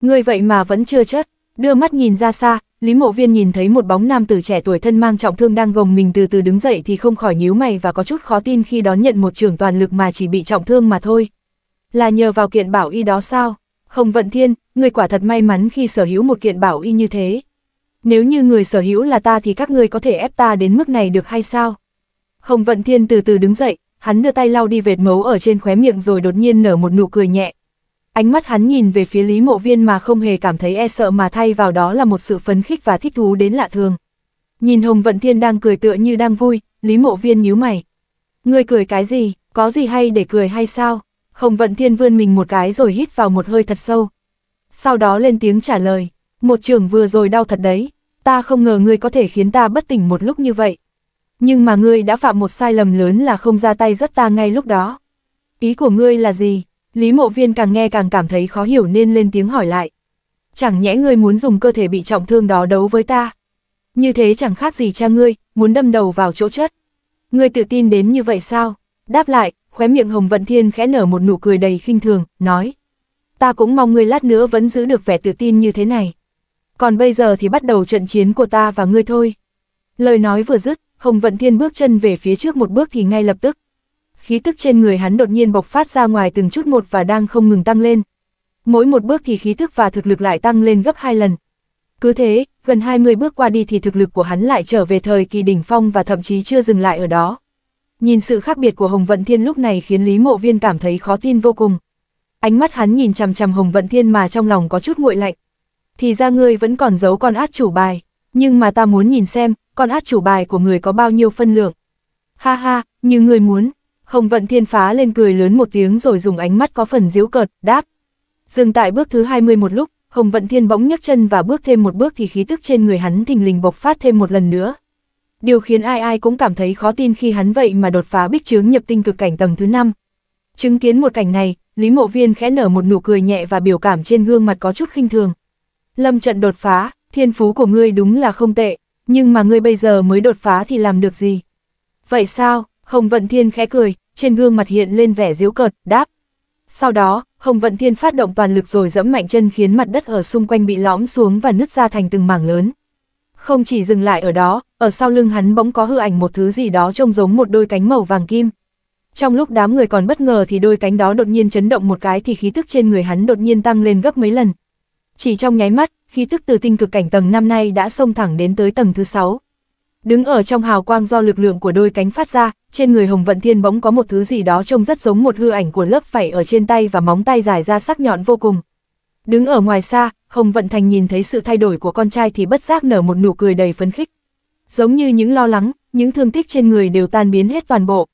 Ngươi vậy mà vẫn chưa chết. đưa mắt nhìn ra xa, Lý Mộ Viên nhìn thấy một bóng nam tử trẻ tuổi thân mang trọng thương đang gồng mình từ từ đứng dậy thì không khỏi nhíu mày và có chút khó tin khi đón nhận một trường toàn lực mà chỉ bị trọng thương mà thôi. Là nhờ vào kiện bảo y đó sao? Không vận thiên, người quả thật may mắn khi sở hữu một kiện bảo y như thế. Nếu như người sở hữu là ta thì các ngươi có thể ép ta đến mức này được hay sao? Không vận thiên từ từ đứng dậy, hắn đưa tay lau đi vệt mấu ở trên khóe miệng rồi đột nhiên nở một nụ cười nhẹ, Ánh mắt hắn nhìn về phía Lý Mộ Viên mà không hề cảm thấy e sợ mà thay vào đó là một sự phấn khích và thích thú đến lạ thường. Nhìn Hồng Vận Thiên đang cười tựa như đang vui, Lý Mộ Viên nhíu mày. Ngươi cười cái gì, có gì hay để cười hay sao? Hồng Vận Thiên vươn mình một cái rồi hít vào một hơi thật sâu. Sau đó lên tiếng trả lời, một trường vừa rồi đau thật đấy, ta không ngờ ngươi có thể khiến ta bất tỉnh một lúc như vậy. Nhưng mà ngươi đã phạm một sai lầm lớn là không ra tay rất ta ngay lúc đó. Ý của ngươi là gì? Lý mộ viên càng nghe càng cảm thấy khó hiểu nên lên tiếng hỏi lại. Chẳng nhẽ ngươi muốn dùng cơ thể bị trọng thương đó đấu với ta. Như thế chẳng khác gì cha ngươi, muốn đâm đầu vào chỗ chất. Ngươi tự tin đến như vậy sao? Đáp lại, khóe miệng Hồng Vận Thiên khẽ nở một nụ cười đầy khinh thường, nói. Ta cũng mong ngươi lát nữa vẫn giữ được vẻ tự tin như thế này. Còn bây giờ thì bắt đầu trận chiến của ta và ngươi thôi. Lời nói vừa dứt, Hồng Vận Thiên bước chân về phía trước một bước thì ngay lập tức, khí tức trên người hắn đột nhiên bộc phát ra ngoài từng chút một và đang không ngừng tăng lên. Mỗi một bước thì khí tức và thực lực lại tăng lên gấp hai lần. Cứ thế, gần 20 bước qua đi thì thực lực của hắn lại trở về thời kỳ đỉnh phong và thậm chí chưa dừng lại ở đó. Nhìn sự khác biệt của Hồng Vận Thiên lúc này khiến Lý Mộ Viên cảm thấy khó tin vô cùng. Ánh mắt hắn nhìn chằm chằm Hồng Vận Thiên mà trong lòng có chút nguội lạnh. Thì ra ngươi vẫn còn giấu con át chủ bài, nhưng mà ta muốn nhìn xem, con át chủ bài của người có bao nhiêu phân lượng. Ha ha, như ngươi muốn, Hồng Vận Thiên phá lên cười lớn một tiếng rồi dùng ánh mắt có phần diễu cợt, đáp. Dừng tại bước thứ 20 một lúc, Hồng Vận Thiên bỗng nhấc chân và bước thêm một bước thì khí tức trên người hắn thình lình bộc phát thêm một lần nữa. Điều khiến ai ai cũng cảm thấy khó tin khi hắn vậy mà đột phá bích chướng nhập tinh cực cảnh tầng thứ 5. Chứng kiến một cảnh này, Lý Mộ Viên khẽ nở một nụ cười nhẹ và biểu cảm trên gương mặt có chút khinh thường. Lâm trận đột phá, thiên phú của ngươi đúng là không tệ, nhưng mà ngươi bây giờ mới đột phá thì làm được gì? Vậy sao? Hồng Vận Thiên khẽ cười, trên gương mặt hiện lên vẻ diếu cợt, đáp. Sau đó, Hồng Vận Thiên phát động toàn lực rồi dẫm mạnh chân khiến mặt đất ở xung quanh bị lõm xuống và nứt ra thành từng mảng lớn. Không chỉ dừng lại ở đó, ở sau lưng hắn bỗng có hư ảnh một thứ gì đó trông giống một đôi cánh màu vàng kim. Trong lúc đám người còn bất ngờ thì đôi cánh đó đột nhiên chấn động một cái thì khí tức trên người hắn đột nhiên tăng lên gấp mấy lần. Chỉ trong nháy mắt, khí tức từ tinh cực cảnh tầng năm nay đã xông thẳng đến tới tầng thứ 6. Đứng ở trong hào quang do lực lượng của đôi cánh phát ra, trên người Hồng Vận Thiên bỗng có một thứ gì đó trông rất giống một hư ảnh của lớp phẩy ở trên tay và móng tay dài ra sắc nhọn vô cùng. Đứng ở ngoài xa, Hồng Vận Thành nhìn thấy sự thay đổi của con trai thì bất giác nở một nụ cười đầy phấn khích. Giống như những lo lắng, những thương tích trên người đều tan biến hết toàn bộ.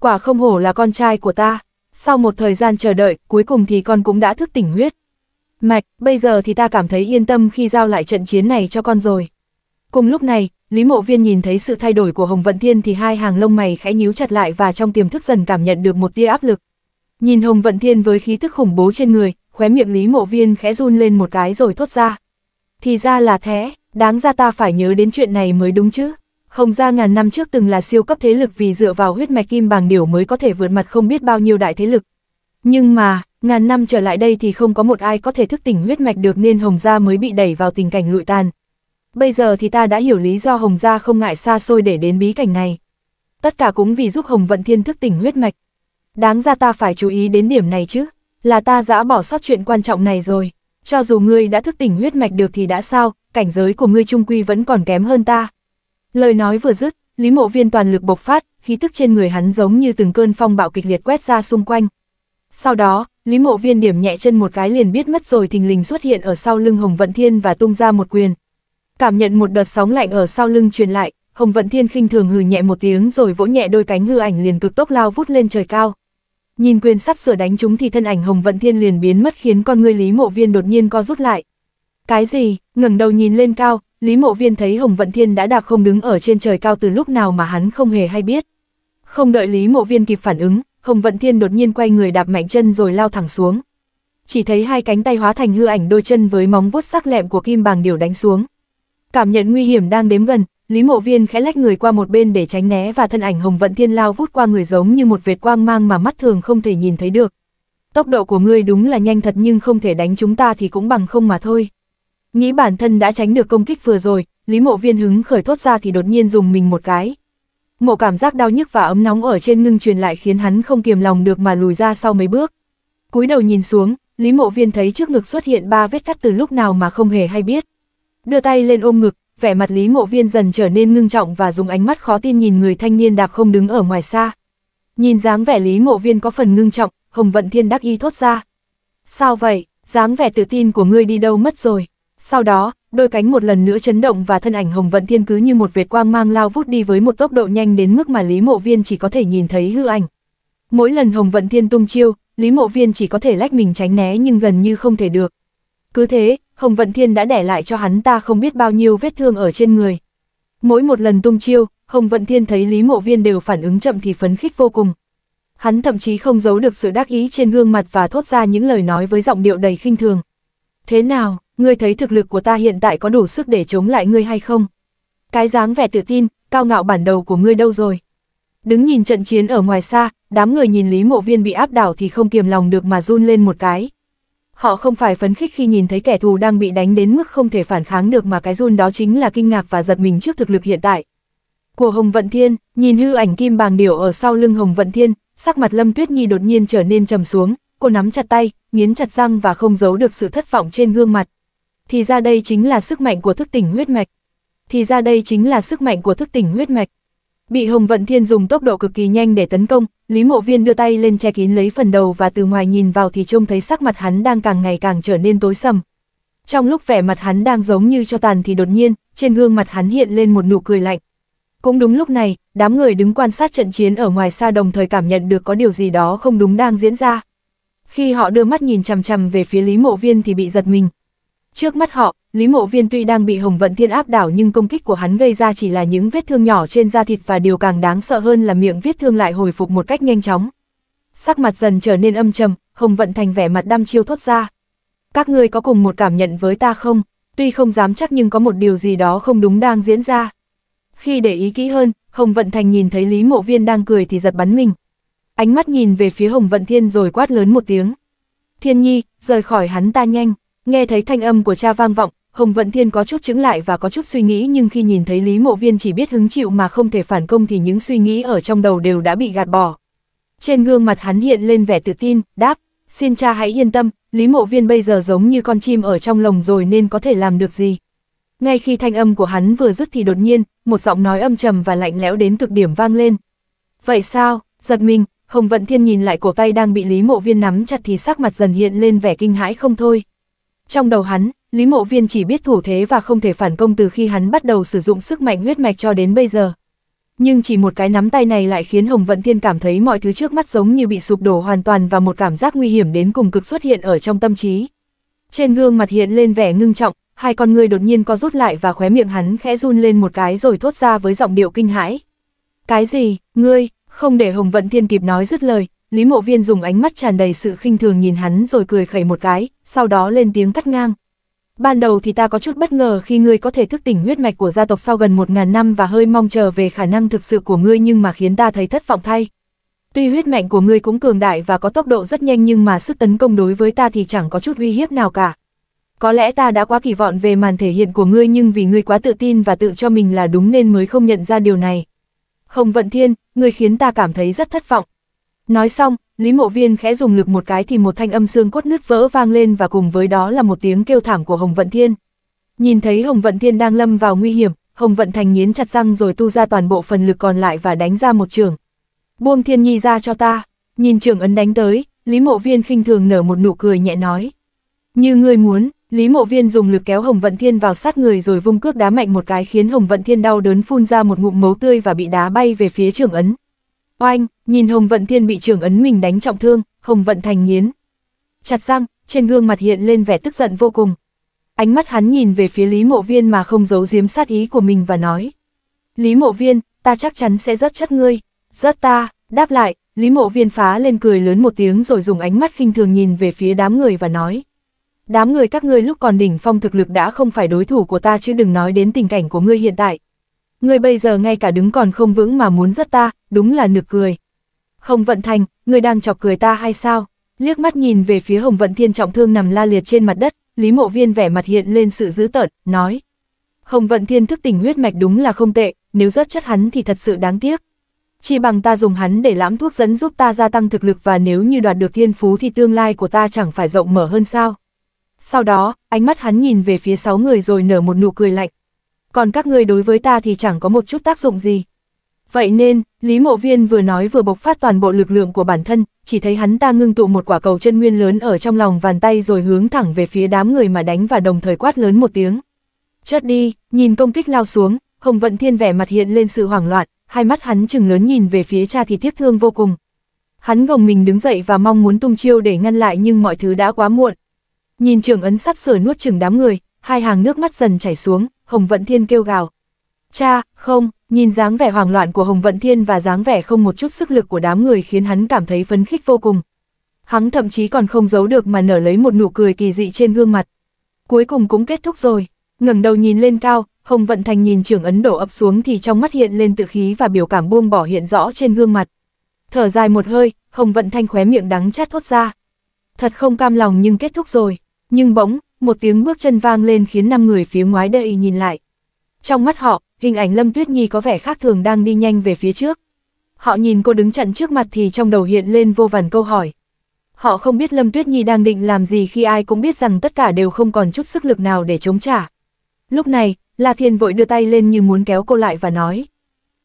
Quả không hổ là con trai của ta. Sau một thời gian chờ đợi, cuối cùng thì con cũng đã thức tỉnh huyết. Mạch, bây giờ thì ta cảm thấy yên tâm khi giao lại trận chiến này cho con rồi. Cùng lúc này, Lý Mộ Viên nhìn thấy sự thay đổi của Hồng Vận Thiên thì hai hàng lông mày khẽ nhíu chặt lại và trong tiềm thức dần cảm nhận được một tia áp lực. Nhìn Hồng Vận Thiên với khí tức khủng bố trên người, khóe miệng Lý Mộ Viên khẽ run lên một cái rồi thốt ra. Thì ra là thế, đáng ra ta phải nhớ đến chuyện này mới đúng chứ. Hồng gia ngàn năm trước từng là siêu cấp thế lực vì dựa vào huyết mạch kim bằng điểu mới có thể vượt mặt không biết bao nhiêu đại thế lực. Nhưng mà, ngàn năm trở lại đây thì không có một ai có thể thức tỉnh huyết mạch được nên Hồng gia mới bị đẩy vào tình cảnh lụi tàn, Bây giờ thì ta đã hiểu lý do Hồng Gia không ngại xa xôi để đến bí cảnh này. Tất cả cũng vì giúp Hồng Vận Thiên thức tỉnh huyết mạch. Đáng ra ta phải chú ý đến điểm này chứ, là ta đã bỏ sót chuyện quan trọng này rồi. Cho dù ngươi đã thức tỉnh huyết mạch được thì đã sao, cảnh giới của ngươi trung quy vẫn còn kém hơn ta. Lời nói vừa dứt, Lý Mộ Viên toàn lực bộc phát, khí tức trên người hắn giống như từng cơn phong bạo kịch liệt quét ra xung quanh. Sau đó, Lý Mộ Viên điểm nhẹ chân một cái liền biết mất rồi thình lình xuất hiện ở sau lưng Hồng Vận Thiên và tung ra một quyền, Cảm nhận một đợt sóng lạnh ở sau lưng truyền lại, Hồng Vận Thiên khinh thường hừ nhẹ một tiếng rồi vỗ nhẹ đôi cánh hư ảnh liền cực tốc lao vút lên trời cao. Nhìn quyền sắp sửa đánh chúng thì thân ảnh Hồng Vận Thiên liền biến mất khiến con người Lý Mộ Viên đột nhiên co rút lại. Cái gì? Ngẩng đầu nhìn lên cao, Lý Mộ Viên thấy Hồng Vận Thiên đã đạp không đứng ở trên trời cao từ lúc nào mà hắn không hề hay biết. Không đợi Lý Mộ Viên kịp phản ứng, Hồng Vận Thiên đột nhiên quay người đạp mạnh chân rồi lao thẳng xuống. Chỉ thấy hai cánh tay hóa thành hư ảnh đôi chân với móng vuốt sắc lẹm của kim bàng điều đánh xuống. Cảm nhận nguy hiểm đang đếm gần, Lý Mộ Viên khẽ lách người qua một bên để tránh né và thân ảnh Hồng Vận Thiên lao vút qua người giống như một vệt quang mang mà mắt thường không thể nhìn thấy được. Tốc độ của ngươi đúng là nhanh thật nhưng không thể đánh chúng ta thì cũng bằng không mà thôi. Nghĩ bản thân đã tránh được công kích vừa rồi, Lý Mộ Viên hứng khởi thốt ra thì đột nhiên dùng mình một cái. Một cảm giác đau nhức và ấm nóng ở trên ngưng truyền lại khiến hắn không kiềm lòng được mà lùi ra sau mấy bước. cúi đầu nhìn xuống, Lý Mộ Viên thấy trước ngực xuất hiện ba vết cắt từ lúc nào mà không hề hay biết đưa tay lên ôm ngực, vẻ mặt Lý Ngộ Viên dần trở nên ngưng trọng và dùng ánh mắt khó tin nhìn người thanh niên đạp không đứng ở ngoài xa. Nhìn dáng vẻ Lý Ngộ Viên có phần ngưng trọng, Hồng Vận Thiên đắc ý thốt ra. Sao vậy, dáng vẻ tự tin của ngươi đi đâu mất rồi. Sau đó, đôi cánh một lần nữa chấn động và thân ảnh Hồng Vận Thiên cứ như một vệt quang mang lao vút đi với một tốc độ nhanh đến mức mà Lý Mộ Viên chỉ có thể nhìn thấy hư ảnh. Mỗi lần Hồng Vận Thiên tung chiêu, Lý Mộ Viên chỉ có thể lách mình tránh né nhưng gần như không thể được. Cứ thế, Hồng Vận Thiên đã để lại cho hắn ta không biết bao nhiêu vết thương ở trên người. Mỗi một lần tung chiêu, Hồng Vận Thiên thấy Lý Mộ Viên đều phản ứng chậm thì phấn khích vô cùng. Hắn thậm chí không giấu được sự đắc ý trên gương mặt và thốt ra những lời nói với giọng điệu đầy khinh thường. Thế nào, ngươi thấy thực lực của ta hiện tại có đủ sức để chống lại ngươi hay không? Cái dáng vẻ tự tin, cao ngạo bản đầu của ngươi đâu rồi? Đứng nhìn trận chiến ở ngoài xa, đám người nhìn Lý Mộ Viên bị áp đảo thì không kiềm lòng được mà run lên một cái. Họ không phải phấn khích khi nhìn thấy kẻ thù đang bị đánh đến mức không thể phản kháng được mà cái run đó chính là kinh ngạc và giật mình trước thực lực hiện tại. Của Hồng Vận Thiên, nhìn hư ảnh kim bàng điểu ở sau lưng Hồng Vận Thiên, sắc mặt Lâm Tuyết Nhi đột nhiên trở nên trầm xuống, cô nắm chặt tay, nghiến chặt răng và không giấu được sự thất vọng trên gương mặt. Thì ra đây chính là sức mạnh của thức tỉnh huyết mạch. Thì ra đây chính là sức mạnh của thức tỉnh huyết mạch. Bị Hồng Vận Thiên dùng tốc độ cực kỳ nhanh để tấn công, Lý Mộ Viên đưa tay lên che kín lấy phần đầu và từ ngoài nhìn vào thì trông thấy sắc mặt hắn đang càng ngày càng trở nên tối sầm. Trong lúc vẻ mặt hắn đang giống như cho tàn thì đột nhiên, trên gương mặt hắn hiện lên một nụ cười lạnh. Cũng đúng lúc này, đám người đứng quan sát trận chiến ở ngoài xa đồng thời cảm nhận được có điều gì đó không đúng đang diễn ra. Khi họ đưa mắt nhìn chằm chằm về phía Lý Mộ Viên thì bị giật mình, Trước mắt họ, Lý Mộ Viên tuy đang bị Hồng Vận Thiên áp đảo nhưng công kích của hắn gây ra chỉ là những vết thương nhỏ trên da thịt và điều càng đáng sợ hơn là miệng vết thương lại hồi phục một cách nhanh chóng. Sắc mặt dần trở nên âm trầm, Hồng Vận thành vẻ mặt đăm chiêu thốt ra. Các ngươi có cùng một cảm nhận với ta không? Tuy không dám chắc nhưng có một điều gì đó không đúng đang diễn ra. Khi để ý kỹ hơn, Hồng Vận Thành nhìn thấy Lý Mộ Viên đang cười thì giật bắn mình. Ánh mắt nhìn về phía Hồng Vận Thiên rồi quát lớn một tiếng. Thiên Nhi, rời khỏi hắn ta nhanh. Nghe thấy thanh âm của cha vang vọng, Hồng Vận Thiên có chút chứng lại và có chút suy nghĩ nhưng khi nhìn thấy Lý Mộ Viên chỉ biết hứng chịu mà không thể phản công thì những suy nghĩ ở trong đầu đều đã bị gạt bỏ. Trên gương mặt hắn hiện lên vẻ tự tin, đáp, xin cha hãy yên tâm, Lý Mộ Viên bây giờ giống như con chim ở trong lồng rồi nên có thể làm được gì. Ngay khi thanh âm của hắn vừa dứt thì đột nhiên, một giọng nói âm trầm và lạnh lẽo đến cực điểm vang lên. Vậy sao, giật mình, Hồng Vận Thiên nhìn lại cổ tay đang bị Lý Mộ Viên nắm chặt thì sắc mặt dần hiện lên vẻ kinh hãi không thôi. Trong đầu hắn, Lý Mộ Viên chỉ biết thủ thế và không thể phản công từ khi hắn bắt đầu sử dụng sức mạnh huyết mạch cho đến bây giờ. Nhưng chỉ một cái nắm tay này lại khiến Hồng Vận Thiên cảm thấy mọi thứ trước mắt giống như bị sụp đổ hoàn toàn và một cảm giác nguy hiểm đến cùng cực xuất hiện ở trong tâm trí. Trên gương mặt hiện lên vẻ ngưng trọng, hai con người đột nhiên co rút lại và khóe miệng hắn khẽ run lên một cái rồi thốt ra với giọng điệu kinh hãi. Cái gì, ngươi, không để Hồng Vận Thiên kịp nói dứt lời, Lý Mộ Viên dùng ánh mắt tràn đầy sự khinh thường nhìn hắn rồi cười khẩy một cái, sau đó lên tiếng cắt ngang. Ban đầu thì ta có chút bất ngờ khi ngươi có thể thức tỉnh huyết mạch của gia tộc sau gần một ngàn năm và hơi mong chờ về khả năng thực sự của ngươi nhưng mà khiến ta thấy thất vọng thay. Tuy huyết mệnh của ngươi cũng cường đại và có tốc độ rất nhanh nhưng mà sức tấn công đối với ta thì chẳng có chút uy hiếp nào cả. Có lẽ ta đã quá kỳ vọng về màn thể hiện của ngươi nhưng vì ngươi quá tự tin và tự cho mình là đúng nên mới không nhận ra điều này. Không Vận Thiên, ngươi khiến ta cảm thấy rất thất vọng. Nói xong, Lý Mộ Viên khẽ dùng lực một cái thì một thanh âm xương cốt nứt vỡ vang lên và cùng với đó là một tiếng kêu thảm của Hồng Vận Thiên. Nhìn thấy Hồng Vận Thiên đang lâm vào nguy hiểm, Hồng Vận Thành nghiến chặt răng rồi tu ra toàn bộ phần lực còn lại và đánh ra một trường. Buông Thiên Nhi ra cho ta, nhìn trường ấn đánh tới, Lý Mộ Viên khinh thường nở một nụ cười nhẹ nói. Như ngươi muốn, Lý Mộ Viên dùng lực kéo Hồng Vận Thiên vào sát người rồi vung cước đá mạnh một cái khiến Hồng Vận Thiên đau đớn phun ra một ngụm máu tươi và bị đá bay về phía trường ấn. Oanh, nhìn Hồng Vận Thiên bị trưởng ấn mình đánh trọng thương, Hồng Vận Thành nghiến. Chặt răng, trên gương mặt hiện lên vẻ tức giận vô cùng. Ánh mắt hắn nhìn về phía Lý Mộ Viên mà không giấu giếm sát ý của mình và nói. Lý Mộ Viên, ta chắc chắn sẽ rất chất ngươi. Rất ta, đáp lại, Lý Mộ Viên phá lên cười lớn một tiếng rồi dùng ánh mắt khinh thường nhìn về phía đám người và nói. Đám người các ngươi lúc còn đỉnh phong thực lực đã không phải đối thủ của ta chứ đừng nói đến tình cảnh của ngươi hiện tại, ngươi bây giờ ngay cả đứng còn không vững mà muốn rất ta, đúng là nực cười. Hồng Vận Thành, ngươi đang chọc cười ta hay sao? Liếc mắt nhìn về phía Hồng Vận Thiên trọng thương nằm la liệt trên mặt đất, Lý Mộ Viên vẻ mặt hiện lên sự dữ tợn, nói. Hồng Vận Thiên thức tỉnh huyết mạch đúng là không tệ, nếu rớt chất hắn thì thật sự đáng tiếc. Chỉ bằng ta dùng hắn để lãm thuốc dẫn giúp ta gia tăng thực lực và nếu như đoạt được thiên phú thì tương lai của ta chẳng phải rộng mở hơn sao. Sau đó, ánh mắt hắn nhìn về phía sáu người rồi nở một nụ cười lạnh, còn các ngươi đối với ta thì chẳng có một chút tác dụng gì. Vậy nên, Lý Mộ Viên vừa nói vừa bộc phát toàn bộ lực lượng của bản thân, chỉ thấy hắn ta ngưng tụ một quả cầu chân nguyên lớn ở trong lòng bàn tay rồi hướng thẳng về phía đám người mà đánh và đồng thời quát lớn một tiếng. Chớt đi, nhìn công kích lao xuống, Hồng Vận Thiên vẻ mặt hiện lên sự hoảng loạn, hai mắt hắn chừng lớn nhìn về phía cha thì tiếc thương vô cùng. Hắn gồng mình đứng dậy và mong muốn tung chiêu để ngăn lại nhưng mọi thứ đã quá muộn. Nhìn trưởng ấn sắp sửa nuốt chừng đám người, hai hàng nước mắt dần chảy xuống, Hồng Vận Thiên kêu gào. Cha, không, nhìn dáng vẻ hoảng loạn của Hồng Vận Thiên và dáng vẻ không một chút sức lực của đám người khiến hắn cảm thấy phấn khích vô cùng. Hắn thậm chí còn không giấu được mà nở lấy một nụ cười kỳ dị trên gương mặt. Cuối cùng cũng kết thúc rồi, ngẩng đầu nhìn lên cao, Hồng Vận Thành nhìn trưởng ấn đổ ập xuống thì trong mắt hiện lên tự khí và biểu cảm buông bỏ hiện rõ trên gương mặt. Thở dài một hơi, Hồng Vận Thanh khóe miệng đắng chát thốt ra. Thật không cam lòng nhưng kết thúc rồi, nhưng bỗng, một tiếng bước chân vang lên khiến năm người phía ngoái đây nhìn lại. Trong mắt họ, hình ảnh Lâm Tuyết Nhi có vẻ khác thường đang đi nhanh về phía trước. Họ nhìn cô đứng chặn trước mặt thì trong đầu hiện lên vô vàn câu hỏi. Họ không biết Lâm Tuyết Nhi đang định làm gì khi ai cũng biết rằng tất cả đều không còn chút sức lực nào để chống trả. Lúc này, La Thiên vội đưa tay lên như muốn kéo cô lại và nói.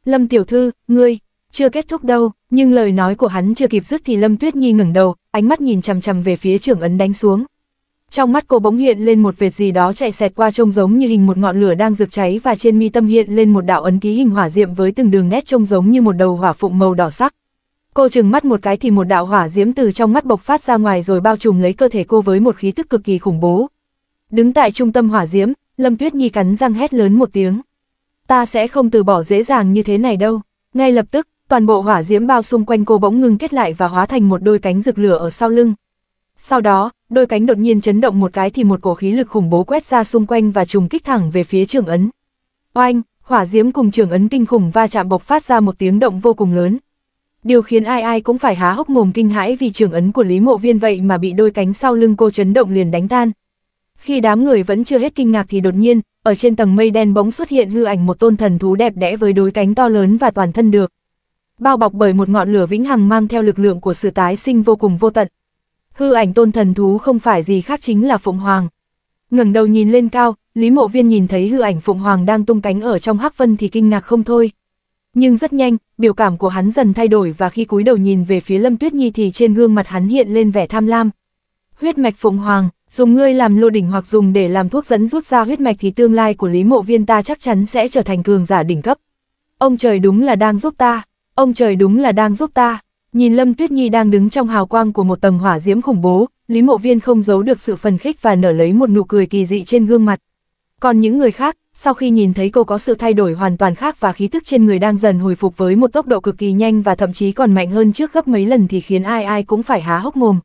Lâm Tiểu Thư, ngươi, chưa kết thúc đâu, nhưng lời nói của hắn chưa kịp dứt thì Lâm Tuyết Nhi ngẩng đầu, ánh mắt nhìn chằm chằm về phía trưởng ấn đánh xuống. Trong mắt cô bỗng hiện lên một vệt gì đó chạy xẹt qua trông giống như hình một ngọn lửa đang rực cháy và trên mi tâm hiện lên một đạo ấn ký hình hỏa diệm với từng đường nét trông giống như một đầu hỏa phụng màu đỏ sắc. Cô chừng mắt một cái thì một đạo hỏa diễm từ trong mắt bộc phát ra ngoài rồi bao trùm lấy cơ thể cô với một khí tức cực kỳ khủng bố. Đứng tại trung tâm hỏa diễm, Lâm Tuyết Nhi cắn răng hét lớn một tiếng. Ta sẽ không từ bỏ dễ dàng như thế này đâu. Ngay lập tức, toàn bộ hỏa diễm bao xung quanh cô bỗng ngừng kết lại và hóa thành một đôi cánh rực lửa ở sau lưng, sau đó, đôi cánh đột nhiên chấn động một cái thì một cổ khí lực khủng bố quét ra xung quanh và trùng kích thẳng về phía trường ấn. Oanh, hỏa diễm cùng trường ấn kinh khủng va chạm bộc phát ra một tiếng động vô cùng lớn. Điều khiến ai ai cũng phải há hốc mồm kinh hãi vì trường ấn của Lý Mộ Viên vậy mà bị đôi cánh sau lưng cô chấn động liền đánh tan. Khi đám người vẫn chưa hết kinh ngạc thì đột nhiên, ở trên tầng mây đen bỗng xuất hiện hư ảnh một tôn thần thú đẹp đẽ với đôi cánh to lớn và toàn thân được. Bao bọc bởi một ngọn lửa vĩnh hằng mang theo lực lượng của sự tái sinh vô cùng vô tận, hư ảnh tôn thần thú không phải gì khác chính là Phụng Hoàng. ngẩng đầu nhìn lên cao, Lý Mộ Viên nhìn thấy hư ảnh Phụng Hoàng đang tung cánh ở trong hắc vân thì kinh ngạc không thôi. Nhưng rất nhanh, biểu cảm của hắn dần thay đổi và khi cúi đầu nhìn về phía Lâm Tuyết Nhi thì trên gương mặt hắn hiện lên vẻ tham lam. Huyết mạch Phụng Hoàng, dùng ngươi làm lô đỉnh hoặc dùng để làm thuốc dẫn rút ra huyết mạch thì tương lai của Lý Mộ Viên ta chắc chắn sẽ trở thành cường giả đỉnh cấp. Ông trời đúng là đang giúp ta, ông trời đúng là đang giúp ta. Nhìn Lâm Tuyết Nhi đang đứng trong hào quang của một tầng hỏa diễm khủng bố, Lý Mộ Viên không giấu được sự phần khích và nở lấy một nụ cười kỳ dị trên gương mặt. Còn những người khác, sau khi nhìn thấy cô có sự thay đổi hoàn toàn khác và khí thức trên người đang dần hồi phục với một tốc độ cực kỳ nhanh và thậm chí còn mạnh hơn trước gấp mấy lần thì khiến ai ai cũng phải há hốc mồm.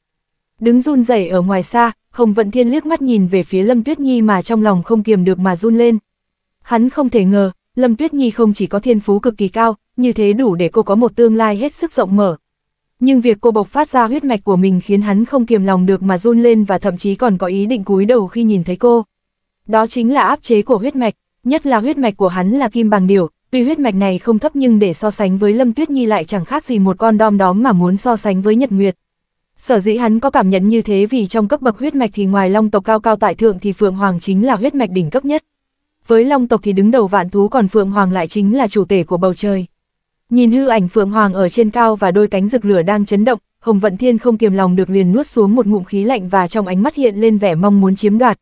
Đứng run rẩy ở ngoài xa, Hồng Vận Thiên liếc mắt nhìn về phía Lâm Tuyết Nhi mà trong lòng không kiềm được mà run lên. Hắn không thể ngờ, Lâm Tuyết Nhi không chỉ có thiên phú cực kỳ cao, như thế đủ để cô có một tương lai hết sức rộng mở, nhưng việc cô bộc phát ra huyết mạch của mình khiến hắn không kiềm lòng được mà run lên và thậm chí còn có ý định cúi đầu khi nhìn thấy cô. Đó chính là áp chế của huyết mạch, nhất là huyết mạch của hắn là kim bằng điểu, tuy huyết mạch này không thấp nhưng để so sánh với Lâm Tuyết Nhi lại chẳng khác gì một con đom đóm mà muốn so sánh với Nhật Nguyệt. Sở dĩ hắn có cảm nhận như thế vì trong cấp bậc huyết mạch thì ngoài long tộc cao cao tại thượng thì Phượng Hoàng chính là huyết mạch đỉnh cấp nhất. Với long tộc thì đứng đầu vạn thú còn Phượng Hoàng lại chính là chủ tể của bầu trời. Nhìn hư ảnh Phượng Hoàng ở trên cao và đôi cánh rực lửa đang chấn động, Hồng Vận Thiên không kiềm lòng được liền nuốt xuống một ngụm khí lạnh và trong ánh mắt hiện lên vẻ mong muốn chiếm đoạt.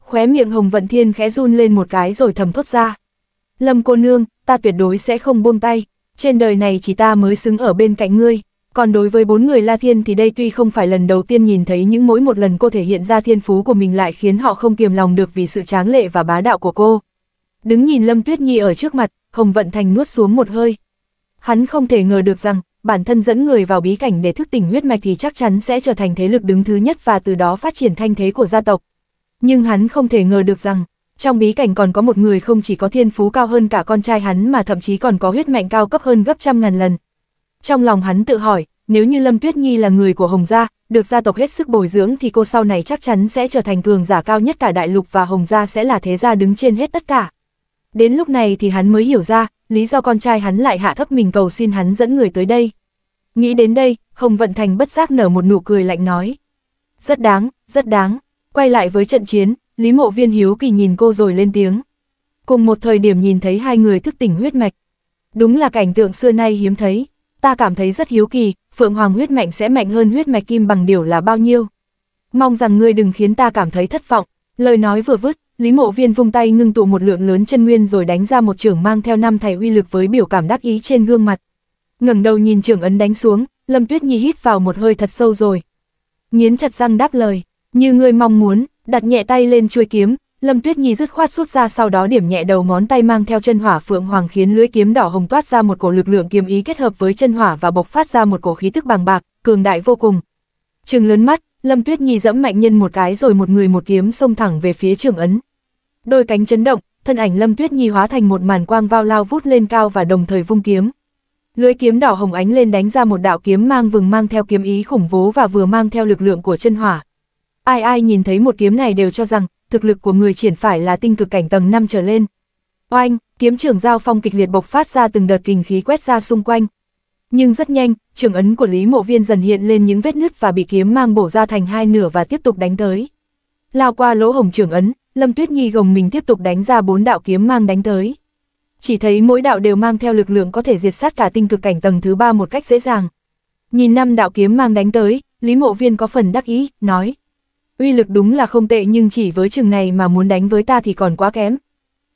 Khóe miệng Hồng Vận Thiên khẽ run lên một cái rồi thầm thốt ra. Lâm cô nương, ta tuyệt đối sẽ không buông tay, trên đời này chỉ ta mới xứng ở bên cạnh ngươi. Còn đối với bốn người La Thiên thì đây tuy không phải lần đầu tiên nhìn thấy những mỗi một lần cô thể hiện ra thiên phú của mình lại khiến họ không kiềm lòng được vì sự tráng lệ và bá đạo của cô. Đứng nhìn Lâm Tuyết Nhi ở trước mặt, Hồng Vận Thành nuốt xuống một hơi. Hắn không thể ngờ được rằng, bản thân dẫn người vào bí cảnh để thức tỉnh huyết mạch thì chắc chắn sẽ trở thành thế lực đứng thứ nhất và từ đó phát triển thanh thế của gia tộc. Nhưng hắn không thể ngờ được rằng, trong bí cảnh còn có một người không chỉ có thiên phú cao hơn cả con trai hắn mà thậm chí còn có huyết mạnh cao cấp hơn gấp trăm ngàn lần. Trong lòng hắn tự hỏi, nếu như Lâm Tuyết Nhi là người của Hồng Gia, được gia tộc hết sức bồi dưỡng thì cô sau này chắc chắn sẽ trở thành cường giả cao nhất cả đại lục và Hồng Gia sẽ là thế gia đứng trên hết tất cả. Đến lúc này thì hắn mới hiểu ra, lý do con trai hắn lại hạ thấp mình cầu xin hắn dẫn người tới đây. Nghĩ đến đây, Hồng Vận Thành bất giác nở một nụ cười lạnh nói. Rất đáng, rất đáng. Quay lại với trận chiến, Lý Mộ Viên hiếu kỳ nhìn cô rồi lên tiếng. Cùng một thời điểm nhìn thấy hai người thức tỉnh huyết mạch. Đúng là cảnh tượng xưa nay hiếm thấy. Ta cảm thấy rất hiếu kỳ, Phượng Hoàng huyết mạnh sẽ mạnh hơn huyết mạch kim bằng điều là bao nhiêu. Mong rằng ngươi đừng khiến ta cảm thấy thất vọng. Lời nói vừa vứt, Lý Mộ Viên vung tay ngưng tụ một lượng lớn chân nguyên rồi đánh ra một trưởng mang theo năm thầy uy lực với biểu cảm đắc ý trên gương mặt. Ngẩng đầu nhìn trưởng ấn đánh xuống, Lâm Tuyết Nhi hít vào một hơi thật sâu rồi. Nghiến chặt răng đáp lời, như người mong muốn, đặt nhẹ tay lên chuôi kiếm, Lâm Tuyết Nhi dứt khoát rút ra sau đó điểm nhẹ đầu ngón tay mang theo chân hỏa phượng hoàng khiến lưới kiếm đỏ hồng toát ra một cổ lực lượng kiếm ý kết hợp với chân hỏa và bộc phát ra một cổ khí tức bằng bạc, cường đại vô cùng. Trừng lớn mắt, Lâm Tuyết Nhi dẫm mạnh nhân một cái rồi một người một kiếm xông thẳng về phía trường ấn. Đôi cánh chấn động, thân ảnh Lâm Tuyết Nhi hóa thành một màn quang vao lao vút lên cao và đồng thời vung kiếm. Lưới kiếm đỏ hồng ánh lên đánh ra một đạo kiếm mang vừng mang theo kiếm ý khủng bố và vừa mang theo lực lượng của chân hỏa. Ai ai nhìn thấy một kiếm này đều cho rằng thực lực của người triển phải là tinh cực cảnh tầng 5 trở lên. Oanh, kiếm trưởng giao phong kịch liệt bộc phát ra từng đợt kình khí quét ra xung quanh, nhưng rất nhanh, trường ấn của Lý Mộ Viên dần hiện lên những vết nứt và bị kiếm mang bổ ra thành hai nửa và tiếp tục đánh tới. Lao qua lỗ hồng trường ấn, Lâm Tuyết Nhi gồng mình tiếp tục đánh ra bốn đạo kiếm mang đánh tới. Chỉ thấy mỗi đạo đều mang theo lực lượng có thể diệt sát cả tinh cực cảnh tầng thứ ba một cách dễ dàng. Nhìn năm đạo kiếm mang đánh tới, Lý Mộ Viên có phần đắc ý, nói. Uy lực đúng là không tệ nhưng chỉ với trường này mà muốn đánh với ta thì còn quá kém.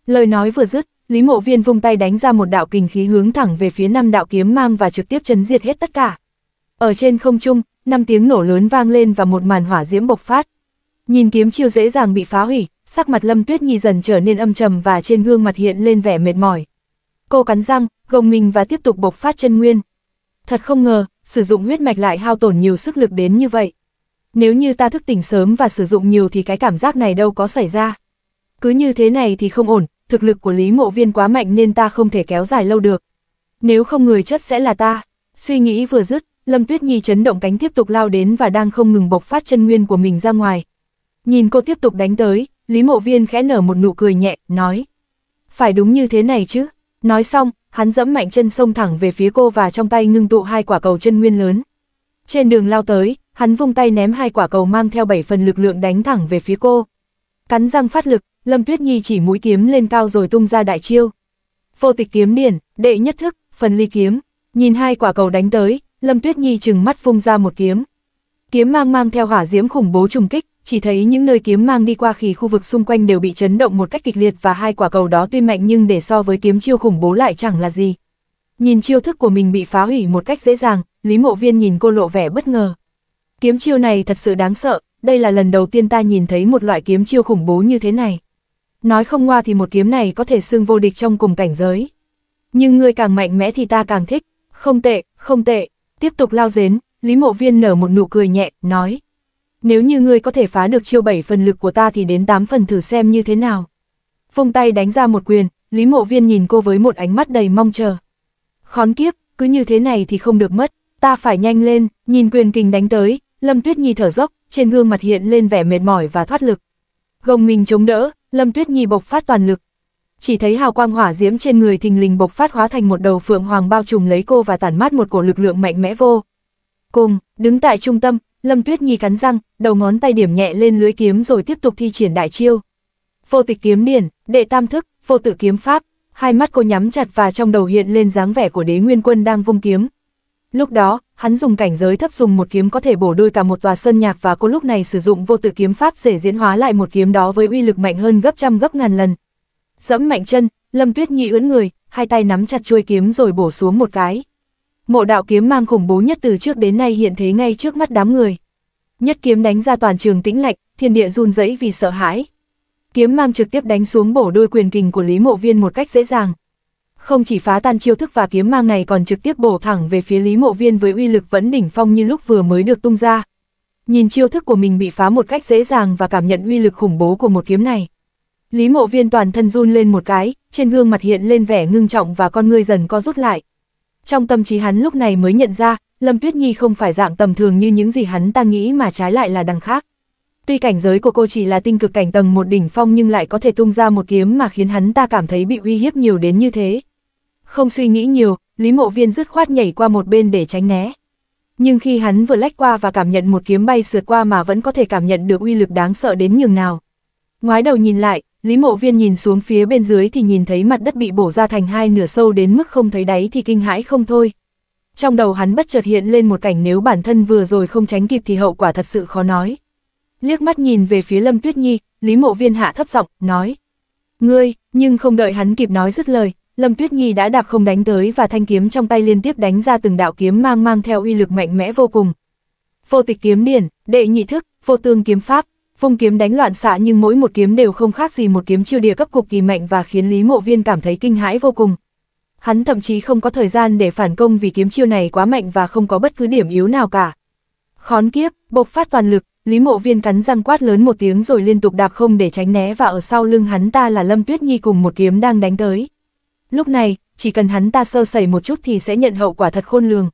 Lời nói vừa dứt, Lý Mộ Viên vung tay đánh ra một đạo kình khí hướng thẳng về phía năm đạo kiếm mang và trực tiếp chấn diệt hết tất cả. Ở trên không trung, năm tiếng nổ lớn vang lên và một màn hỏa diễm bộc phát. Nhìn kiếm chiêu dễ dàng bị phá hủy, sắc mặt Lâm Tuyết Nhi dần trở nên âm trầm và trên gương mặt hiện lên vẻ mệt mỏi. Cô cắn răng, gồng mình và tiếp tục bộc phát chân nguyên. Thật không ngờ, sử dụng huyết mạch lại hao tổn nhiều sức lực đến như vậy. Nếu như ta thức tỉnh sớm và sử dụng nhiều thì cái cảm giác này đâu có xảy ra. Cứ như thế này thì không ổn, thực lực của Lý Mộ Viên quá mạnh nên ta không thể kéo dài lâu được. Nếu không người chất sẽ là ta. Suy nghĩ vừa dứt, Lâm Tuyết Nhi chấn động cánh tiếp tục lao đến và đang không ngừng bộc phát chân nguyên của mình ra ngoài. Nhìn cô tiếp tục đánh tới, Lý Mộ Viên khẽ nở một nụ cười nhẹ, nói. Phải đúng như thế này chứ. Nói xong, hắn dẫm mạnh chân sông thẳng về phía cô và trong tay ngưng tụ hai quả cầu chân nguyên lớn. Trên đường lao tới, hắn vung tay ném hai quả cầu mang theo bảy phần lực lượng đánh thẳng về phía cô. Cắn răng phát lực, Lâm Tuyết Nhi chỉ mũi kiếm lên cao rồi tung ra đại chiêu. Vô tịch kiếm điển, đệ nhất thức, phần ly kiếm. Nhìn hai quả cầu đánh tới, Lâm Tuyết Nhi chừng mắt phung ra một kiếm. Kiếm mang mang theo hỏa diễm khủng bố trùng kích, chỉ thấy những nơi kiếm mang đi qua khi khu vực xung quanh đều bị chấn động một cách kịch liệt và hai quả cầu đó tuy mạnh nhưng để so với kiếm chiêu khủng bố lại chẳng là gì. Nhìn chiêu thức của mình bị phá hủy một cách dễ dàng, Lý Mộ Viên nhìn cô lộ vẻ bất ngờ. Kiếm chiêu này thật sự đáng sợ, đây là lần đầu tiên ta nhìn thấy một loại kiếm chiêu khủng bố như thế này. Nói không ngoa thì một kiếm này có thể xưng vô địch trong cùng cảnh giới. Nhưng ngươi càng mạnh mẽ thì ta càng thích, không tệ, không tệ, tiếp tục lao dến, Lý Mộ Viên nở một nụ cười nhẹ, nói. Nếu như ngươi có thể phá được chiêu 7 phần lực của ta thì đến 8 phần thử xem như thế nào. Vung tay đánh ra một quyền, Lý Mộ Viên nhìn cô với một ánh mắt đầy mong chờ. Khón kiếp, cứ như thế này thì không được mất, ta phải nhanh lên, nhìn quyền kình đánh tới, Lâm Tuyết Nhi thở dốc, trên gương mặt hiện lên vẻ mệt mỏi và thoát lực. Gồng mình chống đỡ, Lâm Tuyết Nhi bộc phát toàn lực. Chỉ thấy hào quang hỏa diễm trên người thình lình bộc phát hóa thành một đầu phượng hoàng bao trùm lấy cô và tản mát một cổ lực lượng mạnh mẽ vô. Cùng, đứng tại trung tâm, Lâm Tuyết Nhi cắn răng, đầu ngón tay điểm nhẹ lên lưới kiếm rồi tiếp tục thi triển đại chiêu. Vô tịch kiếm điển, đệ tam thức, vô tự kiếm pháp, hai mắt cô nhắm chặt và trong đầu hiện lên dáng vẻ của đế nguyên quân đang vung kiếm, Lúc đó, hắn dùng cảnh giới thấp dùng một kiếm có thể bổ đôi cả một tòa sơn nhạc và cô lúc này sử dụng vô tự kiếm pháp để diễn hóa lại một kiếm đó với uy lực mạnh hơn gấp trăm gấp ngàn lần. Dẫm mạnh chân, Lâm Tuyết Nhi ưỡn người, hai tay nắm chặt chuôi kiếm rồi bổ xuống một cái. Mộ đạo kiếm mang khủng bố nhất từ trước đến nay hiện thế ngay trước mắt đám người. Nhất kiếm đánh ra toàn trường tĩnh lạnh, thiên địa run rẩy vì sợ hãi. Kiếm mang trực tiếp đánh xuống bổ đôi quyền kình của Lý Mộ Viên một cách dễ dàng, không chỉ phá tan chiêu thức và kiếm mang này còn trực tiếp bổ thẳng về phía Lý Mộ Viên với uy lực vẫn đỉnh phong như lúc vừa mới được tung ra. Nhìn chiêu thức của mình bị phá một cách dễ dàng và cảm nhận uy lực khủng bố của một kiếm này. Lý Mộ Viên toàn thân run lên một cái, trên gương mặt hiện lên vẻ ngưng trọng và con ngươi dần co rút lại. Trong tâm trí hắn lúc này mới nhận ra, Lâm Tuyết Nhi không phải dạng tầm thường như những gì hắn ta nghĩ mà trái lại là đằng khác. Tuy cảnh giới của cô chỉ là tinh cực cảnh tầng một đỉnh phong nhưng lại có thể tung ra một kiếm mà khiến hắn ta cảm thấy bị uy hiếp nhiều đến như thế. Không suy nghĩ nhiều, Lý Mộ Viên dứt khoát nhảy qua một bên để tránh né. Nhưng khi hắn vừa lách qua và cảm nhận một kiếm bay sượt qua mà vẫn có thể cảm nhận được uy lực đáng sợ đến nhường nào. Ngoái đầu nhìn lại, Lý Mộ Viên nhìn xuống phía bên dưới thì nhìn thấy mặt đất bị bổ ra thành hai nửa sâu đến mức không thấy đáy thì kinh hãi không thôi. Trong đầu hắn bất chợt hiện lên một cảnh nếu bản thân vừa rồi không tránh kịp thì hậu quả thật sự khó nói. Liếc mắt nhìn về phía Lâm Tuyết Nhi, Lý Mộ Viên hạ thấp giọng, nói. Ngươi, nhưng không đợi hắn kịp nói dứt lời, Lâm Tuyết Nhi đã đạp không đánh tới và thanh kiếm trong tay liên tiếp đánh ra từng đạo kiếm mang mang theo uy lực mạnh mẽ vô cùng. Vô tịch kiếm điển, đệ nhị thức, vô tương kiếm pháp, vung kiếm đánh loạn xạ nhưng mỗi một kiếm đều không khác gì một kiếm chiêu địa cấp cực kỳ mạnh và khiến Lý Mộ Viên cảm thấy kinh hãi vô cùng. Hắn thậm chí không có thời gian để phản công vì kiếm chiêu này quá mạnh và không có bất cứ điểm yếu nào cả. Khón kiếp, bộc phát toàn lực, Lý Mộ Viên cắn răng quát lớn một tiếng rồi liên tục đạp không để tránh né và ở sau lưng hắn ta là Lâm Tuyết Nhi cùng một kiếm đang đánh tới. Lúc này, chỉ cần hắn ta sơ sẩy một chút thì sẽ nhận hậu quả thật khôn lường.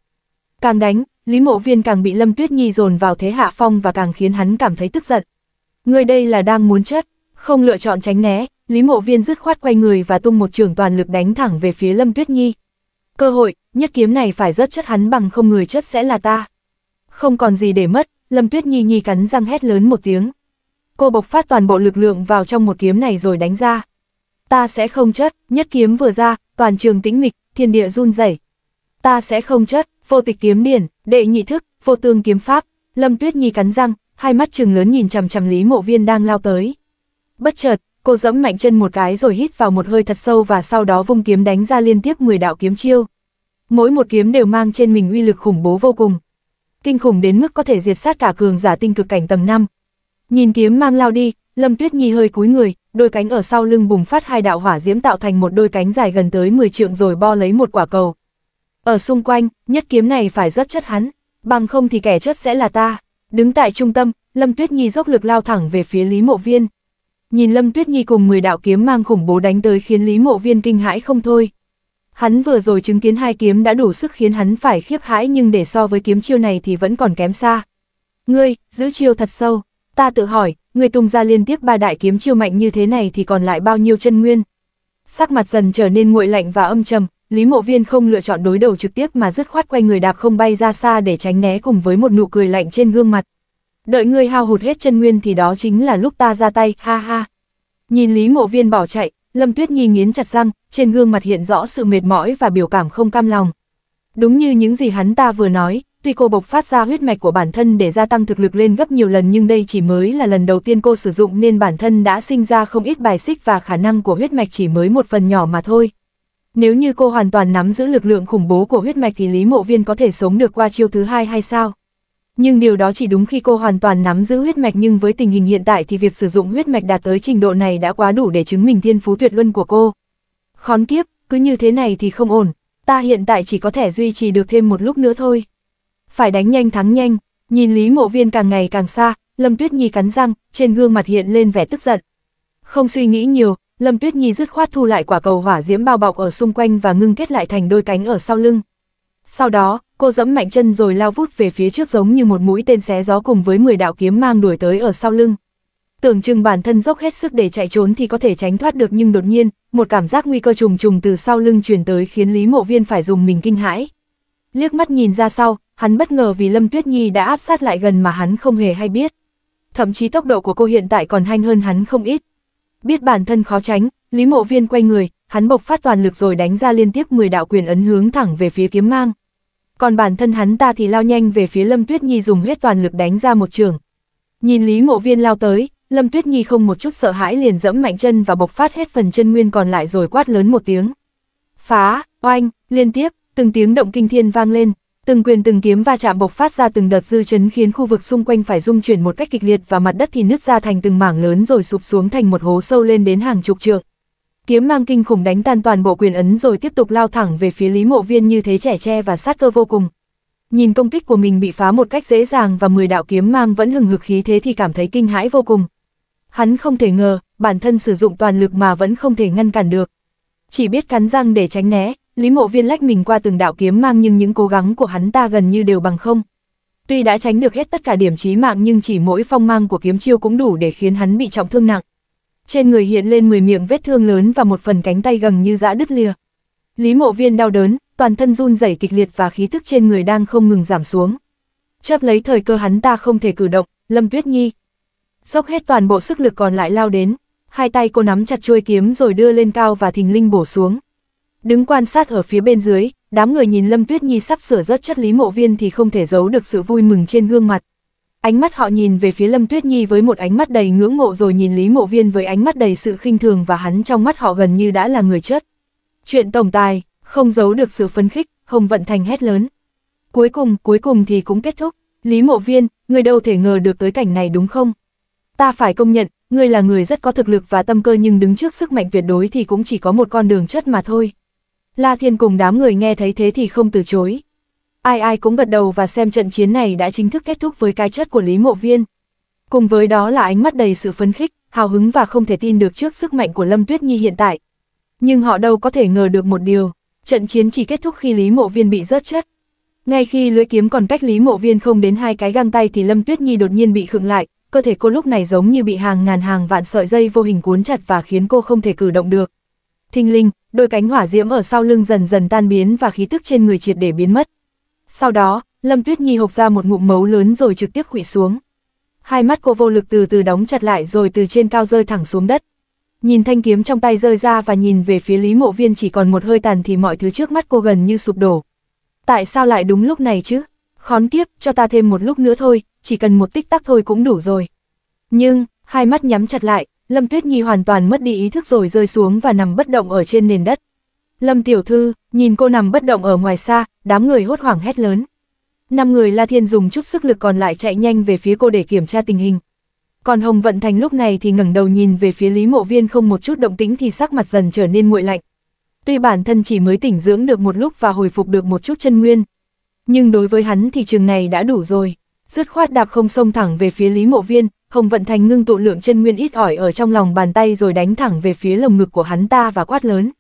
Càng đánh, Lý Mộ Viên càng bị Lâm Tuyết Nhi dồn vào thế hạ phong và càng khiến hắn cảm thấy tức giận. Người đây là đang muốn chết, không lựa chọn tránh né, Lý Mộ Viên dứt khoát quay người và tung một trường toàn lực đánh thẳng về phía Lâm Tuyết Nhi. Cơ hội, nhất kiếm này phải rất chất hắn bằng không người chất sẽ là ta. Không còn gì để mất, Lâm Tuyết Nhi nhi cắn răng hét lớn một tiếng. Cô bộc phát toàn bộ lực lượng vào trong một kiếm này rồi đánh ra ta sẽ không chất, nhất kiếm vừa ra, toàn trường tĩnh mịch, thiên địa run rẩy. Ta sẽ không chất, vô tịch kiếm điển, đệ nhị thức, vô tương kiếm pháp, Lâm Tuyết Nhi cắn răng, hai mắt trừng lớn nhìn chằm chằm Lý Mộ Viên đang lao tới. Bất chợt, cô giẫm mạnh chân một cái rồi hít vào một hơi thật sâu và sau đó vung kiếm đánh ra liên tiếp 10 đạo kiếm chiêu. Mỗi một kiếm đều mang trên mình uy lực khủng bố vô cùng. Kinh khủng đến mức có thể diệt sát cả cường giả tinh cực cảnh tầng 5. Nhìn kiếm mang lao đi, Lâm Tuyết Nhi hơi cúi người, đôi cánh ở sau lưng bùng phát hai đạo hỏa diễm tạo thành một đôi cánh dài gần tới 10 trượng rồi bo lấy một quả cầu. Ở xung quanh, nhất kiếm này phải rất chất hắn, bằng không thì kẻ chất sẽ là ta. Đứng tại trung tâm, Lâm Tuyết Nhi dốc lực lao thẳng về phía Lý Mộ Viên. Nhìn Lâm Tuyết Nhi cùng 10 đạo kiếm mang khủng bố đánh tới khiến Lý Mộ Viên kinh hãi không thôi. Hắn vừa rồi chứng kiến hai kiếm đã đủ sức khiến hắn phải khiếp hãi nhưng để so với kiếm chiêu này thì vẫn còn kém xa. Ngươi, giữ chiêu thật sâu, ta tự hỏi, người tung ra liên tiếp ba đại kiếm chiêu mạnh như thế này thì còn lại bao nhiêu chân nguyên. Sắc mặt dần trở nên nguội lạnh và âm trầm, Lý Mộ Viên không lựa chọn đối đầu trực tiếp mà dứt khoát quay người đạp không bay ra xa để tránh né cùng với một nụ cười lạnh trên gương mặt. Đợi ngươi hao hụt hết chân nguyên thì đó chính là lúc ta ra tay, ha ha. Nhìn Lý Mộ Viên bỏ chạy, Lâm Tuyết Nhi nghiến chặt răng, trên gương mặt hiện rõ sự mệt mỏi và biểu cảm không cam lòng. Đúng như những gì hắn ta vừa nói, Tuy cô bộc phát ra huyết mạch của bản thân để gia tăng thực lực lên gấp nhiều lần nhưng đây chỉ mới là lần đầu tiên cô sử dụng nên bản thân đã sinh ra không ít bài xích và khả năng của huyết mạch chỉ mới một phần nhỏ mà thôi. Nếu như cô hoàn toàn nắm giữ lực lượng khủng bố của huyết mạch thì Lý Mộ Viên có thể sống được qua chiêu thứ hai hay sao? Nhưng điều đó chỉ đúng khi cô hoàn toàn nắm giữ huyết mạch nhưng với tình hình hiện tại thì việc sử dụng huyết mạch đạt tới trình độ này đã quá đủ để chứng minh thiên phú tuyệt luân của cô. Khón kiếp, cứ như thế này thì không ổn, ta hiện tại chỉ có thể duy trì được thêm một lúc nữa thôi phải đánh nhanh thắng nhanh, nhìn Lý Mộ Viên càng ngày càng xa, Lâm Tuyết Nhi cắn răng, trên gương mặt hiện lên vẻ tức giận. Không suy nghĩ nhiều, Lâm Tuyết Nhi dứt khoát thu lại quả cầu hỏa diễm bao bọc ở xung quanh và ngưng kết lại thành đôi cánh ở sau lưng. Sau đó, cô dẫm mạnh chân rồi lao vút về phía trước giống như một mũi tên xé gió cùng với 10 đạo kiếm mang đuổi tới ở sau lưng. Tưởng chừng bản thân dốc hết sức để chạy trốn thì có thể tránh thoát được nhưng đột nhiên, một cảm giác nguy cơ trùng trùng từ sau lưng truyền tới khiến Lý Mộ Viên phải dùng mình kinh hãi. Liếc mắt nhìn ra sau, hắn bất ngờ vì Lâm Tuyết Nhi đã áp sát lại gần mà hắn không hề hay biết. Thậm chí tốc độ của cô hiện tại còn nhanh hơn hắn không ít. Biết bản thân khó tránh, Lý Mộ Viên quay người, hắn bộc phát toàn lực rồi đánh ra liên tiếp 10 đạo quyền ấn hướng thẳng về phía kiếm mang. Còn bản thân hắn ta thì lao nhanh về phía Lâm Tuyết Nhi dùng hết toàn lực đánh ra một trường. Nhìn Lý Mộ Viên lao tới, Lâm Tuyết Nhi không một chút sợ hãi liền dẫm mạnh chân và bộc phát hết phần chân nguyên còn lại rồi quát lớn một tiếng. Phá, oanh, liên tiếp, từng tiếng động kinh thiên vang lên, Từng quyền từng kiếm va chạm bộc phát ra từng đợt dư chấn khiến khu vực xung quanh phải rung chuyển một cách kịch liệt và mặt đất thì nứt ra thành từng mảng lớn rồi sụp xuống thành một hố sâu lên đến hàng chục trượng. Kiếm mang kinh khủng đánh tan toàn bộ quyền ấn rồi tiếp tục lao thẳng về phía Lý Mộ Viên như thế trẻ tre và sát cơ vô cùng. Nhìn công kích của mình bị phá một cách dễ dàng và 10 đạo kiếm mang vẫn hừng hực khí thế thì cảm thấy kinh hãi vô cùng. Hắn không thể ngờ, bản thân sử dụng toàn lực mà vẫn không thể ngăn cản được. Chỉ biết cắn răng để tránh né, Lý Mộ Viên lách mình qua từng đạo kiếm mang nhưng những cố gắng của hắn ta gần như đều bằng không. Tuy đã tránh được hết tất cả điểm chí mạng nhưng chỉ mỗi phong mang của kiếm chiêu cũng đủ để khiến hắn bị trọng thương nặng. Trên người hiện lên 10 miệng vết thương lớn và một phần cánh tay gần như dã đứt lìa. Lý Mộ Viên đau đớn, toàn thân run rẩy kịch liệt và khí thức trên người đang không ngừng giảm xuống. Chớp lấy thời cơ hắn ta không thể cử động, Lâm Tuyết Nhi dốc hết toàn bộ sức lực còn lại lao đến, hai tay cô nắm chặt chuôi kiếm rồi đưa lên cao và thình linh bổ xuống. Đứng quan sát ở phía bên dưới, đám người nhìn Lâm Tuyết Nhi sắp sửa rất chất lý mộ viên thì không thể giấu được sự vui mừng trên gương mặt. Ánh mắt họ nhìn về phía Lâm Tuyết Nhi với một ánh mắt đầy ngưỡng mộ rồi nhìn Lý Mộ Viên với ánh mắt đầy sự khinh thường và hắn trong mắt họ gần như đã là người chết. Chuyện tổng tài, không giấu được sự phấn khích, Hồng Vận Thành hét lớn. Cuối cùng, cuối cùng thì cũng kết thúc. Lý Mộ Viên, người đâu thể ngờ được tới cảnh này đúng không? Ta phải công nhận, ngươi là người rất có thực lực và tâm cơ nhưng đứng trước sức mạnh tuyệt đối thì cũng chỉ có một con đường chất mà thôi. La Thiên cùng đám người nghe thấy thế thì không từ chối. Ai ai cũng gật đầu và xem trận chiến này đã chính thức kết thúc với cái chết của Lý Mộ Viên. Cùng với đó là ánh mắt đầy sự phấn khích, hào hứng và không thể tin được trước sức mạnh của Lâm Tuyết Nhi hiện tại. Nhưng họ đâu có thể ngờ được một điều, trận chiến chỉ kết thúc khi Lý Mộ Viên bị rớt chất. Ngay khi lưỡi kiếm còn cách Lý Mộ Viên không đến hai cái găng tay thì Lâm Tuyết Nhi đột nhiên bị khựng lại, cơ thể cô lúc này giống như bị hàng ngàn hàng vạn sợi dây vô hình cuốn chặt và khiến cô không thể cử động được thinh linh, đôi cánh hỏa diễm ở sau lưng dần dần tan biến và khí tức trên người triệt để biến mất. Sau đó, Lâm Tuyết Nhi hộc ra một ngụm máu lớn rồi trực tiếp khủy xuống. Hai mắt cô vô lực từ từ đóng chặt lại rồi từ trên cao rơi thẳng xuống đất. Nhìn thanh kiếm trong tay rơi ra và nhìn về phía Lý Mộ Viên chỉ còn một hơi tàn thì mọi thứ trước mắt cô gần như sụp đổ. Tại sao lại đúng lúc này chứ? Khón kiếp, cho ta thêm một lúc nữa thôi, chỉ cần một tích tắc thôi cũng đủ rồi. Nhưng, hai mắt nhắm chặt lại, Lâm Tuyết Nhi hoàn toàn mất đi ý thức rồi rơi xuống và nằm bất động ở trên nền đất. Lâm Tiểu Thư, nhìn cô nằm bất động ở ngoài xa, đám người hốt hoảng hét lớn. Năm người La Thiên dùng chút sức lực còn lại chạy nhanh về phía cô để kiểm tra tình hình. Còn Hồng Vận Thành lúc này thì ngẩng đầu nhìn về phía Lý Mộ Viên không một chút động tĩnh thì sắc mặt dần trở nên nguội lạnh. Tuy bản thân chỉ mới tỉnh dưỡng được một lúc và hồi phục được một chút chân nguyên, nhưng đối với hắn thì trường này đã đủ rồi. Dứt khoát đạp không xông thẳng về phía Lý Mộ Viên, Hồng Vận Thành ngưng tụ lượng chân nguyên ít ỏi ở trong lòng bàn tay rồi đánh thẳng về phía lồng ngực của hắn ta và quát lớn.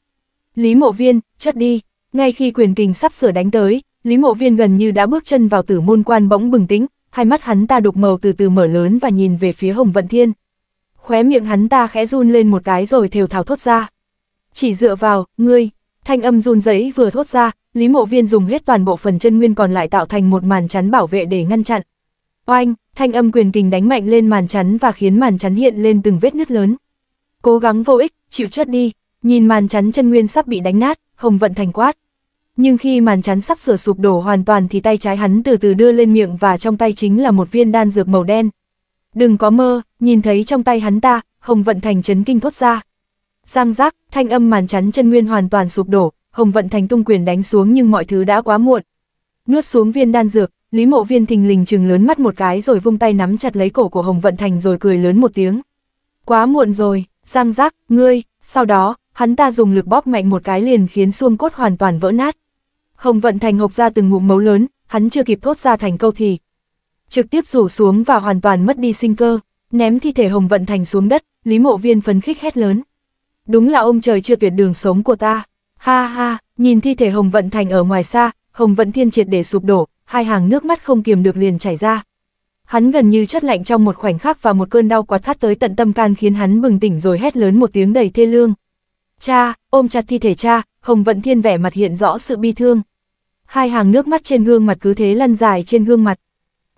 Lý Mộ Viên, chất đi. Ngay khi quyền kình sắp sửa đánh tới, Lý Mộ Viên gần như đã bước chân vào tử môn quan bỗng bừng tĩnh, hai mắt hắn ta đục màu từ từ mở lớn và nhìn về phía Hồng Vận Thiên. Khóe miệng hắn ta khẽ run lên một cái rồi thều thào thốt ra. Chỉ dựa vào, ngươi, thanh âm run rẩy vừa thốt ra, Lý Mộ Viên dùng hết toàn bộ phần chân nguyên còn lại tạo thành một màn chắn bảo vệ để ngăn chặn. Oanh, thanh âm quyền kình đánh mạnh lên màn chắn và khiến màn chắn hiện lên từng vết nứt lớn. Cố gắng vô ích, chịu chết đi, nhìn màn chắn chân nguyên sắp bị đánh nát, Hồng Vận Thành quát. Nhưng khi màn chắn sắp sửa sụp đổ hoàn toàn thì tay trái hắn từ từ đưa lên miệng và trong tay chính là một viên đan dược màu đen. Đừng có mơ, nhìn thấy trong tay hắn ta, Hồng Vận Thành chấn kinh thốt ra. Giang giác, thanh âm màn chắn chân nguyên hoàn toàn sụp đổ, Hồng Vận Thành tung quyền đánh xuống nhưng mọi thứ đã quá muộn. Nuốt xuống viên đan dược, Lý Mộ Viên thình lình chừng lớn mắt một cái rồi vung tay nắm chặt lấy cổ của Hồng Vận Thành rồi cười lớn một tiếng. Quá muộn rồi, Giang Giác, ngươi, sau đó, hắn ta dùng lực bóp mạnh một cái liền khiến xương cốt hoàn toàn vỡ nát. Hồng Vận Thành hộc ra từng ngụm máu lớn, hắn chưa kịp thốt ra thành câu thì trực tiếp rủ xuống và hoàn toàn mất đi sinh cơ, ném thi thể Hồng Vận Thành xuống đất, Lý Mộ Viên phấn khích hét lớn. Đúng là ông trời chưa tuyệt đường sống của ta. Ha ha, nhìn thi thể Hồng Vận Thành ở ngoài xa, Hồng Vận Thiên triệt để sụp đổ, hai hàng nước mắt không kiềm được liền chảy ra. Hắn gần như chất lạnh trong một khoảnh khắc và một cơn đau quá thắt tới tận tâm can khiến hắn bừng tỉnh rồi hét lớn một tiếng đầy thê lương. Cha, ôm chặt thi thể cha, Hồng Vận Thiên vẻ mặt hiện rõ sự bi thương. Hai hàng nước mắt trên gương mặt cứ thế lăn dài trên gương mặt.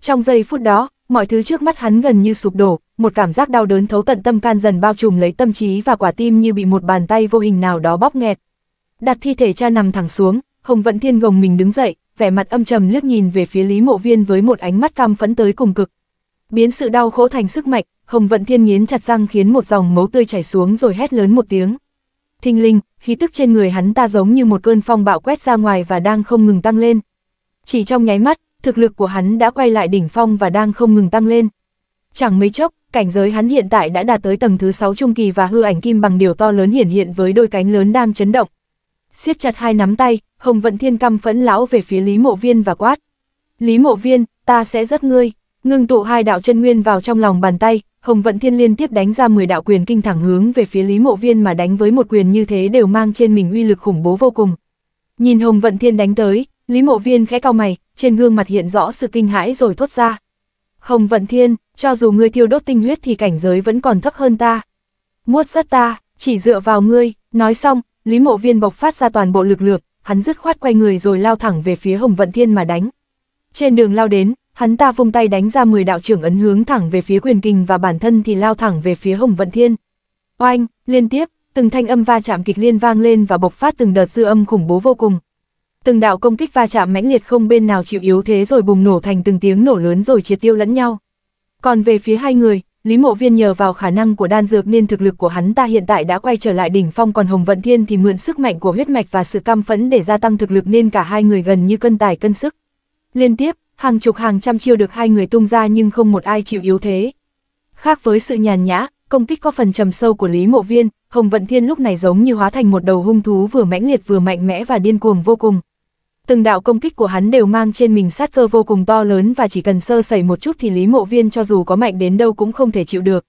Trong giây phút đó, mọi thứ trước mắt hắn gần như sụp đổ, một cảm giác đau đớn thấu tận tâm can dần bao trùm lấy tâm trí và quả tim như bị một bàn tay vô hình nào đó bóp nghẹt. Đặt thi thể cha nằm thẳng xuống, Hồng Vận Thiên gồng mình đứng dậy, vẻ mặt âm trầm liếc nhìn về phía Lý Mộ Viên với một ánh mắt cam phẫn tới cùng cực. Biến sự đau khổ thành sức mạnh, Hồng Vận Thiên nghiến chặt răng khiến một dòng máu tươi chảy xuống rồi hét lớn một tiếng. Thinh linh, khí tức trên người hắn ta giống như một cơn phong bạo quét ra ngoài và đang không ngừng tăng lên. Chỉ trong nháy mắt, thực lực của hắn đã quay lại đỉnh phong và đang không ngừng tăng lên. Chẳng mấy chốc, cảnh giới hắn hiện tại đã đạt tới tầng thứ 6 trung kỳ và hư ảnh kim bằng điều to lớn hiển hiện với đôi cánh lớn đang chấn động siết chặt hai nắm tay, Hồng Vận Thiên căm phẫn lão về phía Lý Mộ Viên và quát. Lý Mộ Viên, ta sẽ giết ngươi, ngưng tụ hai đạo chân nguyên vào trong lòng bàn tay, Hồng Vận Thiên liên tiếp đánh ra 10 đạo quyền kinh thẳng hướng về phía Lý Mộ Viên mà đánh với một quyền như thế đều mang trên mình uy lực khủng bố vô cùng. Nhìn Hồng Vận Thiên đánh tới, Lý Mộ Viên khẽ cao mày, trên gương mặt hiện rõ sự kinh hãi rồi thốt ra. Hồng Vận Thiên, cho dù ngươi thiêu đốt tinh huyết thì cảnh giới vẫn còn thấp hơn ta. Muốt rất ta, chỉ dựa vào ngươi, nói xong, Lý Mộ Viên bộc phát ra toàn bộ lực lượng, hắn dứt khoát quay người rồi lao thẳng về phía Hồng Vận Thiên mà đánh. Trên đường lao đến, hắn ta vung tay đánh ra 10 đạo trưởng ấn hướng thẳng về phía quyền kinh và bản thân thì lao thẳng về phía Hồng Vận Thiên. Oanh, liên tiếp, từng thanh âm va chạm kịch liên vang lên và bộc phát từng đợt dư âm khủng bố vô cùng. Từng đạo công kích va chạm mãnh liệt không bên nào chịu yếu thế rồi bùng nổ thành từng tiếng nổ lớn rồi triệt tiêu lẫn nhau. Còn về phía hai người, Lý Mộ Viên nhờ vào khả năng của đan dược nên thực lực của hắn ta hiện tại đã quay trở lại đỉnh phong còn Hồng Vận Thiên thì mượn sức mạnh của huyết mạch và sự cam phẫn để gia tăng thực lực nên cả hai người gần như cân tài cân sức. Liên tiếp, hàng chục hàng trăm chiêu được hai người tung ra nhưng không một ai chịu yếu thế. Khác với sự nhàn nhã, công kích có phần trầm sâu của Lý Mộ Viên, Hồng Vận Thiên lúc này giống như hóa thành một đầu hung thú vừa mãnh liệt vừa mạnh mẽ và điên cuồng vô cùng từng đạo công kích của hắn đều mang trên mình sát cơ vô cùng to lớn và chỉ cần sơ sẩy một chút thì Lý Mộ Viên cho dù có mạnh đến đâu cũng không thể chịu được.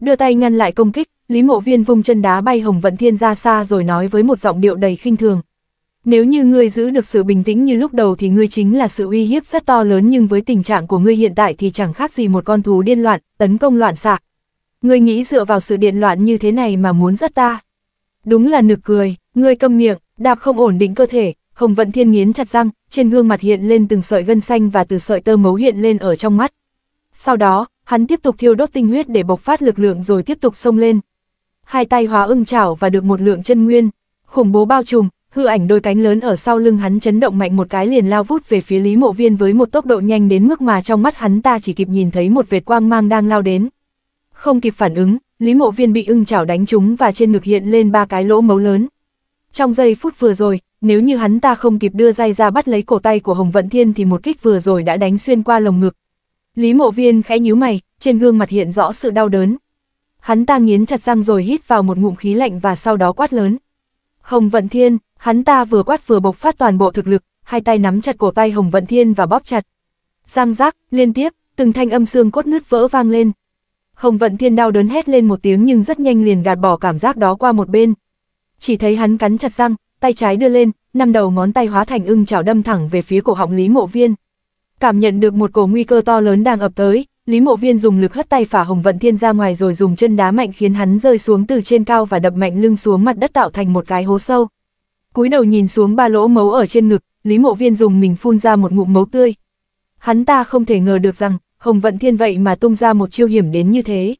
Đưa tay ngăn lại công kích, Lý Mộ Viên vung chân đá bay Hồng Vận Thiên ra xa rồi nói với một giọng điệu đầy khinh thường. Nếu như ngươi giữ được sự bình tĩnh như lúc đầu thì ngươi chính là sự uy hiếp rất to lớn nhưng với tình trạng của ngươi hiện tại thì chẳng khác gì một con thú điên loạn, tấn công loạn xạ. Ngươi nghĩ dựa vào sự điện loạn như thế này mà muốn rất ta. Đúng là nực cười, ngươi câm miệng, đạp không ổn định cơ thể, Hồng Vận Thiên nghiến chặt răng, trên gương mặt hiện lên từng sợi gân xanh và từ sợi tơ mấu hiện lên ở trong mắt. Sau đó, hắn tiếp tục thiêu đốt tinh huyết để bộc phát lực lượng rồi tiếp tục xông lên. Hai tay hóa ưng chảo và được một lượng chân nguyên, khủng bố bao trùm, hư ảnh đôi cánh lớn ở sau lưng hắn chấn động mạnh một cái liền lao vút về phía Lý Mộ Viên với một tốc độ nhanh đến mức mà trong mắt hắn ta chỉ kịp nhìn thấy một vệt quang mang đang lao đến. Không kịp phản ứng, Lý Mộ Viên bị ưng chảo đánh trúng và trên ngực hiện lên ba cái lỗ mấu lớn. Trong giây phút vừa rồi, nếu như hắn ta không kịp đưa dây ra bắt lấy cổ tay của Hồng Vận Thiên thì một kích vừa rồi đã đánh xuyên qua lồng ngực. Lý Mộ Viên khẽ nhíu mày, trên gương mặt hiện rõ sự đau đớn. Hắn ta nghiến chặt răng rồi hít vào một ngụm khí lạnh và sau đó quát lớn. Hồng Vận Thiên, hắn ta vừa quát vừa bộc phát toàn bộ thực lực, hai tay nắm chặt cổ tay Hồng Vận Thiên và bóp chặt. răng giác, liên tiếp, từng thanh âm xương cốt nứt vỡ vang lên. Hồng Vận Thiên đau đớn hét lên một tiếng nhưng rất nhanh liền gạt bỏ cảm giác đó qua một bên. Chỉ thấy hắn cắn chặt răng, tay trái đưa lên, năm đầu ngón tay hóa thành ưng chảo đâm thẳng về phía cổ họng Lý Mộ Viên. Cảm nhận được một cổ nguy cơ to lớn đang ập tới, Lý Mộ Viên dùng lực hất tay phả Hồng Vận Thiên ra ngoài rồi dùng chân đá mạnh khiến hắn rơi xuống từ trên cao và đập mạnh lưng xuống mặt đất tạo thành một cái hố sâu. Cúi đầu nhìn xuống ba lỗ mấu ở trên ngực, Lý Mộ Viên dùng mình phun ra một ngụm máu tươi. Hắn ta không thể ngờ được rằng, Hồng Vận Thiên vậy mà tung ra một chiêu hiểm đến như thế.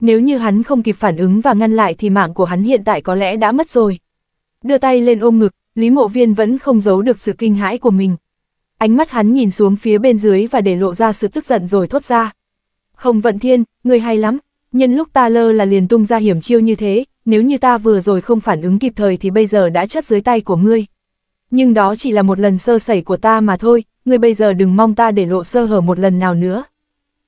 Nếu như hắn không kịp phản ứng và ngăn lại thì mạng của hắn hiện tại có lẽ đã mất rồi đưa tay lên ôm ngực, Lý Mộ Viên vẫn không giấu được sự kinh hãi của mình. Ánh mắt hắn nhìn xuống phía bên dưới và để lộ ra sự tức giận rồi thốt ra. Hồng Vận Thiên, người hay lắm, nhân lúc ta lơ là liền tung ra hiểm chiêu như thế, nếu như ta vừa rồi không phản ứng kịp thời thì bây giờ đã chất dưới tay của ngươi. Nhưng đó chỉ là một lần sơ sẩy của ta mà thôi, ngươi bây giờ đừng mong ta để lộ sơ hở một lần nào nữa.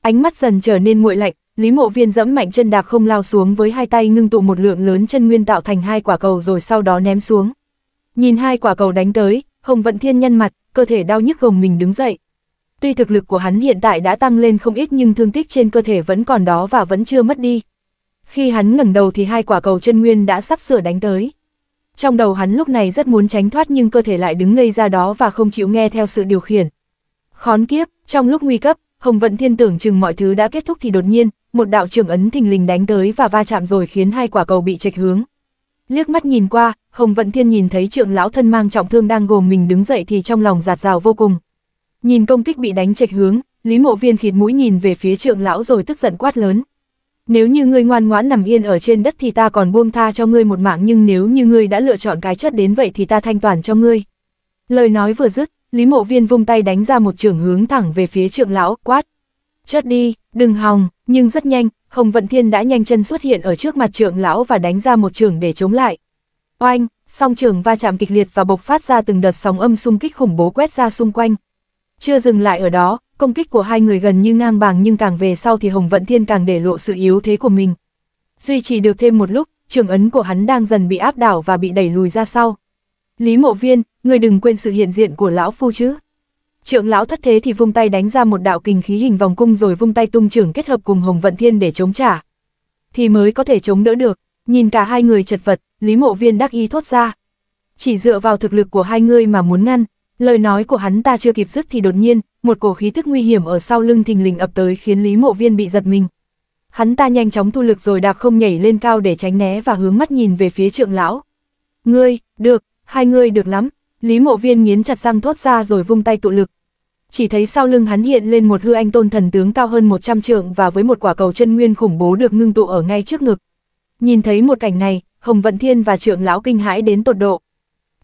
Ánh mắt dần trở nên nguội lạnh, Lý Mộ Viên dẫm mạnh chân đạp không lao xuống với hai tay ngưng tụ một lượng lớn chân nguyên tạo thành hai quả cầu rồi sau đó ném xuống. Nhìn hai quả cầu đánh tới, Hồng Vận Thiên nhăn mặt, cơ thể đau nhức gồng mình đứng dậy. Tuy thực lực của hắn hiện tại đã tăng lên không ít nhưng thương tích trên cơ thể vẫn còn đó và vẫn chưa mất đi. Khi hắn ngẩng đầu thì hai quả cầu chân nguyên đã sắp sửa đánh tới. Trong đầu hắn lúc này rất muốn tránh thoát nhưng cơ thể lại đứng ngây ra đó và không chịu nghe theo sự điều khiển. Khón kiếp, trong lúc nguy cấp, Hồng Vận Thiên tưởng chừng mọi thứ đã kết thúc thì đột nhiên, một đạo trường ấn thình lình đánh tới và va chạm rồi khiến hai quả cầu bị chệch hướng. Liếc mắt nhìn qua, Hồng Vận Thiên nhìn thấy trượng lão thân mang trọng thương đang gồm mình đứng dậy thì trong lòng giạt rào vô cùng. Nhìn công kích bị đánh chệch hướng, Lý Mộ Viên khịt mũi nhìn về phía trượng lão rồi tức giận quát lớn. Nếu như ngươi ngoan ngoãn nằm yên ở trên đất thì ta còn buông tha cho ngươi một mạng nhưng nếu như ngươi đã lựa chọn cái chất đến vậy thì ta thanh toàn cho ngươi. Lời nói vừa dứt, Lý Mộ Viên vung tay đánh ra một trường hướng thẳng về phía trượng lão, quát chớt đi, đừng hòng, nhưng rất nhanh, Hồng Vận Thiên đã nhanh chân xuất hiện ở trước mặt trưởng lão và đánh ra một trường để chống lại. Oanh, song trường va chạm kịch liệt và bộc phát ra từng đợt sóng âm xung kích khủng bố quét ra xung quanh. Chưa dừng lại ở đó, công kích của hai người gần như ngang bằng nhưng càng về sau thì Hồng Vận Thiên càng để lộ sự yếu thế của mình. Duy trì được thêm một lúc, trường ấn của hắn đang dần bị áp đảo và bị đẩy lùi ra sau. Lý Mộ Viên, người đừng quên sự hiện diện của lão phu chứ. Trượng lão thất thế thì vung tay đánh ra một đạo kình khí hình vòng cung rồi vung tay tung trưởng kết hợp cùng Hồng Vận Thiên để chống trả. Thì mới có thể chống đỡ được, nhìn cả hai người chật vật, Lý Mộ Viên đắc ý thốt ra. Chỉ dựa vào thực lực của hai người mà muốn ngăn, lời nói của hắn ta chưa kịp dứt thì đột nhiên, một cổ khí thức nguy hiểm ở sau lưng thình lình ập tới khiến Lý Mộ Viên bị giật mình. Hắn ta nhanh chóng thu lực rồi đạp không nhảy lên cao để tránh né và hướng mắt nhìn về phía trượng lão. Ngươi, được, hai ngươi được lắm, Lý mộ viên nghiến chặt răng thốt ra rồi vung tay tụ lực. Chỉ thấy sau lưng hắn hiện lên một hư anh tôn thần tướng cao hơn 100 trượng và với một quả cầu chân nguyên khủng bố được ngưng tụ ở ngay trước ngực. Nhìn thấy một cảnh này, Hồng Vận Thiên và trượng lão kinh hãi đến tột độ.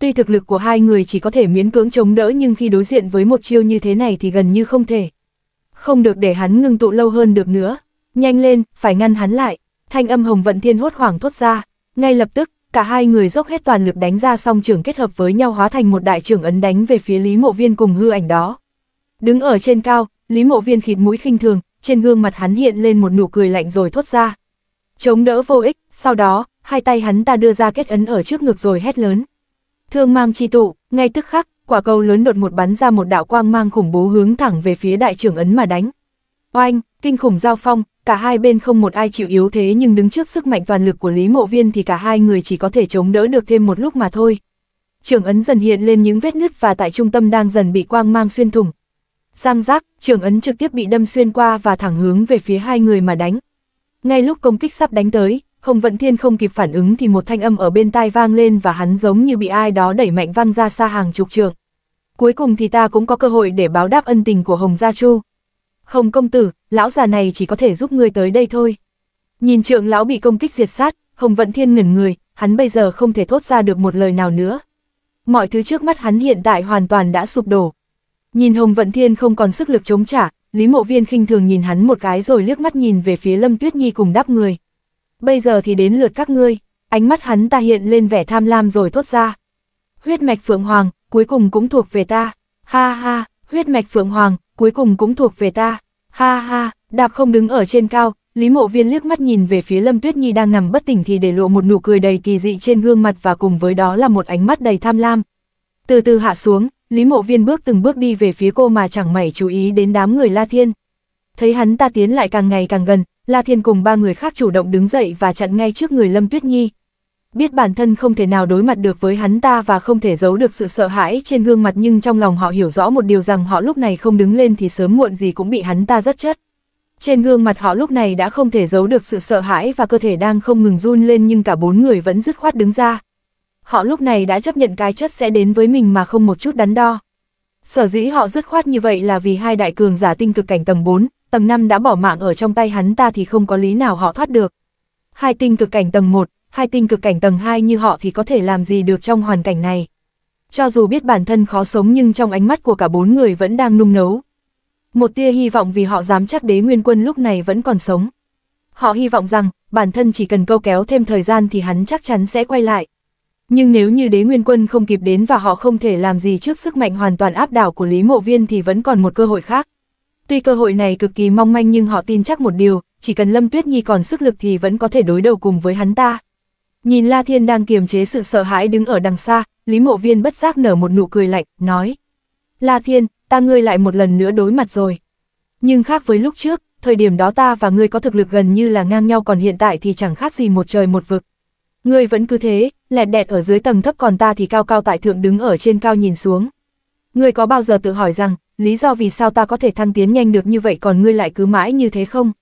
Tuy thực lực của hai người chỉ có thể miễn cưỡng chống đỡ nhưng khi đối diện với một chiêu như thế này thì gần như không thể. Không được để hắn ngưng tụ lâu hơn được nữa. Nhanh lên, phải ngăn hắn lại. Thanh âm Hồng Vận Thiên hốt hoảng thốt ra. Ngay lập tức, cả hai người dốc hết toàn lực đánh ra song trưởng kết hợp với nhau hóa thành một đại trưởng ấn đánh về phía Lý Mộ Viên cùng hư ảnh đó. Đứng ở trên cao, Lý Mộ Viên khịt mũi khinh thường, trên gương mặt hắn hiện lên một nụ cười lạnh rồi thốt ra. Chống đỡ vô ích, sau đó, hai tay hắn ta đưa ra kết ấn ở trước ngực rồi hét lớn. Thương mang chi tụ, ngay tức khắc, quả cầu lớn đột một bắn ra một đạo quang mang khủng bố hướng thẳng về phía đại trưởng ấn mà đánh. Oanh, kinh khủng giao phong, cả hai bên không một ai chịu yếu thế nhưng đứng trước sức mạnh toàn lực của Lý Mộ Viên thì cả hai người chỉ có thể chống đỡ được thêm một lúc mà thôi. Trường ấn dần hiện lên những vết nứt và tại trung tâm đang dần bị quang mang xuyên thủng. Giang giác, trường ấn trực tiếp bị đâm xuyên qua và thẳng hướng về phía hai người mà đánh. Ngay lúc công kích sắp đánh tới, Hồng Vận Thiên không kịp phản ứng thì một thanh âm ở bên tai vang lên và hắn giống như bị ai đó đẩy mạnh văng ra xa hàng chục trường. Cuối cùng thì ta cũng có cơ hội để báo đáp ân tình của Hồng Gia Chu. Hồng công tử, lão già này chỉ có thể giúp ngươi tới đây thôi. Nhìn trượng lão bị công kích diệt sát, Hồng Vận Thiên ngẩn người, hắn bây giờ không thể thốt ra được một lời nào nữa. Mọi thứ trước mắt hắn hiện tại hoàn toàn đã sụp đổ. Nhìn Hồng Vận Thiên không còn sức lực chống trả, Lý Mộ Viên khinh thường nhìn hắn một cái rồi liếc mắt nhìn về phía Lâm Tuyết Nhi cùng đáp người. Bây giờ thì đến lượt các ngươi, ánh mắt hắn ta hiện lên vẻ tham lam rồi thốt ra. Huyết mạch Phượng Hoàng, cuối cùng cũng thuộc về ta. Ha ha, huyết mạch Phượng Hoàng, cuối cùng cũng thuộc về ta. Ha ha, đạp không đứng ở trên cao, Lý Mộ Viên liếc mắt nhìn về phía Lâm Tuyết Nhi đang nằm bất tỉnh thì để lộ một nụ cười đầy kỳ dị trên gương mặt và cùng với đó là một ánh mắt đầy tham lam. Từ từ hạ xuống, Lý Mộ Viên bước từng bước đi về phía cô mà chẳng mảy chú ý đến đám người La Thiên. Thấy hắn ta tiến lại càng ngày càng gần, La Thiên cùng ba người khác chủ động đứng dậy và chặn ngay trước người Lâm Tuyết Nhi, biết bản thân không thể nào đối mặt được với hắn ta và không thể giấu được sự sợ hãi trên gương mặt nhưng trong lòng họ hiểu rõ một điều rằng họ lúc này không đứng lên thì sớm muộn gì cũng bị hắn ta rất chất. Trên gương mặt họ lúc này đã không thể giấu được sự sợ hãi và cơ thể đang không ngừng run lên nhưng cả bốn người vẫn dứt khoát đứng ra. Họ lúc này đã chấp nhận cái chất sẽ đến với mình mà không một chút đắn đo. Sở dĩ họ dứt khoát như vậy là vì hai đại cường giả tinh cực cảnh tầng 4, tầng 5 đã bỏ mạng ở trong tay hắn ta thì không có lý nào họ thoát được. Hai tinh cực cảnh tầng 1, hai tinh cực cảnh tầng 2 như họ thì có thể làm gì được trong hoàn cảnh này. Cho dù biết bản thân khó sống nhưng trong ánh mắt của cả bốn người vẫn đang nung nấu. Một tia hy vọng vì họ dám chắc đế nguyên quân lúc này vẫn còn sống. Họ hy vọng rằng, bản thân chỉ cần câu kéo thêm thời gian thì hắn chắc chắn sẽ quay lại. Nhưng nếu như đế nguyên quân không kịp đến và họ không thể làm gì trước sức mạnh hoàn toàn áp đảo của Lý Mộ Viên thì vẫn còn một cơ hội khác. Tuy cơ hội này cực kỳ mong manh nhưng họ tin chắc một điều, chỉ cần Lâm Tuyết Nhi còn sức lực thì vẫn có thể đối đầu cùng với hắn ta. Nhìn La Thiên đang kiềm chế sự sợ hãi đứng ở đằng xa, Lý Mộ Viên bất giác nở một nụ cười lạnh, nói. La Thiên, ta ngươi lại một lần nữa đối mặt rồi. Nhưng khác với lúc trước, thời điểm đó ta và ngươi có thực lực gần như là ngang nhau còn hiện tại thì chẳng khác gì một trời một vực. Ngươi vẫn cứ thế, lẹt đẹt ở dưới tầng thấp còn ta thì cao cao tại thượng đứng ở trên cao nhìn xuống. Ngươi có bao giờ tự hỏi rằng, lý do vì sao ta có thể thăng tiến nhanh được như vậy còn ngươi lại cứ mãi như thế không?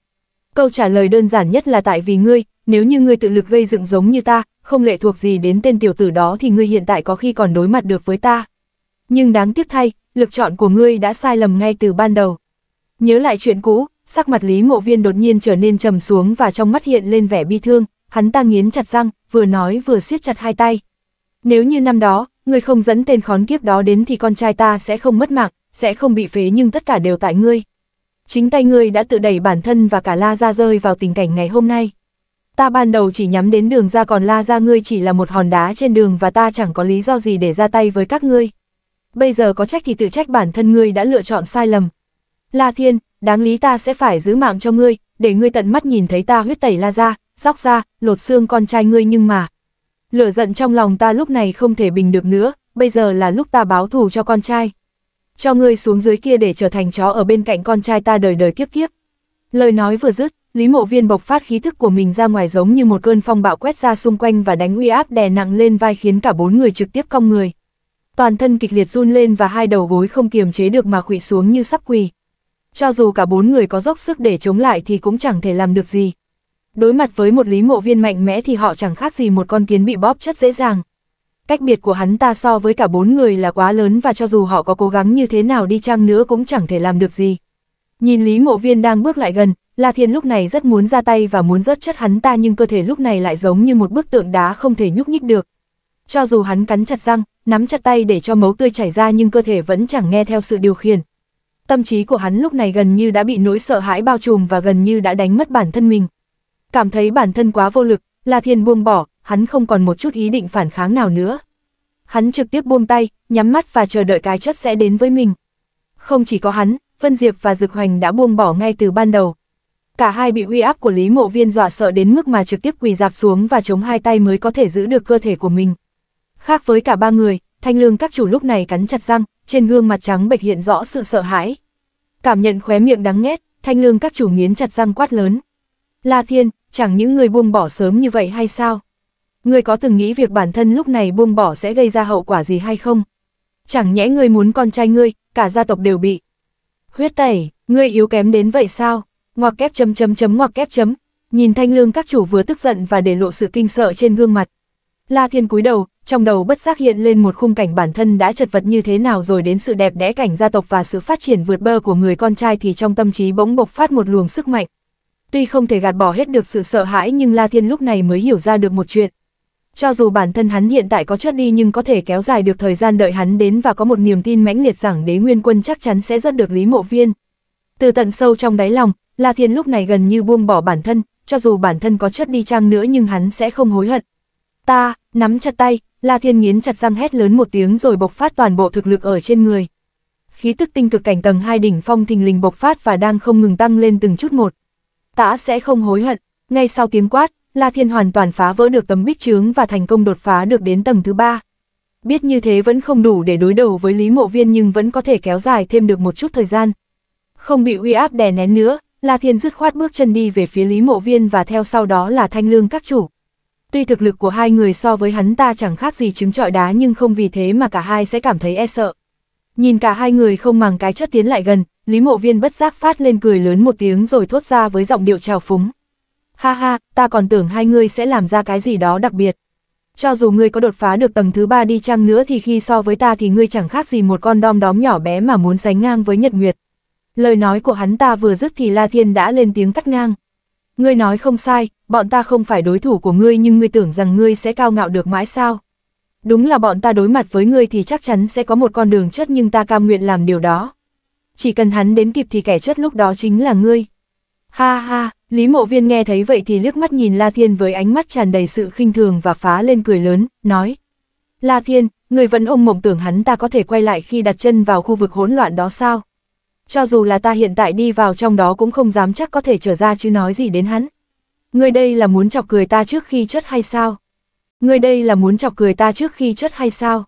Câu trả lời đơn giản nhất là tại vì ngươi, nếu như ngươi tự lực gây dựng giống như ta, không lệ thuộc gì đến tên tiểu tử đó thì ngươi hiện tại có khi còn đối mặt được với ta. Nhưng đáng tiếc thay, lực chọn của ngươi đã sai lầm ngay từ ban đầu. Nhớ lại chuyện cũ, sắc mặt Lý Mộ Viên đột nhiên trở nên trầm xuống và trong mắt hiện lên vẻ bi thương, hắn ta nghiến chặt răng, vừa nói vừa siết chặt hai tay. Nếu như năm đó, ngươi không dẫn tên khốn kiếp đó đến thì con trai ta sẽ không mất mạng, sẽ không bị phế nhưng tất cả đều tại ngươi. Chính tay ngươi đã tự đẩy bản thân và cả La ra rơi vào tình cảnh ngày hôm nay ta ban đầu chỉ nhắm đến đường ra còn la ra ngươi chỉ là một hòn đá trên đường và ta chẳng có lý do gì để ra tay với các ngươi. Bây giờ có trách thì tự trách bản thân ngươi đã lựa chọn sai lầm. La Thiên, đáng lý ta sẽ phải giữ mạng cho ngươi, để ngươi tận mắt nhìn thấy ta huyết tẩy la ra, róc ra, lột xương con trai ngươi nhưng mà. Lửa giận trong lòng ta lúc này không thể bình được nữa, bây giờ là lúc ta báo thù cho con trai. Cho ngươi xuống dưới kia để trở thành chó ở bên cạnh con trai ta đời đời kiếp kiếp. Lời nói vừa dứt, Lý Mộ Viên bộc phát khí thức của mình ra ngoài giống như một cơn phong bạo quét ra xung quanh và đánh uy áp đè nặng lên vai khiến cả bốn người trực tiếp cong người. Toàn thân kịch liệt run lên và hai đầu gối không kiềm chế được mà khụy xuống như sắp quỳ. Cho dù cả bốn người có dốc sức để chống lại thì cũng chẳng thể làm được gì. Đối mặt với một Lý Mộ Viên mạnh mẽ thì họ chẳng khác gì một con kiến bị bóp chất dễ dàng. Cách biệt của hắn ta so với cả bốn người là quá lớn và cho dù họ có cố gắng như thế nào đi chăng nữa cũng chẳng thể làm được gì. Nhìn Lý Ngộ Viên đang bước lại gần, La Thiên lúc này rất muốn ra tay và muốn rớt chất hắn ta nhưng cơ thể lúc này lại giống như một bức tượng đá không thể nhúc nhích được. Cho dù hắn cắn chặt răng, nắm chặt tay để cho máu tươi chảy ra nhưng cơ thể vẫn chẳng nghe theo sự điều khiển. Tâm trí của hắn lúc này gần như đã bị nỗi sợ hãi bao trùm và gần như đã đánh mất bản thân mình. Cảm thấy bản thân quá vô lực, La Thiên buông bỏ, hắn không còn một chút ý định phản kháng nào nữa. Hắn trực tiếp buông tay, nhắm mắt và chờ đợi cái chất sẽ đến với mình. Không chỉ có hắn, Vân Diệp và Dực Hoành đã buông bỏ ngay từ ban đầu. Cả hai bị uy áp của Lý Mộ Viên dọa sợ đến mức mà trực tiếp quỳ dạp xuống và chống hai tay mới có thể giữ được cơ thể của mình. Khác với cả ba người, thanh lương các chủ lúc này cắn chặt răng, trên gương mặt trắng bệch hiện rõ sự sợ hãi. Cảm nhận khóe miệng đắng nghét, thanh lương các chủ nghiến chặt răng quát lớn. La Thiên, chẳng những người buông bỏ sớm như vậy hay sao? Người có từng nghĩ việc bản thân lúc này buông bỏ sẽ gây ra hậu quả gì hay không? Chẳng nhẽ người muốn con trai ngươi, cả gia tộc đều bị, Huyết tẩy, ngươi yếu kém đến vậy sao? Ngoặc kép chấm chấm chấm ngoặc kép chấm. Nhìn thanh lương các chủ vừa tức giận và để lộ sự kinh sợ trên gương mặt. La Thiên cúi đầu, trong đầu bất giác hiện lên một khung cảnh bản thân đã chật vật như thế nào rồi đến sự đẹp đẽ cảnh gia tộc và sự phát triển vượt bơ của người con trai thì trong tâm trí bỗng bộc phát một luồng sức mạnh. Tuy không thể gạt bỏ hết được sự sợ hãi nhưng La Thiên lúc này mới hiểu ra được một chuyện, cho dù bản thân hắn hiện tại có chất đi nhưng có thể kéo dài được thời gian đợi hắn đến và có một niềm tin mãnh liệt rằng đế nguyên quân chắc chắn sẽ rất được Lý Mộ Viên. Từ tận sâu trong đáy lòng, La Thiên lúc này gần như buông bỏ bản thân, cho dù bản thân có chất đi chăng nữa nhưng hắn sẽ không hối hận. Ta, nắm chặt tay, La Thiên nghiến chặt răng hét lớn một tiếng rồi bộc phát toàn bộ thực lực ở trên người. Khí tức tinh cực cảnh tầng 2 đỉnh phong thình lình bộc phát và đang không ngừng tăng lên từng chút một. ta sẽ không hối hận, ngay sau tiếng quát, La Thiên hoàn toàn phá vỡ được tấm bích chướng và thành công đột phá được đến tầng thứ ba. Biết như thế vẫn không đủ để đối đầu với Lý Mộ Viên nhưng vẫn có thể kéo dài thêm được một chút thời gian. Không bị uy áp đè nén nữa, La Thiên dứt khoát bước chân đi về phía Lý Mộ Viên và theo sau đó là Thanh Lương các chủ. Tuy thực lực của hai người so với hắn ta chẳng khác gì trứng trọi đá nhưng không vì thế mà cả hai sẽ cảm thấy e sợ. Nhìn cả hai người không màng cái chất tiến lại gần, Lý Mộ Viên bất giác phát lên cười lớn một tiếng rồi thốt ra với giọng điệu trào phúng. Ha ha, ta còn tưởng hai ngươi sẽ làm ra cái gì đó đặc biệt. Cho dù ngươi có đột phá được tầng thứ ba đi chăng nữa thì khi so với ta thì ngươi chẳng khác gì một con đom đóm nhỏ bé mà muốn sánh ngang với Nhật Nguyệt. Lời nói của hắn ta vừa dứt thì La Thiên đã lên tiếng cắt ngang. Ngươi nói không sai, bọn ta không phải đối thủ của ngươi nhưng ngươi tưởng rằng ngươi sẽ cao ngạo được mãi sao. Đúng là bọn ta đối mặt với ngươi thì chắc chắn sẽ có một con đường chất nhưng ta cam nguyện làm điều đó. Chỉ cần hắn đến kịp thì kẻ chất lúc đó chính là ngươi. Ha ha, Lý Mộ Viên nghe thấy vậy thì liếc mắt nhìn La Thiên với ánh mắt tràn đầy sự khinh thường và phá lên cười lớn, nói. La Thiên, người vẫn ôm mộng tưởng hắn ta có thể quay lại khi đặt chân vào khu vực hỗn loạn đó sao? Cho dù là ta hiện tại đi vào trong đó cũng không dám chắc có thể trở ra chứ nói gì đến hắn. Người đây là muốn chọc cười ta trước khi chất hay sao? Người đây là muốn chọc cười ta trước khi chất hay sao?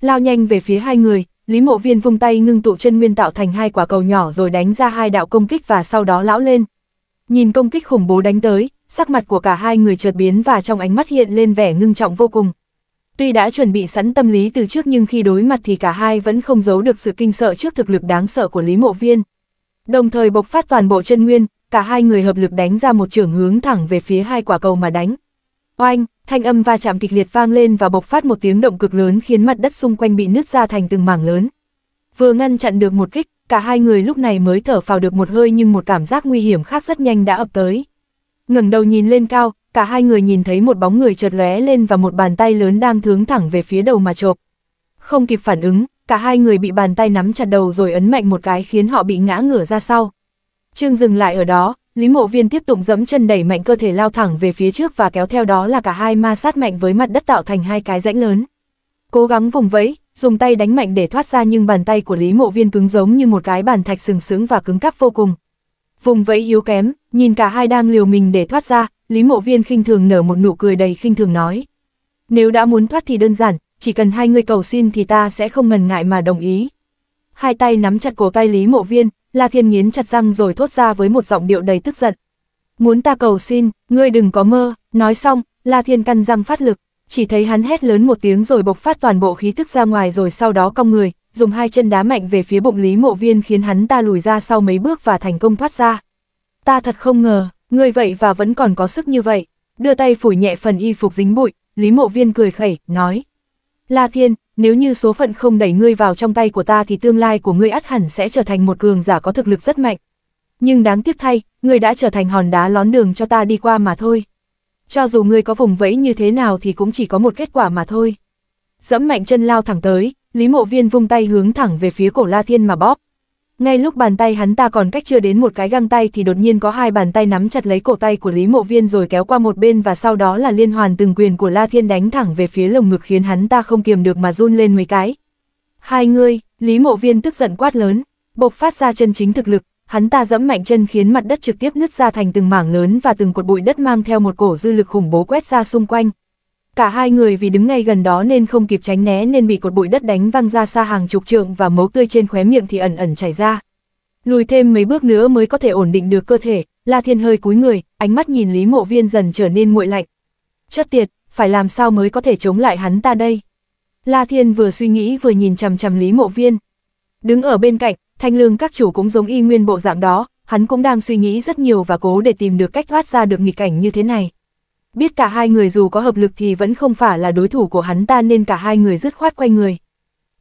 Lao nhanh về phía hai người, Lý Mộ Viên vung tay ngưng tụ chân nguyên tạo thành hai quả cầu nhỏ rồi đánh ra hai đạo công kích và sau đó lão lên. Nhìn công kích khủng bố đánh tới, sắc mặt của cả hai người chợt biến và trong ánh mắt hiện lên vẻ ngưng trọng vô cùng. Tuy đã chuẩn bị sẵn tâm lý từ trước nhưng khi đối mặt thì cả hai vẫn không giấu được sự kinh sợ trước thực lực đáng sợ của Lý Mộ Viên. Đồng thời bộc phát toàn bộ chân nguyên, cả hai người hợp lực đánh ra một trường hướng thẳng về phía hai quả cầu mà đánh. Oanh, thanh âm va chạm kịch liệt vang lên và bộc phát một tiếng động cực lớn khiến mặt đất xung quanh bị nứt ra thành từng mảng lớn. Vừa ngăn chặn được một kích, cả hai người lúc này mới thở phào được một hơi nhưng một cảm giác nguy hiểm khác rất nhanh đã ập tới. ngẩng đầu nhìn lên cao, cả hai người nhìn thấy một bóng người chợt lóe lên và một bàn tay lớn đang hướng thẳng về phía đầu mà chộp. Không kịp phản ứng, cả hai người bị bàn tay nắm chặt đầu rồi ấn mạnh một cái khiến họ bị ngã ngửa ra sau. Trương dừng lại ở đó, Lý mộ viên tiếp tục dẫm chân đẩy mạnh cơ thể lao thẳng về phía trước và kéo theo đó là cả hai ma sát mạnh với mặt đất tạo thành hai cái rãnh lớn. Cố gắng vùng vẫy, dùng tay đánh mạnh để thoát ra nhưng bàn tay của Lý mộ viên cứng giống như một cái bàn thạch sừng sững và cứng cáp vô cùng. Vùng vẫy yếu kém, nhìn cả hai đang liều mình để thoát ra, Lý mộ viên khinh thường nở một nụ cười đầy khinh thường nói. Nếu đã muốn thoát thì đơn giản, chỉ cần hai người cầu xin thì ta sẽ không ngần ngại mà đồng ý. Hai tay nắm chặt cổ tay Lý Mộ Viên, La Thiên nghiến chặt răng rồi thốt ra với một giọng điệu đầy tức giận. Muốn ta cầu xin, ngươi đừng có mơ, nói xong, La Thiên căn răng phát lực, chỉ thấy hắn hét lớn một tiếng rồi bộc phát toàn bộ khí thức ra ngoài rồi sau đó cong người, dùng hai chân đá mạnh về phía bụng Lý Mộ Viên khiến hắn ta lùi ra sau mấy bước và thành công thoát ra. Ta thật không ngờ, ngươi vậy và vẫn còn có sức như vậy, đưa tay phủi nhẹ phần y phục dính bụi, Lý Mộ Viên cười khẩy, nói. La Thiên, nếu như số phận không đẩy ngươi vào trong tay của ta thì tương lai của ngươi ắt hẳn sẽ trở thành một cường giả có thực lực rất mạnh. Nhưng đáng tiếc thay, ngươi đã trở thành hòn đá lón đường cho ta đi qua mà thôi. Cho dù ngươi có vùng vẫy như thế nào thì cũng chỉ có một kết quả mà thôi. Dẫm mạnh chân lao thẳng tới, Lý Mộ Viên vung tay hướng thẳng về phía cổ La Thiên mà bóp, ngay lúc bàn tay hắn ta còn cách chưa đến một cái găng tay thì đột nhiên có hai bàn tay nắm chặt lấy cổ tay của Lý Mộ Viên rồi kéo qua một bên và sau đó là liên hoàn từng quyền của La Thiên đánh thẳng về phía lồng ngực khiến hắn ta không kiềm được mà run lên mấy cái. Hai người, Lý Mộ Viên tức giận quát lớn, bộc phát ra chân chính thực lực, hắn ta dẫm mạnh chân khiến mặt đất trực tiếp nứt ra thành từng mảng lớn và từng cột bụi đất mang theo một cổ dư lực khủng bố quét ra xung quanh, Cả hai người vì đứng ngay gần đó nên không kịp tránh né nên bị cột bụi đất đánh văng ra xa hàng chục trượng và máu tươi trên khóe miệng thì ẩn ẩn chảy ra. Lùi thêm mấy bước nữa mới có thể ổn định được cơ thể, La Thiên hơi cúi người, ánh mắt nhìn Lý Mộ Viên dần trở nên nguội lạnh. Chất tiệt, phải làm sao mới có thể chống lại hắn ta đây? La Thiên vừa suy nghĩ vừa nhìn chằm chằm Lý Mộ Viên. Đứng ở bên cạnh, thanh lương các chủ cũng giống y nguyên bộ dạng đó, hắn cũng đang suy nghĩ rất nhiều và cố để tìm được cách thoát ra được nghịch cảnh như thế này biết cả hai người dù có hợp lực thì vẫn không phải là đối thủ của hắn ta nên cả hai người dứt khoát quay người.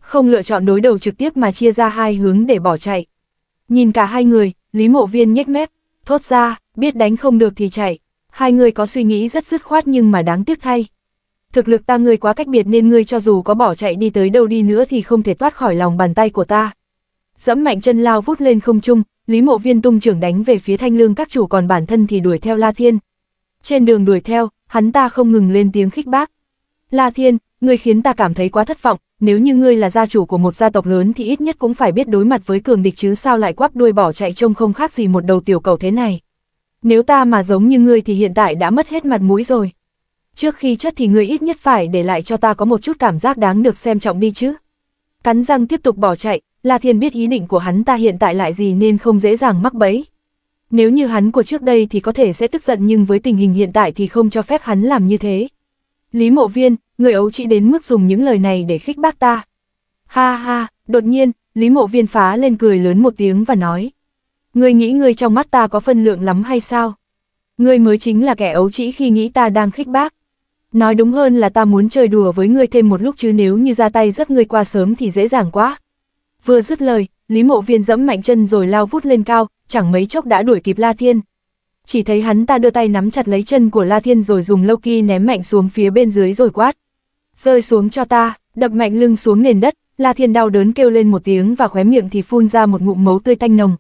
Không lựa chọn đối đầu trực tiếp mà chia ra hai hướng để bỏ chạy. Nhìn cả hai người, Lý Mộ Viên nhếch mép, thốt ra, biết đánh không được thì chạy. Hai người có suy nghĩ rất dứt khoát nhưng mà đáng tiếc thay. Thực lực ta ngươi quá cách biệt nên ngươi cho dù có bỏ chạy đi tới đâu đi nữa thì không thể thoát khỏi lòng bàn tay của ta. Dẫm mạnh chân lao vút lên không trung, Lý Mộ Viên tung trưởng đánh về phía thanh lương các chủ còn bản thân thì đuổi theo La Thiên trên đường đuổi theo, hắn ta không ngừng lên tiếng khích bác. La Thiên, ngươi khiến ta cảm thấy quá thất vọng, nếu như ngươi là gia chủ của một gia tộc lớn thì ít nhất cũng phải biết đối mặt với cường địch chứ sao lại quắp đuôi bỏ chạy trông không khác gì một đầu tiểu cầu thế này. Nếu ta mà giống như ngươi thì hiện tại đã mất hết mặt mũi rồi. Trước khi chết thì ngươi ít nhất phải để lại cho ta có một chút cảm giác đáng được xem trọng đi chứ. Cắn răng tiếp tục bỏ chạy, La Thiên biết ý định của hắn ta hiện tại lại gì nên không dễ dàng mắc bẫy. Nếu như hắn của trước đây thì có thể sẽ tức giận nhưng với tình hình hiện tại thì không cho phép hắn làm như thế. Lý mộ viên, người ấu chỉ đến mức dùng những lời này để khích bác ta. Ha ha, đột nhiên, Lý mộ viên phá lên cười lớn một tiếng và nói. Người nghĩ người trong mắt ta có phân lượng lắm hay sao? người mới chính là kẻ ấu trĩ khi nghĩ ta đang khích bác. Nói đúng hơn là ta muốn chơi đùa với ngươi thêm một lúc chứ nếu như ra tay rất người qua sớm thì dễ dàng quá. Vừa dứt lời, Lý Mộ Viên dẫm mạnh chân rồi lao vút lên cao, chẳng mấy chốc đã đuổi kịp La Thiên. Chỉ thấy hắn ta đưa tay nắm chặt lấy chân của La Thiên rồi dùng lâu kỳ ném mạnh xuống phía bên dưới rồi quát. Rơi xuống cho ta, đập mạnh lưng xuống nền đất, La Thiên đau đớn kêu lên một tiếng và khóe miệng thì phun ra một ngụm máu tươi tanh nồng.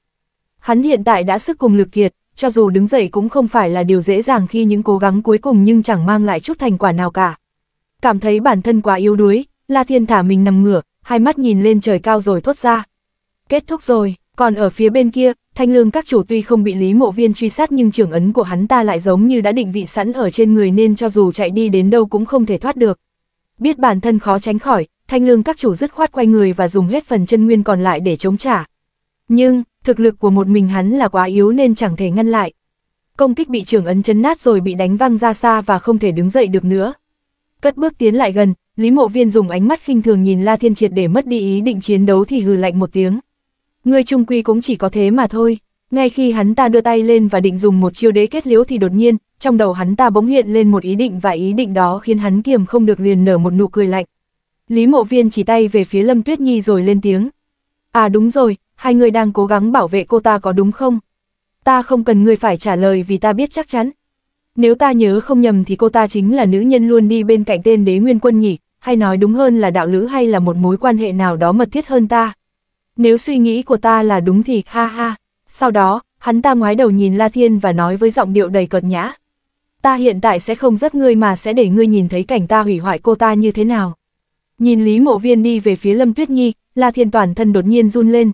Hắn hiện tại đã sức cùng lực kiệt, cho dù đứng dậy cũng không phải là điều dễ dàng khi những cố gắng cuối cùng nhưng chẳng mang lại chút thành quả nào cả. Cảm thấy bản thân quá yếu đuối, La Thiên thả mình nằm ngửa, hai mắt nhìn lên trời cao rồi thốt ra. Kết thúc rồi, còn ở phía bên kia, Thanh lương các chủ tuy không bị Lý Mộ Viên truy sát nhưng trưởng ấn của hắn ta lại giống như đã định vị sẵn ở trên người nên cho dù chạy đi đến đâu cũng không thể thoát được. Biết bản thân khó tránh khỏi, thanh lương các chủ dứt khoát quay người và dùng hết phần chân nguyên còn lại để chống trả. Nhưng, thực lực của một mình hắn là quá yếu nên chẳng thể ngăn lại. Công kích bị trưởng ấn chấn nát rồi bị đánh văng ra xa và không thể đứng dậy được nữa. Cất bước tiến lại gần, Lý Mộ Viên dùng ánh mắt khinh thường nhìn La Thiên Triệt để mất đi ý định chiến đấu thì hừ lạnh một tiếng. Ngươi trung quy cũng chỉ có thế mà thôi. Ngay khi hắn ta đưa tay lên và định dùng một chiêu đế kết liễu thì đột nhiên, trong đầu hắn ta bỗng hiện lên một ý định và ý định đó khiến hắn kiềm không được liền nở một nụ cười lạnh. Lý Mộ Viên chỉ tay về phía Lâm Tuyết Nhi rồi lên tiếng. À đúng rồi, hai người đang cố gắng bảo vệ cô ta có đúng không? Ta không cần người phải trả lời vì ta biết chắc chắn. Nếu ta nhớ không nhầm thì cô ta chính là nữ nhân luôn đi bên cạnh tên đế nguyên quân nhỉ, hay nói đúng hơn là đạo lữ hay là một mối quan hệ nào đó mật thiết hơn ta. Nếu suy nghĩ của ta là đúng thì ha ha. Sau đó, hắn ta ngoái đầu nhìn La Thiên và nói với giọng điệu đầy cợt nhã. Ta hiện tại sẽ không giấc ngươi mà sẽ để ngươi nhìn thấy cảnh ta hủy hoại cô ta như thế nào. Nhìn Lý Mộ Viên đi về phía Lâm Tuyết Nhi, La Thiên toàn thân đột nhiên run lên.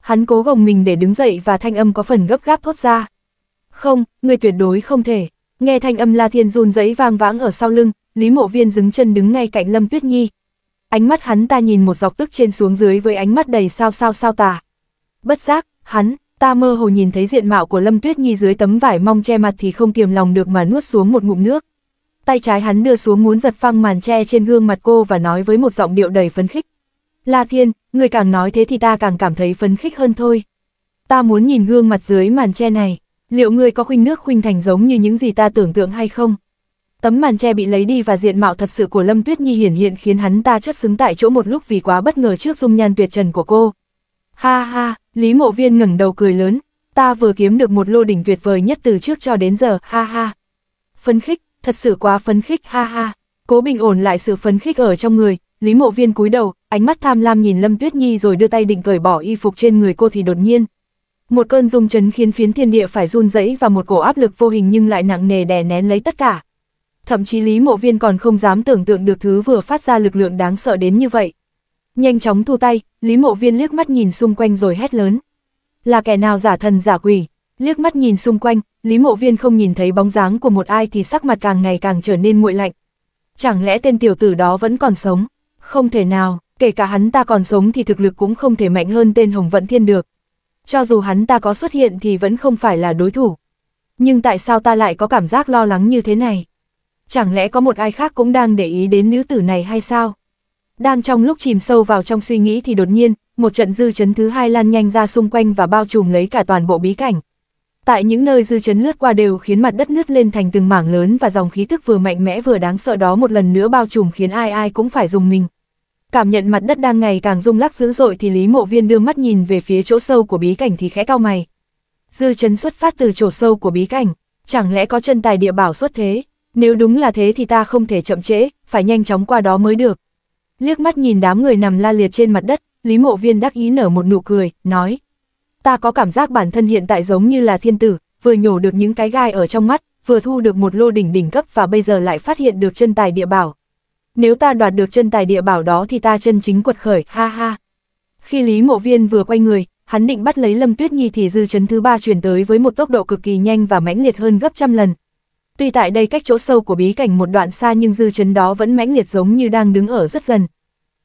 Hắn cố gồng mình để đứng dậy và thanh âm có phần gấp gáp thốt ra. Không, ngươi tuyệt đối không thể. Nghe thanh âm La Thiên run rẩy vang vãng ở sau lưng, Lý Mộ Viên dứng chân đứng ngay cạnh Lâm Tuyết Nhi, ánh mắt hắn ta nhìn một dọc tức trên xuống dưới với ánh mắt đầy sao sao sao tà. Bất giác, hắn, ta mơ hồ nhìn thấy diện mạo của Lâm Tuyết Nhi dưới tấm vải mong che mặt thì không kiềm lòng được mà nuốt xuống một ngụm nước. Tay trái hắn đưa xuống muốn giật phăng màn che trên gương mặt cô và nói với một giọng điệu đầy phấn khích. La Thiên, người càng nói thế thì ta càng cảm thấy phấn khích hơn thôi. Ta muốn nhìn gương mặt dưới màn che này, liệu người có khuynh nước khuynh thành giống như những gì ta tưởng tượng hay không? Tấm màn che bị lấy đi và diện mạo thật sự của Lâm Tuyết Nhi hiển hiện khiến hắn ta chất xứng tại chỗ một lúc vì quá bất ngờ trước dung nhan tuyệt trần của cô. Ha ha, Lý Mộ Viên ngẩng đầu cười lớn, ta vừa kiếm được một lô đỉnh tuyệt vời nhất từ trước cho đến giờ, ha ha. Phấn khích, thật sự quá phấn khích, ha ha. Cố bình ổn lại sự phấn khích ở trong người, Lý Mộ Viên cúi đầu, ánh mắt tham lam nhìn Lâm Tuyết Nhi rồi đưa tay định cởi bỏ y phục trên người cô thì đột nhiên. Một cơn rung chấn khiến phiến thiên địa phải run rẩy và một cổ áp lực vô hình nhưng lại nặng nề đè nén lấy tất cả thậm chí Lý Mộ Viên còn không dám tưởng tượng được thứ vừa phát ra lực lượng đáng sợ đến như vậy. Nhanh chóng thu tay, Lý Mộ Viên liếc mắt nhìn xung quanh rồi hét lớn. Là kẻ nào giả thần giả quỷ, liếc mắt nhìn xung quanh, Lý Mộ Viên không nhìn thấy bóng dáng của một ai thì sắc mặt càng ngày càng trở nên nguội lạnh. Chẳng lẽ tên tiểu tử đó vẫn còn sống? Không thể nào, kể cả hắn ta còn sống thì thực lực cũng không thể mạnh hơn tên Hồng Vận Thiên được. Cho dù hắn ta có xuất hiện thì vẫn không phải là đối thủ. Nhưng tại sao ta lại có cảm giác lo lắng như thế này? chẳng lẽ có một ai khác cũng đang để ý đến nữ tử này hay sao? Đang trong lúc chìm sâu vào trong suy nghĩ thì đột nhiên, một trận dư chấn thứ hai lan nhanh ra xung quanh và bao trùm lấy cả toàn bộ bí cảnh. Tại những nơi dư chấn lướt qua đều khiến mặt đất nứt lên thành từng mảng lớn và dòng khí tức vừa mạnh mẽ vừa đáng sợ đó một lần nữa bao trùm khiến ai ai cũng phải dùng mình. Cảm nhận mặt đất đang ngày càng rung lắc dữ dội thì Lý Mộ Viên đưa mắt nhìn về phía chỗ sâu của bí cảnh thì khẽ cao mày. Dư chấn xuất phát từ chỗ sâu của bí cảnh, chẳng lẽ có chân tài địa bảo xuất thế? Nếu đúng là thế thì ta không thể chậm trễ, phải nhanh chóng qua đó mới được. Liếc mắt nhìn đám người nằm la liệt trên mặt đất, Lý Mộ Viên đắc ý nở một nụ cười, nói. Ta có cảm giác bản thân hiện tại giống như là thiên tử, vừa nhổ được những cái gai ở trong mắt, vừa thu được một lô đỉnh đỉnh cấp và bây giờ lại phát hiện được chân tài địa bảo. Nếu ta đoạt được chân tài địa bảo đó thì ta chân chính quật khởi, ha ha. Khi Lý Mộ Viên vừa quay người, hắn định bắt lấy Lâm Tuyết Nhi thì dư chấn thứ ba chuyển tới với một tốc độ cực kỳ nhanh và mãnh liệt hơn gấp trăm lần, Tuy tại đây cách chỗ sâu của bí cảnh một đoạn xa nhưng dư chấn đó vẫn mãnh liệt giống như đang đứng ở rất gần.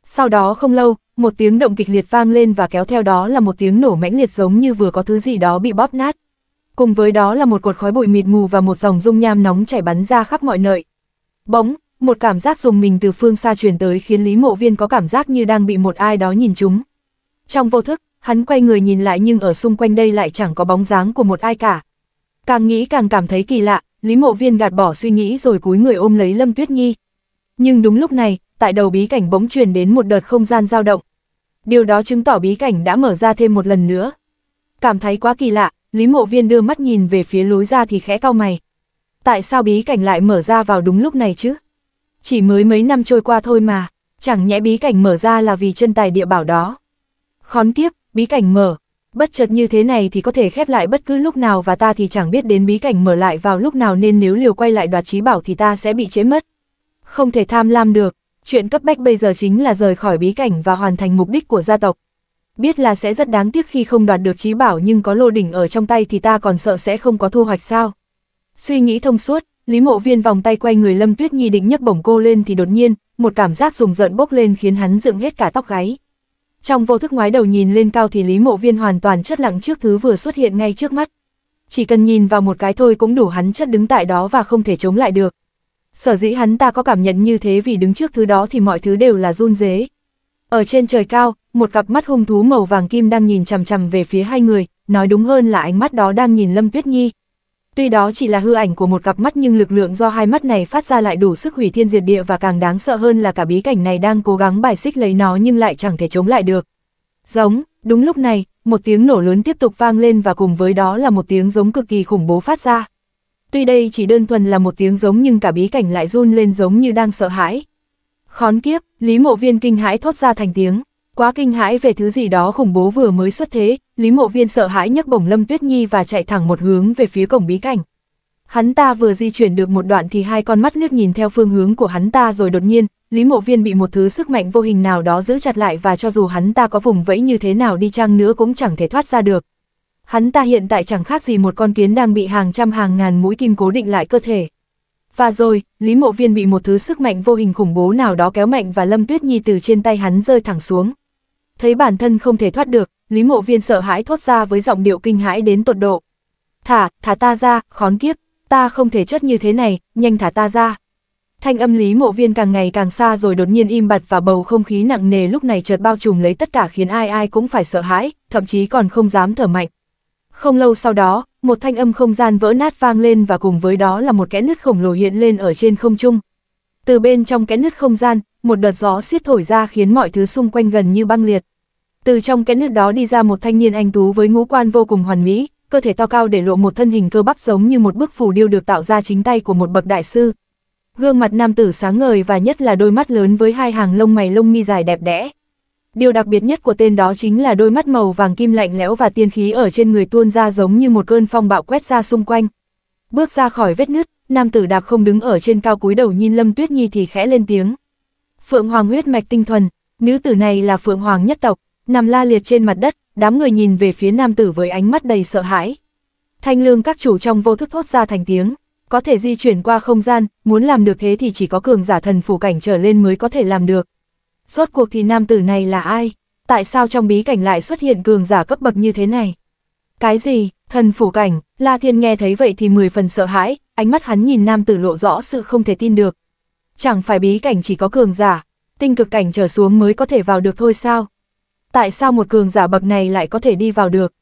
Sau đó không lâu, một tiếng động kịch liệt vang lên và kéo theo đó là một tiếng nổ mãnh liệt giống như vừa có thứ gì đó bị bóp nát. Cùng với đó là một cột khói bụi mịt mù và một dòng dung nham nóng chảy bắn ra khắp mọi nơi. Bóng, một cảm giác dùng mình từ phương xa truyền tới khiến Lý Mộ Viên có cảm giác như đang bị một ai đó nhìn chúng. Trong vô thức, hắn quay người nhìn lại nhưng ở xung quanh đây lại chẳng có bóng dáng của một ai cả. Càng nghĩ càng cảm thấy kỳ lạ, Lý Mộ Viên gạt bỏ suy nghĩ rồi cúi người ôm lấy Lâm Tuyết Nhi. Nhưng đúng lúc này, tại đầu bí cảnh bỗng truyền đến một đợt không gian dao động. Điều đó chứng tỏ bí cảnh đã mở ra thêm một lần nữa. Cảm thấy quá kỳ lạ, Lý Mộ Viên đưa mắt nhìn về phía lối ra thì khẽ cau mày. Tại sao bí cảnh lại mở ra vào đúng lúc này chứ? Chỉ mới mấy năm trôi qua thôi mà, chẳng nhẽ bí cảnh mở ra là vì chân tài địa bảo đó. Khón tiếp, bí cảnh mở, Bất chợt như thế này thì có thể khép lại bất cứ lúc nào và ta thì chẳng biết đến bí cảnh mở lại vào lúc nào nên nếu liều quay lại đoạt trí bảo thì ta sẽ bị chế mất. Không thể tham lam được, chuyện cấp bách bây giờ chính là rời khỏi bí cảnh và hoàn thành mục đích của gia tộc. Biết là sẽ rất đáng tiếc khi không đoạt được trí bảo nhưng có lô đỉnh ở trong tay thì ta còn sợ sẽ không có thu hoạch sao. Suy nghĩ thông suốt, Lý Mộ Viên vòng tay quay người Lâm Tuyết Nhi định nhấc bổng cô lên thì đột nhiên, một cảm giác rùng rợn bốc lên khiến hắn dựng hết cả tóc gáy. Trong vô thức ngoái đầu nhìn lên cao thì Lý Mộ Viên hoàn toàn chất lặng trước thứ vừa xuất hiện ngay trước mắt. Chỉ cần nhìn vào một cái thôi cũng đủ hắn chất đứng tại đó và không thể chống lại được. Sở dĩ hắn ta có cảm nhận như thế vì đứng trước thứ đó thì mọi thứ đều là run dế. Ở trên trời cao, một cặp mắt hung thú màu vàng kim đang nhìn chằm chằm về phía hai người, nói đúng hơn là ánh mắt đó đang nhìn Lâm Tuyết Nhi, Tuy đó chỉ là hư ảnh của một cặp mắt nhưng lực lượng do hai mắt này phát ra lại đủ sức hủy thiên diệt địa và càng đáng sợ hơn là cả bí cảnh này đang cố gắng bài xích lấy nó nhưng lại chẳng thể chống lại được. Giống, đúng lúc này, một tiếng nổ lớn tiếp tục vang lên và cùng với đó là một tiếng giống cực kỳ khủng bố phát ra. Tuy đây chỉ đơn thuần là một tiếng giống nhưng cả bí cảnh lại run lên giống như đang sợ hãi. Khón kiếp, Lý Mộ Viên kinh hãi thốt ra thành tiếng. Quá kinh hãi về thứ gì đó khủng bố vừa mới xuất thế, Lý Mộ Viên sợ hãi nhấc bổng Lâm Tuyết Nhi và chạy thẳng một hướng về phía cổng bí cảnh. Hắn ta vừa di chuyển được một đoạn thì hai con mắt liếc nhìn theo phương hướng của hắn ta rồi đột nhiên, Lý Mộ Viên bị một thứ sức mạnh vô hình nào đó giữ chặt lại và cho dù hắn ta có vùng vẫy như thế nào đi chăng nữa cũng chẳng thể thoát ra được. Hắn ta hiện tại chẳng khác gì một con kiến đang bị hàng trăm hàng ngàn mũi kim cố định lại cơ thể. Và rồi, Lý Mộ Viên bị một thứ sức mạnh vô hình khủng bố nào đó kéo mạnh và Lâm Tuyết Nhi từ trên tay hắn rơi thẳng xuống thấy bản thân không thể thoát được, Lý Mộ Viên sợ hãi thoát ra với giọng điệu kinh hãi đến tột độ. Thả, thả ta ra, khón kiếp, ta không thể chết như thế này, nhanh thả ta ra. Thanh âm Lý Mộ Viên càng ngày càng xa rồi đột nhiên im bặt và bầu không khí nặng nề lúc này chợt bao trùm lấy tất cả khiến ai ai cũng phải sợ hãi, thậm chí còn không dám thở mạnh. Không lâu sau đó, một thanh âm không gian vỡ nát vang lên và cùng với đó là một kẽ nứt khổng lồ hiện lên ở trên không trung. Từ bên trong kẽ nứt không gian, một đợt gió xiết thổi ra khiến mọi thứ xung quanh gần như băng liệt. Từ trong cái nước đó đi ra một thanh niên anh tú với ngũ quan vô cùng hoàn mỹ, cơ thể to cao để lộ một thân hình cơ bắp giống như một bức phù điêu được tạo ra chính tay của một bậc đại sư. Gương mặt nam tử sáng ngời và nhất là đôi mắt lớn với hai hàng lông mày lông mi dài đẹp đẽ. Điều đặc biệt nhất của tên đó chính là đôi mắt màu vàng kim lạnh lẽo và tiên khí ở trên người tuôn ra giống như một cơn phong bạo quét ra xung quanh. Bước ra khỏi vết nứt, nam tử đạp không đứng ở trên cao cúi đầu nhìn Lâm Tuyết Nhi thì khẽ lên tiếng. Phượng Hoàng huyết mạch tinh thuần, nữ tử này là Phượng Hoàng nhất tộc, Nằm la liệt trên mặt đất, đám người nhìn về phía nam tử với ánh mắt đầy sợ hãi. Thanh lương các chủ trong vô thức thốt ra thành tiếng, có thể di chuyển qua không gian, muốn làm được thế thì chỉ có cường giả thần phủ cảnh trở lên mới có thể làm được. Rốt cuộc thì nam tử này là ai? Tại sao trong bí cảnh lại xuất hiện cường giả cấp bậc như thế này? Cái gì, thần phủ cảnh, La Thiên nghe thấy vậy thì mười phần sợ hãi, ánh mắt hắn nhìn nam tử lộ rõ sự không thể tin được. Chẳng phải bí cảnh chỉ có cường giả, tinh cực cảnh trở xuống mới có thể vào được thôi sao? tại sao một cường giả bậc này lại có thể đi vào được?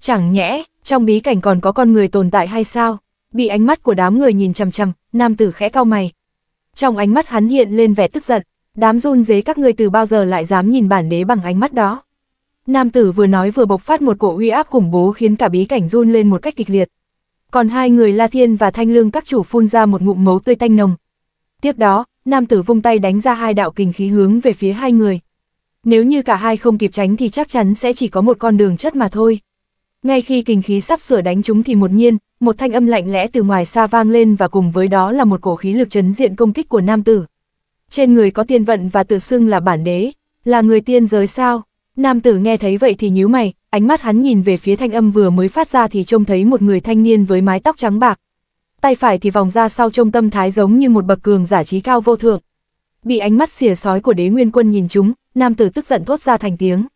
Chẳng nhẽ, trong bí cảnh còn có con người tồn tại hay sao? Bị ánh mắt của đám người nhìn chằm chằm, nam tử khẽ cau mày. Trong ánh mắt hắn hiện lên vẻ tức giận, đám run dế các người từ bao giờ lại dám nhìn bản đế bằng ánh mắt đó. Nam tử vừa nói vừa bộc phát một cổ uy áp khủng bố khiến cả bí cảnh run lên một cách kịch liệt. Còn hai người La Thiên và Thanh Lương các chủ phun ra một ngụm máu tươi tanh nồng. Tiếp đó, nam tử vung tay đánh ra hai đạo kình khí hướng về phía hai người nếu như cả hai không kịp tránh thì chắc chắn sẽ chỉ có một con đường chất mà thôi. Ngay khi kinh khí sắp sửa đánh chúng thì một nhiên, một thanh âm lạnh lẽ từ ngoài xa vang lên và cùng với đó là một cổ khí lực chấn diện công kích của nam tử. Trên người có tiên vận và tự xưng là bản đế, là người tiên giới sao? Nam tử nghe thấy vậy thì nhíu mày, ánh mắt hắn nhìn về phía thanh âm vừa mới phát ra thì trông thấy một người thanh niên với mái tóc trắng bạc. Tay phải thì vòng ra sau trông tâm thái giống như một bậc cường giả trí cao vô thượng. Bị ánh mắt xỉa sói của đế nguyên quân nhìn chúng, nam tử tức giận thốt ra thành tiếng.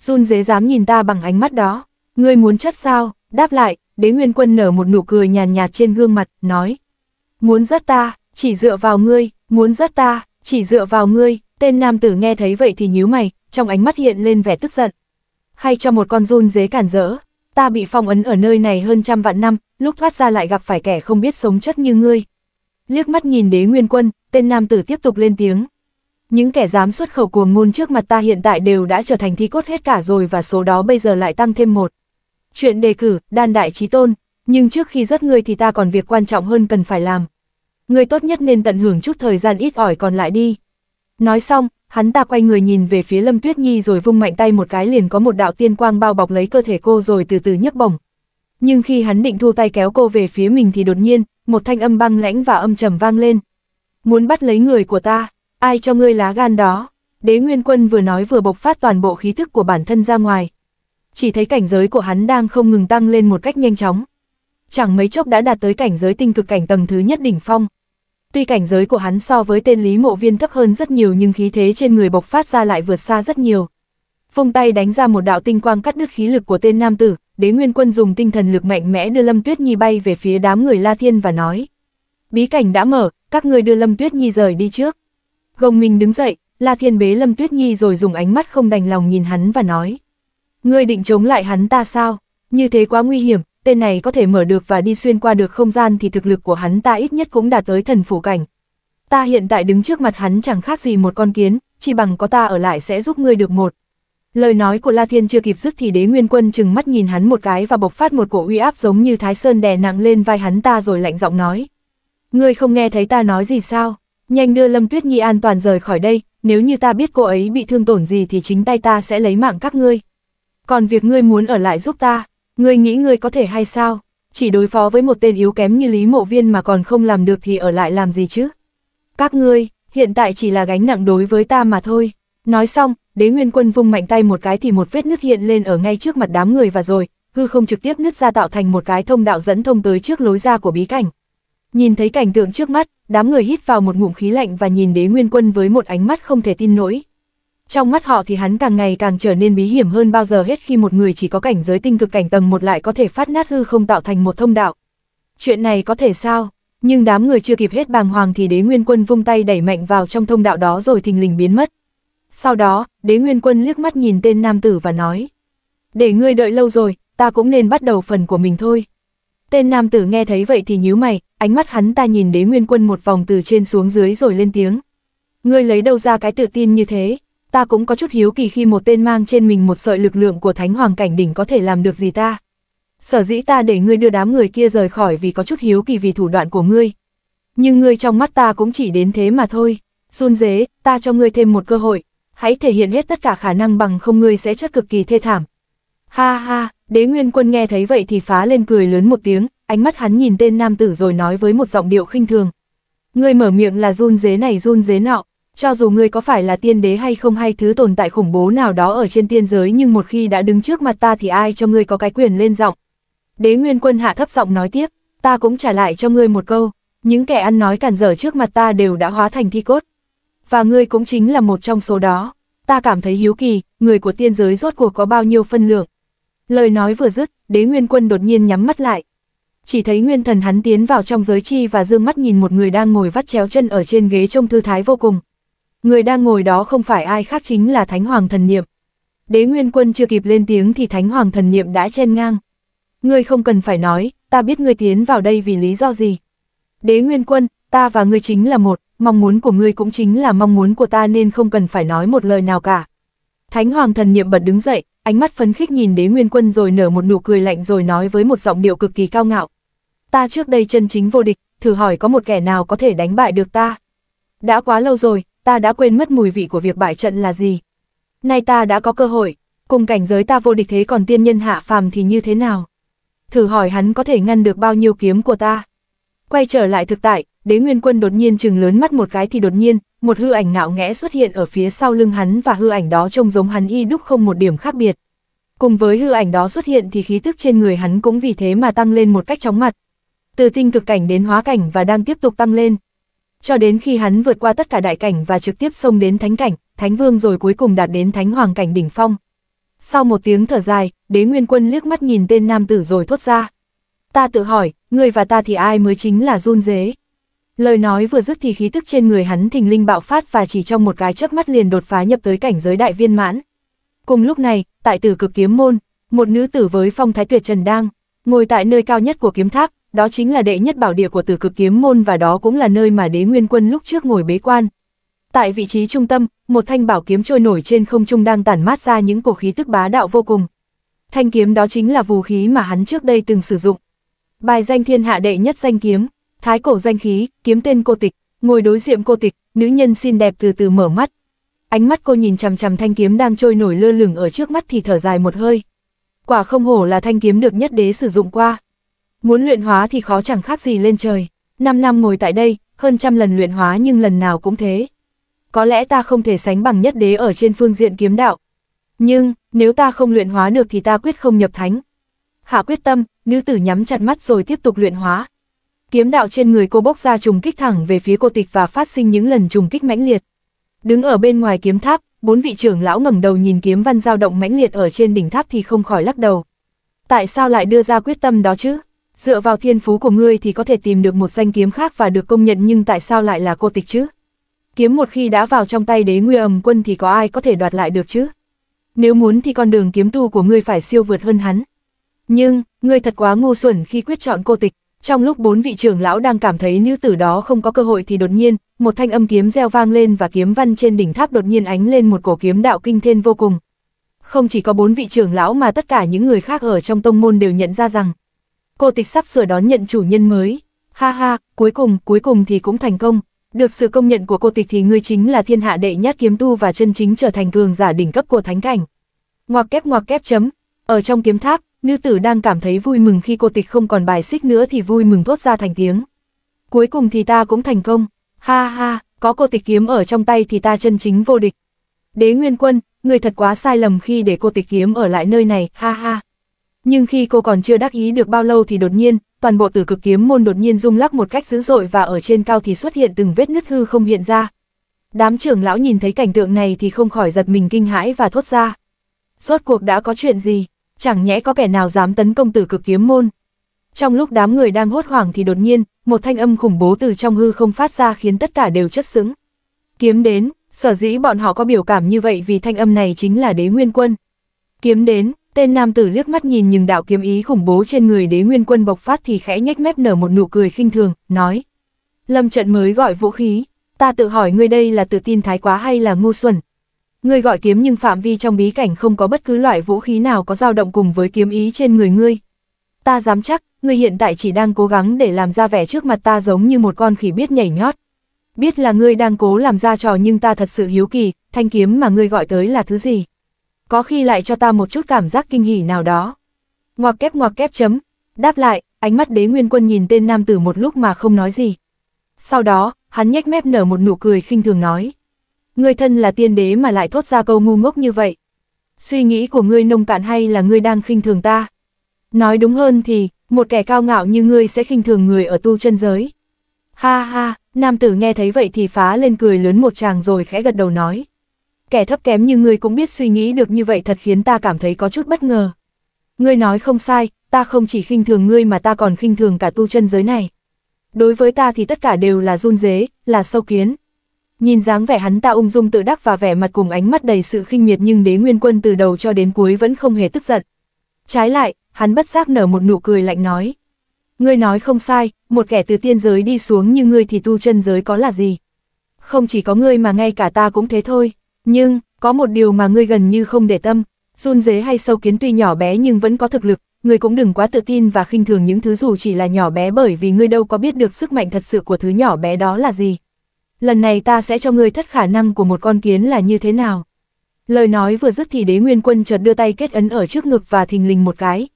Run dế dám nhìn ta bằng ánh mắt đó, ngươi muốn chất sao, đáp lại, đế nguyên quân nở một nụ cười nhàn nhạt, trên gương mặt, nói. Muốn rất ta, chỉ dựa vào ngươi, muốn rất ta, chỉ dựa vào ngươi, tên nam tử nghe thấy vậy thì nhíu mày, trong ánh mắt hiện lên vẻ tức giận. Hay cho một con run dế cản rỡ, ta bị phong ấn ở nơi này hơn trăm vạn năm, lúc thoát ra lại gặp phải kẻ không biết sống chất như ngươi. Liếc mắt nhìn đế nguyên quân, tên nam tử tiếp tục lên tiếng, những kẻ dám xuất khẩu cuồng ngôn trước mặt ta hiện tại đều đã trở thành thi cốt hết cả rồi và số đó bây giờ lại tăng thêm một. Chuyện đề cử, đan đại trí tôn, nhưng trước khi rất ngươi thì ta còn việc quan trọng hơn cần phải làm. Ngươi tốt nhất nên tận hưởng chút thời gian ít ỏi còn lại đi. Nói xong, hắn ta quay người nhìn về phía Lâm Tuyết Nhi rồi vung mạnh tay một cái liền có một đạo tiên quang bao bọc lấy cơ thể cô rồi từ từ nhấc bổng. Nhưng khi hắn định thu tay kéo cô về phía mình thì đột nhiên, một thanh âm băng lãnh và âm trầm vang lên. Muốn bắt lấy người của ta. Ai cho ngươi lá gan đó? Đế Nguyên Quân vừa nói vừa bộc phát toàn bộ khí thức của bản thân ra ngoài. Chỉ thấy cảnh giới của hắn đang không ngừng tăng lên một cách nhanh chóng. Chẳng mấy chốc đã đạt tới cảnh giới tinh cực cảnh tầng thứ nhất đỉnh phong. Tuy cảnh giới của hắn so với tên Lý Mộ Viên thấp hơn rất nhiều nhưng khí thế trên người bộc phát ra lại vượt xa rất nhiều. Phong tay đánh ra một đạo tinh quang cắt đứt khí lực của tên nam tử, Đế Nguyên Quân dùng tinh thần lực mạnh mẽ đưa Lâm Tuyết Nhi bay về phía đám người La Thiên và nói: "Bí cảnh đã mở, các ngươi đưa Lâm Tuyết Nhi rời đi trước." Gồng mình đứng dậy, La Thiên bế Lâm Tuyết Nhi rồi dùng ánh mắt không đành lòng nhìn hắn và nói. Ngươi định chống lại hắn ta sao? Như thế quá nguy hiểm, tên này có thể mở được và đi xuyên qua được không gian thì thực lực của hắn ta ít nhất cũng đạt tới thần phủ cảnh. Ta hiện tại đứng trước mặt hắn chẳng khác gì một con kiến, chỉ bằng có ta ở lại sẽ giúp ngươi được một. Lời nói của La Thiên chưa kịp dứt thì đế nguyên quân chừng mắt nhìn hắn một cái và bộc phát một cổ uy áp giống như thái sơn đè nặng lên vai hắn ta rồi lạnh giọng nói. Ngươi không nghe thấy ta nói gì sao? nhanh đưa Lâm Tuyết Nhi an toàn rời khỏi đây, nếu như ta biết cô ấy bị thương tổn gì thì chính tay ta sẽ lấy mạng các ngươi. Còn việc ngươi muốn ở lại giúp ta, ngươi nghĩ ngươi có thể hay sao? Chỉ đối phó với một tên yếu kém như Lý Mộ Viên mà còn không làm được thì ở lại làm gì chứ? Các ngươi, hiện tại chỉ là gánh nặng đối với ta mà thôi. Nói xong, đế nguyên quân vung mạnh tay một cái thì một vết nứt hiện lên ở ngay trước mặt đám người và rồi, hư không trực tiếp nứt ra tạo thành một cái thông đạo dẫn thông tới trước lối ra của bí cảnh. Nhìn thấy cảnh tượng trước mắt, đám người hít vào một ngụm khí lạnh và nhìn đế nguyên quân với một ánh mắt không thể tin nổi. Trong mắt họ thì hắn càng ngày càng trở nên bí hiểm hơn bao giờ hết khi một người chỉ có cảnh giới tinh cực cảnh tầng một lại có thể phát nát hư không tạo thành một thông đạo. Chuyện này có thể sao? Nhưng đám người chưa kịp hết bàng hoàng thì đế nguyên quân vung tay đẩy mạnh vào trong thông đạo đó rồi thình lình biến mất. Sau đó, đế nguyên quân liếc mắt nhìn tên nam tử và nói. Để ngươi đợi lâu rồi, ta cũng nên bắt đầu phần của mình thôi. Tên nam tử nghe thấy vậy thì nhíu mày, ánh mắt hắn ta nhìn đế nguyên quân một vòng từ trên xuống dưới rồi lên tiếng. Ngươi lấy đâu ra cái tự tin như thế, ta cũng có chút hiếu kỳ khi một tên mang trên mình một sợi lực lượng của thánh hoàng cảnh đỉnh có thể làm được gì ta. Sở dĩ ta để ngươi đưa đám người kia rời khỏi vì có chút hiếu kỳ vì thủ đoạn của ngươi. Nhưng ngươi trong mắt ta cũng chỉ đến thế mà thôi. Xuân dế, ta cho ngươi thêm một cơ hội. Hãy thể hiện hết tất cả khả năng bằng không ngươi sẽ chất cực kỳ thê thảm. Ha ha, đế nguyên quân nghe thấy vậy thì phá lên cười lớn một tiếng, ánh mắt hắn nhìn tên nam tử rồi nói với một giọng điệu khinh thường. Ngươi mở miệng là run dế này run dế nọ, cho dù ngươi có phải là tiên đế hay không hay thứ tồn tại khủng bố nào đó ở trên tiên giới nhưng một khi đã đứng trước mặt ta thì ai cho ngươi có cái quyền lên giọng. Đế Nguyên Quân hạ thấp giọng nói tiếp, ta cũng trả lại cho ngươi một câu, những kẻ ăn nói cản trở trước mặt ta đều đã hóa thành thi cốt. Và ngươi cũng chính là một trong số đó, ta cảm thấy hiếu kỳ, người của tiên giới rốt cuộc có bao nhiêu phân lượng. Lời nói vừa dứt, đế Nguyên Quân đột nhiên nhắm mắt lại, chỉ thấy nguyên thần hắn tiến vào trong giới chi và dương mắt nhìn một người đang ngồi vắt chéo chân ở trên ghế trông thư thái vô cùng. Người đang ngồi đó không phải ai khác chính là Thánh Hoàng Thần Niệm. Đế Nguyên Quân chưa kịp lên tiếng thì Thánh Hoàng Thần Niệm đã chen ngang. Ngươi không cần phải nói, ta biết ngươi tiến vào đây vì lý do gì. Đế Nguyên Quân, ta và ngươi chính là một, mong muốn của ngươi cũng chính là mong muốn của ta nên không cần phải nói một lời nào cả. Thánh Hoàng Thần Niệm bật đứng dậy, ánh mắt phấn khích nhìn Đế Nguyên Quân rồi nở một nụ cười lạnh rồi nói với một giọng điệu cực kỳ cao ngạo, ta trước đây chân chính vô địch, thử hỏi có một kẻ nào có thể đánh bại được ta. Đã quá lâu rồi, ta đã quên mất mùi vị của việc bại trận là gì. Nay ta đã có cơ hội, cùng cảnh giới ta vô địch thế còn tiên nhân hạ phàm thì như thế nào? Thử hỏi hắn có thể ngăn được bao nhiêu kiếm của ta? Quay trở lại thực tại, đế nguyên quân đột nhiên chừng lớn mắt một cái thì đột nhiên, một hư ảnh ngạo nghẽ xuất hiện ở phía sau lưng hắn và hư ảnh đó trông giống hắn y đúc không một điểm khác biệt. Cùng với hư ảnh đó xuất hiện thì khí tức trên người hắn cũng vì thế mà tăng lên một cách chóng mặt, từ tinh cực cảnh đến hóa cảnh và đang tiếp tục tăng lên. Cho đến khi hắn vượt qua tất cả đại cảnh và trực tiếp xông đến thánh cảnh, thánh vương rồi cuối cùng đạt đến thánh hoàng cảnh đỉnh phong. Sau một tiếng thở dài, đế nguyên quân liếc mắt nhìn tên nam tử rồi thốt ra. Ta tự hỏi, người và ta thì ai mới chính là run dế? Lời nói vừa dứt thì khí tức trên người hắn thình linh bạo phát và chỉ trong một cái chớp mắt liền đột phá nhập tới cảnh giới đại viên mãn. Cùng lúc này, tại tử cực kiếm môn, một nữ tử với phong thái tuyệt trần đang ngồi tại nơi cao nhất của kiếm tháp, đó chính là đệ nhất bảo địa của tử cực kiếm môn và đó cũng là nơi mà đế nguyên quân lúc trước ngồi bế quan. Tại vị trí trung tâm, một thanh bảo kiếm trôi nổi trên không trung đang tản mát ra những cổ khí tức bá đạo vô cùng. Thanh kiếm đó chính là vũ khí mà hắn trước đây từng sử dụng. Bài danh thiên hạ đệ nhất danh kiếm, thái cổ danh khí, kiếm tên cô tịch, ngồi đối diện cô tịch, nữ nhân xinh đẹp từ từ mở mắt. Ánh mắt cô nhìn chằm chằm thanh kiếm đang trôi nổi lơ lửng ở trước mắt thì thở dài một hơi. Quả không hổ là thanh kiếm được nhất đế sử dụng qua. Muốn luyện hóa thì khó chẳng khác gì lên trời. Năm năm ngồi tại đây, hơn trăm lần luyện hóa nhưng lần nào cũng thế. Có lẽ ta không thể sánh bằng nhất đế ở trên phương diện kiếm đạo. Nhưng, nếu ta không luyện hóa được thì ta quyết không nhập thánh. Hạ quyết tâm, nữ tử nhắm chặt mắt rồi tiếp tục luyện hóa. Kiếm đạo trên người cô bốc ra trùng kích thẳng về phía cô tịch và phát sinh những lần trùng kích mãnh liệt. Đứng ở bên ngoài kiếm tháp, bốn vị trưởng lão ngẩng đầu nhìn kiếm văn dao động mãnh liệt ở trên đỉnh tháp thì không khỏi lắc đầu. Tại sao lại đưa ra quyết tâm đó chứ? dựa vào thiên phú của ngươi thì có thể tìm được một danh kiếm khác và được công nhận nhưng tại sao lại là cô tịch chứ? Kiếm một khi đã vào trong tay đế nguy ầm quân thì có ai có thể đoạt lại được chứ? Nếu muốn thì con đường kiếm tu của ngươi phải siêu vượt hơn hắn. Nhưng, ngươi thật quá ngu xuẩn khi quyết chọn cô tịch. Trong lúc bốn vị trưởng lão đang cảm thấy nữ tử đó không có cơ hội thì đột nhiên, một thanh âm kiếm reo vang lên và kiếm văn trên đỉnh tháp đột nhiên ánh lên một cổ kiếm đạo kinh thiên vô cùng. Không chỉ có bốn vị trưởng lão mà tất cả những người khác ở trong tông môn đều nhận ra rằng, cô tịch sắp sửa đón nhận chủ nhân mới. Ha ha, cuối cùng, cuối cùng thì cũng thành công. Được sự công nhận của cô tịch thì ngươi chính là thiên hạ đệ nhát kiếm tu và chân chính trở thành cường giả đỉnh cấp của thánh cảnh. Ngoặc kép ngoặc kép chấm. Ở trong kiếm tháp, nữ tử đang cảm thấy vui mừng khi cô tịch không còn bài xích nữa thì vui mừng thốt ra thành tiếng. Cuối cùng thì ta cũng thành công. Ha ha, có cô tịch kiếm ở trong tay thì ta chân chính vô địch. Đế Nguyên Quân, người thật quá sai lầm khi để cô tịch kiếm ở lại nơi này, ha ha. Nhưng khi cô còn chưa đắc ý được bao lâu thì đột nhiên, toàn bộ tử cực kiếm môn đột nhiên rung lắc một cách dữ dội và ở trên cao thì xuất hiện từng vết nứt hư không hiện ra. Đám trưởng lão nhìn thấy cảnh tượng này thì không khỏi giật mình kinh hãi và thốt ra. Rốt cuộc đã có chuyện gì? Chẳng nhẽ có kẻ nào dám tấn công tử cực kiếm môn? Trong lúc đám người đang hốt hoảng thì đột nhiên, một thanh âm khủng bố từ trong hư không phát ra khiến tất cả đều chất sững. Kiếm đến, sở dĩ bọn họ có biểu cảm như vậy vì thanh âm này chính là đế nguyên quân. Kiếm đến, Tên nam tử liếc mắt nhìn nhưng đạo kiếm ý khủng bố trên người đế nguyên quân bộc phát thì khẽ nhếch mép nở một nụ cười khinh thường, nói. Lâm trận mới gọi vũ khí, ta tự hỏi ngươi đây là tự tin thái quá hay là ngu xuẩn. Ngươi gọi kiếm nhưng phạm vi trong bí cảnh không có bất cứ loại vũ khí nào có dao động cùng với kiếm ý trên người ngươi. Ta dám chắc, ngươi hiện tại chỉ đang cố gắng để làm ra vẻ trước mặt ta giống như một con khỉ biết nhảy nhót. Biết là ngươi đang cố làm ra trò nhưng ta thật sự hiếu kỳ, thanh kiếm mà ngươi gọi tới là thứ gì? có khi lại cho ta một chút cảm giác kinh hỉ nào đó. Ngoặc kép ngoặc kép chấm, đáp lại, ánh mắt đế nguyên quân nhìn tên nam tử một lúc mà không nói gì. Sau đó, hắn nhếch mép nở một nụ cười khinh thường nói. Người thân là tiên đế mà lại thốt ra câu ngu ngốc như vậy. Suy nghĩ của ngươi nông cạn hay là ngươi đang khinh thường ta? Nói đúng hơn thì, một kẻ cao ngạo như ngươi sẽ khinh thường người ở tu chân giới. Ha ha, nam tử nghe thấy vậy thì phá lên cười lớn một chàng rồi khẽ gật đầu nói kẻ thấp kém như ngươi cũng biết suy nghĩ được như vậy thật khiến ta cảm thấy có chút bất ngờ. Ngươi nói không sai, ta không chỉ khinh thường ngươi mà ta còn khinh thường cả tu chân giới này. Đối với ta thì tất cả đều là run dế, là sâu kiến. Nhìn dáng vẻ hắn ta ung dung tự đắc và vẻ mặt cùng ánh mắt đầy sự khinh miệt nhưng đế nguyên quân từ đầu cho đến cuối vẫn không hề tức giận. Trái lại, hắn bất giác nở một nụ cười lạnh nói. Ngươi nói không sai, một kẻ từ tiên giới đi xuống như ngươi thì tu chân giới có là gì? Không chỉ có ngươi mà ngay cả ta cũng thế thôi. Nhưng, có một điều mà ngươi gần như không để tâm, run dế hay sâu kiến tuy nhỏ bé nhưng vẫn có thực lực, ngươi cũng đừng quá tự tin và khinh thường những thứ dù chỉ là nhỏ bé bởi vì ngươi đâu có biết được sức mạnh thật sự của thứ nhỏ bé đó là gì. Lần này ta sẽ cho ngươi thất khả năng của một con kiến là như thế nào. Lời nói vừa dứt thì đế nguyên quân chợt đưa tay kết ấn ở trước ngực và thình lình một cái.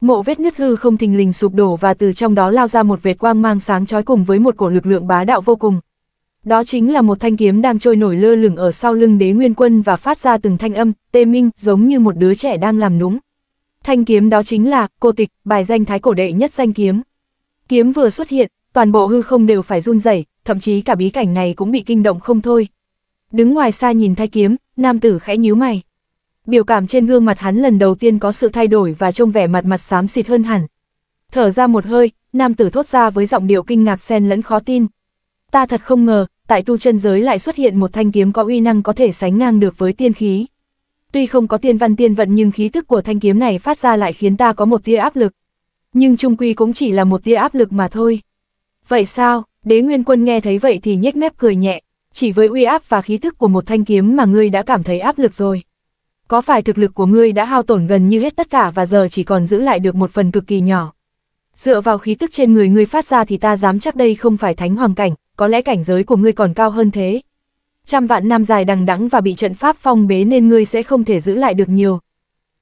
Mộ vết nứt hư không thình lình sụp đổ và từ trong đó lao ra một vệt quang mang sáng chói cùng với một cổ lực lượng bá đạo vô cùng, đó chính là một thanh kiếm đang trôi nổi lơ lửng ở sau lưng đế nguyên quân và phát ra từng thanh âm, tê minh, giống như một đứa trẻ đang làm núng. Thanh kiếm đó chính là, cô tịch, bài danh thái cổ đệ nhất danh kiếm. Kiếm vừa xuất hiện, toàn bộ hư không đều phải run rẩy, thậm chí cả bí cảnh này cũng bị kinh động không thôi. Đứng ngoài xa nhìn thanh kiếm, nam tử khẽ nhíu mày. Biểu cảm trên gương mặt hắn lần đầu tiên có sự thay đổi và trông vẻ mặt mặt xám xịt hơn hẳn. Thở ra một hơi, nam tử thốt ra với giọng điệu kinh ngạc xen lẫn khó tin. Ta thật không ngờ, tại tu chân giới lại xuất hiện một thanh kiếm có uy năng có thể sánh ngang được với tiên khí. Tuy không có tiên văn tiên vận nhưng khí thức của thanh kiếm này phát ra lại khiến ta có một tia áp lực. Nhưng trung quy cũng chỉ là một tia áp lực mà thôi. Vậy sao, đế nguyên quân nghe thấy vậy thì nhếch mép cười nhẹ, chỉ với uy áp và khí thức của một thanh kiếm mà ngươi đã cảm thấy áp lực rồi. Có phải thực lực của ngươi đã hao tổn gần như hết tất cả và giờ chỉ còn giữ lại được một phần cực kỳ nhỏ. Dựa vào khí tức trên người ngươi phát ra thì ta dám chắc đây không phải thánh hoàng cảnh, có lẽ cảnh giới của ngươi còn cao hơn thế. Trăm vạn năm dài đằng đẵng và bị trận pháp phong bế nên ngươi sẽ không thể giữ lại được nhiều.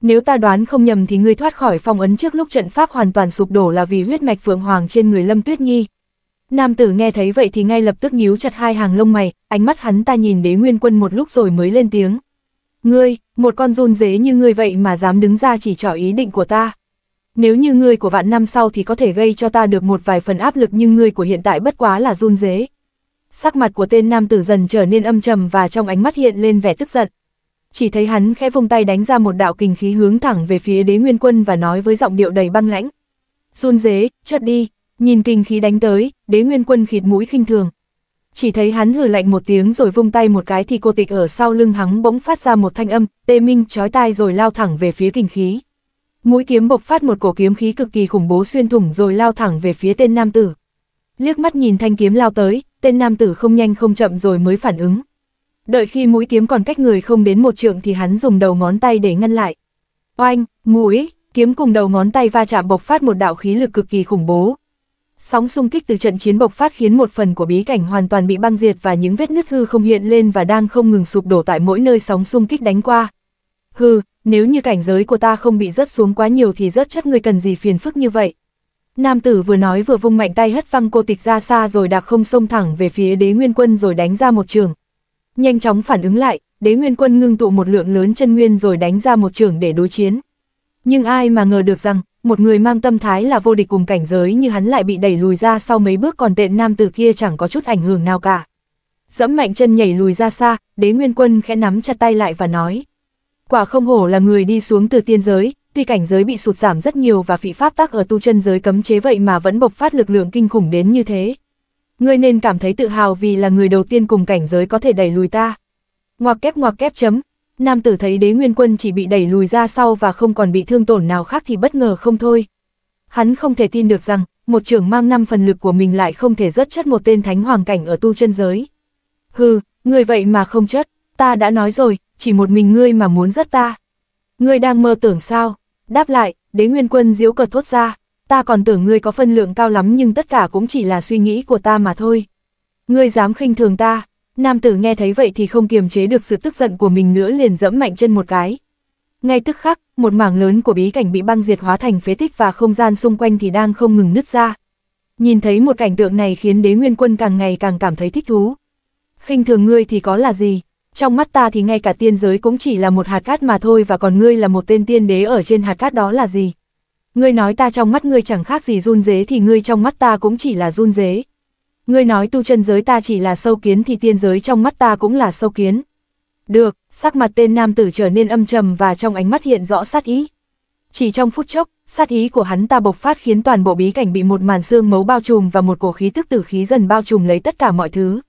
Nếu ta đoán không nhầm thì ngươi thoát khỏi phong ấn trước lúc trận pháp hoàn toàn sụp đổ là vì huyết mạch phượng hoàng trên người Lâm Tuyết Nhi. Nam tử nghe thấy vậy thì ngay lập tức nhíu chặt hai hàng lông mày, ánh mắt hắn ta nhìn đế nguyên quân một lúc rồi mới lên tiếng. Ngươi, một con run dế như ngươi vậy mà dám đứng ra chỉ trỏ ý định của ta. Nếu như ngươi của vạn năm sau thì có thể gây cho ta được một vài phần áp lực nhưng ngươi của hiện tại bất quá là run dế. Sắc mặt của tên nam tử dần trở nên âm trầm và trong ánh mắt hiện lên vẻ tức giận. Chỉ thấy hắn khẽ vung tay đánh ra một đạo kình khí hướng thẳng về phía đế nguyên quân và nói với giọng điệu đầy băng lãnh. Run dế, chợt đi, nhìn kình khí đánh tới, đế nguyên quân khịt mũi khinh thường. Chỉ thấy hắn hử lạnh một tiếng rồi vung tay một cái thì cô tịch ở sau lưng hắn bỗng phát ra một thanh âm, tê minh chói tai rồi lao thẳng về phía kình khí. Mũi kiếm bộc phát một cổ kiếm khí cực kỳ khủng bố xuyên thủng rồi lao thẳng về phía tên nam tử. Liếc mắt nhìn thanh kiếm lao tới, tên nam tử không nhanh không chậm rồi mới phản ứng. Đợi khi mũi kiếm còn cách người không đến một trượng thì hắn dùng đầu ngón tay để ngăn lại. Oanh, mũi, kiếm cùng đầu ngón tay va chạm bộc phát một đạo khí lực cực kỳ khủng bố. Sóng xung kích từ trận chiến bộc phát khiến một phần của bí cảnh hoàn toàn bị băng diệt và những vết nứt hư không hiện lên và đang không ngừng sụp đổ tại mỗi nơi sóng xung kích đánh qua. Hư, nếu như cảnh giới của ta không bị rớt xuống quá nhiều thì rất chất ngươi cần gì phiền phức như vậy. Nam tử vừa nói vừa vung mạnh tay hất văng cô tịch ra xa rồi đạp không xông thẳng về phía đế nguyên quân rồi đánh ra một trường. Nhanh chóng phản ứng lại, đế nguyên quân ngưng tụ một lượng lớn chân nguyên rồi đánh ra một trường để đối chiến. Nhưng ai mà ngờ được rằng, một người mang tâm thái là vô địch cùng cảnh giới như hắn lại bị đẩy lùi ra sau mấy bước còn tện nam tử kia chẳng có chút ảnh hưởng nào cả. Dẫm mạnh chân nhảy lùi ra xa, đế nguyên quân khẽ nắm chặt tay lại và nói, Quả không hổ là người đi xuống từ tiên giới, tuy cảnh giới bị sụt giảm rất nhiều và phị pháp tắc ở tu chân giới cấm chế vậy mà vẫn bộc phát lực lượng kinh khủng đến như thế. Ngươi nên cảm thấy tự hào vì là người đầu tiên cùng cảnh giới có thể đẩy lùi ta. Ngoặc kép ngoặc kép chấm. Nam tử thấy đế nguyên quân chỉ bị đẩy lùi ra sau và không còn bị thương tổn nào khác thì bất ngờ không thôi. Hắn không thể tin được rằng, một trưởng mang năm phần lực của mình lại không thể rớt chất một tên thánh hoàng cảnh ở tu chân giới. Hừ, người vậy mà không chất, ta đã nói rồi, chỉ một mình ngươi mà muốn rất ta. Ngươi đang mơ tưởng sao? Đáp lại, đế nguyên quân diếu cờ thốt ra, ta còn tưởng ngươi có phân lượng cao lắm nhưng tất cả cũng chỉ là suy nghĩ của ta mà thôi. Ngươi dám khinh thường ta, nam tử nghe thấy vậy thì không kiềm chế được sự tức giận của mình nữa liền dẫm mạnh chân một cái. Ngay tức khắc, một mảng lớn của bí cảnh bị băng diệt hóa thành phế tích và không gian xung quanh thì đang không ngừng nứt ra. Nhìn thấy một cảnh tượng này khiến đế nguyên quân càng ngày càng cảm thấy thích thú. khinh thường ngươi thì có là gì, trong mắt ta thì ngay cả tiên giới cũng chỉ là một hạt cát mà thôi và còn ngươi là một tên tiên đế ở trên hạt cát đó là gì? Ngươi nói ta trong mắt ngươi chẳng khác gì run dế thì ngươi trong mắt ta cũng chỉ là run dế. Ngươi nói tu chân giới ta chỉ là sâu kiến thì tiên giới trong mắt ta cũng là sâu kiến. Được, sắc mặt tên nam tử trở nên âm trầm và trong ánh mắt hiện rõ sát ý. Chỉ trong phút chốc, sát ý của hắn ta bộc phát khiến toàn bộ bí cảnh bị một màn xương mấu bao trùm và một cổ khí tức tử khí dần bao trùm lấy tất cả mọi thứ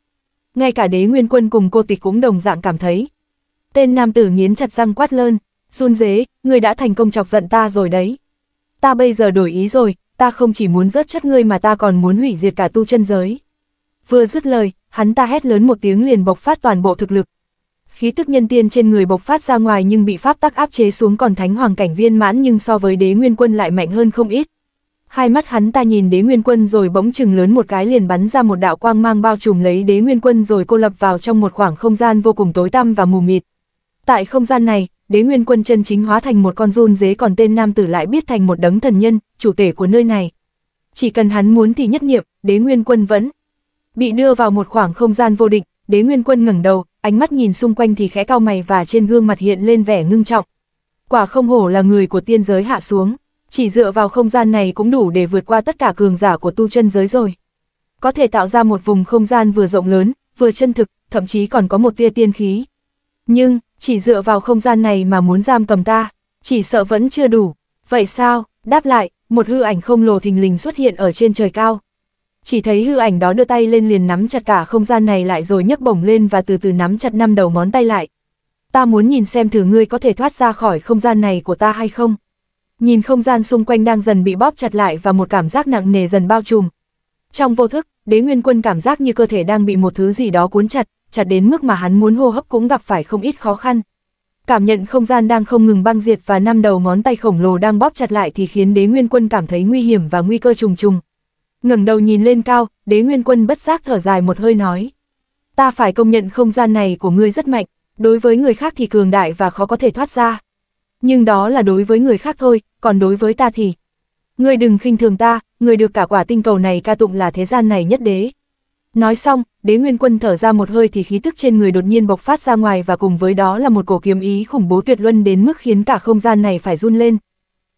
ngay cả đế nguyên quân cùng cô tịch cũng đồng dạng cảm thấy. Tên nam tử nghiến chặt răng quát lơn, run dế, ngươi đã thành công chọc giận ta rồi đấy. Ta bây giờ đổi ý rồi, ta không chỉ muốn rớt chất ngươi mà ta còn muốn hủy diệt cả tu chân giới. Vừa dứt lời, hắn ta hét lớn một tiếng liền bộc phát toàn bộ thực lực. Khí tức nhân tiên trên người bộc phát ra ngoài nhưng bị pháp tắc áp chế xuống còn thánh hoàng cảnh viên mãn nhưng so với đế nguyên quân lại mạnh hơn không ít. Hai mắt hắn ta nhìn đế nguyên quân rồi bỗng chừng lớn một cái liền bắn ra một đạo quang mang bao trùm lấy đế nguyên quân rồi cô lập vào trong một khoảng không gian vô cùng tối tăm và mù mịt. Tại không gian này, đế nguyên quân chân chính hóa thành một con run dế còn tên nam tử lại biết thành một đấng thần nhân, chủ tể của nơi này. Chỉ cần hắn muốn thì nhất niệm, đế nguyên quân vẫn bị đưa vào một khoảng không gian vô định, đế nguyên quân ngẩng đầu, ánh mắt nhìn xung quanh thì khẽ cao mày và trên gương mặt hiện lên vẻ ngưng trọng. Quả không hổ là người của tiên giới hạ xuống. Chỉ dựa vào không gian này cũng đủ để vượt qua tất cả cường giả của tu chân giới rồi. Có thể tạo ra một vùng không gian vừa rộng lớn, vừa chân thực, thậm chí còn có một tia tiên khí. Nhưng, chỉ dựa vào không gian này mà muốn giam cầm ta, chỉ sợ vẫn chưa đủ. Vậy sao? Đáp lại, một hư ảnh không lồ thình lình xuất hiện ở trên trời cao. Chỉ thấy hư ảnh đó đưa tay lên liền nắm chặt cả không gian này lại rồi nhấc bổng lên và từ từ nắm chặt năm đầu ngón tay lại. Ta muốn nhìn xem thử ngươi có thể thoát ra khỏi không gian này của ta hay không nhìn không gian xung quanh đang dần bị bóp chặt lại và một cảm giác nặng nề dần bao trùm. Trong vô thức, đế nguyên quân cảm giác như cơ thể đang bị một thứ gì đó cuốn chặt, chặt đến mức mà hắn muốn hô hấp cũng gặp phải không ít khó khăn. Cảm nhận không gian đang không ngừng băng diệt và năm đầu ngón tay khổng lồ đang bóp chặt lại thì khiến đế nguyên quân cảm thấy nguy hiểm và nguy cơ trùng trùng. ngẩng đầu nhìn lên cao, đế nguyên quân bất giác thở dài một hơi nói. Ta phải công nhận không gian này của ngươi rất mạnh, đối với người khác thì cường đại và khó có thể thoát ra. Nhưng đó là đối với người khác thôi, còn đối với ta thì... Người đừng khinh thường ta, người được cả quả tinh cầu này ca tụng là thế gian này nhất đế. Nói xong, đế nguyên quân thở ra một hơi thì khí tức trên người đột nhiên bộc phát ra ngoài và cùng với đó là một cổ kiếm ý khủng bố tuyệt luân đến mức khiến cả không gian này phải run lên.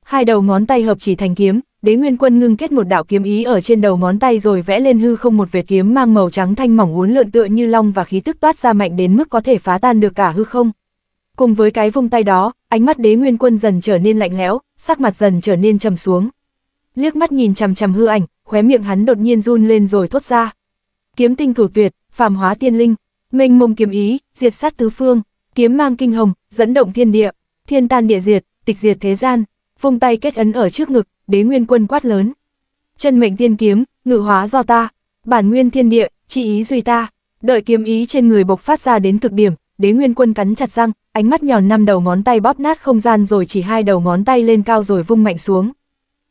Hai đầu ngón tay hợp chỉ thành kiếm, đế nguyên quân ngưng kết một đạo kiếm ý ở trên đầu ngón tay rồi vẽ lên hư không một vệt kiếm mang màu trắng thanh mỏng uốn lượn tựa như long và khí tức toát ra mạnh đến mức có thể phá tan được cả hư không. Cùng với cái vung tay đó, ánh mắt đế nguyên quân dần trở nên lạnh lẽo, sắc mặt dần trở nên trầm xuống. Liếc mắt nhìn chằm chằm hư ảnh, khóe miệng hắn đột nhiên run lên rồi thốt ra. Kiếm tinh cửu tuyệt, phàm hóa tiên linh, mênh mông kiếm ý, diệt sát tứ phương, kiếm mang kinh hồng, dẫn động thiên địa, thiên tan địa diệt, tịch diệt thế gian, vung tay kết ấn ở trước ngực, đế nguyên quân quát lớn. Chân mệnh tiên kiếm, ngự hóa do ta, bản nguyên thiên địa, chi ý duy ta, đợi kiếm ý trên người bộc phát ra đến cực điểm, đế nguyên quân cắn chặt răng, ánh mắt nhòn năm đầu ngón tay bóp nát không gian rồi chỉ hai đầu ngón tay lên cao rồi vung mạnh xuống.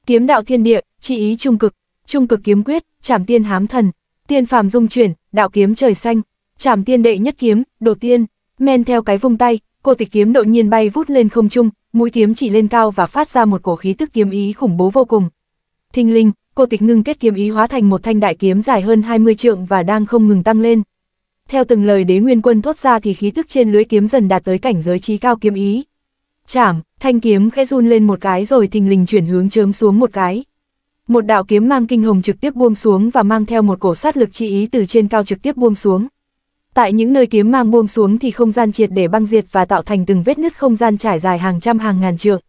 Kiếm đạo thiên địa, chi ý trung cực, trung cực kiếm quyết, chảm tiên hám thần, tiên phàm dung chuyển, đạo kiếm trời xanh, chảm tiên đệ nhất kiếm, đồ tiên, men theo cái vung tay, cô tịch kiếm đột nhiên bay vút lên không trung, mũi kiếm chỉ lên cao và phát ra một cổ khí tức kiếm ý khủng bố vô cùng. Thinh linh, cô tịch ngưng kết kiếm ý hóa thành một thanh đại kiếm dài hơn 20 trượng và đang không ngừng tăng lên theo từng lời đế nguyên quân thốt ra thì khí tức trên lưới kiếm dần đạt tới cảnh giới trí cao kiếm ý. Chảm, thanh kiếm khẽ run lên một cái rồi thình lình chuyển hướng chớm xuống một cái. Một đạo kiếm mang kinh hồng trực tiếp buông xuống và mang theo một cổ sát lực chi ý từ trên cao trực tiếp buông xuống. Tại những nơi kiếm mang buông xuống thì không gian triệt để băng diệt và tạo thành từng vết nứt không gian trải dài hàng trăm hàng ngàn trượng.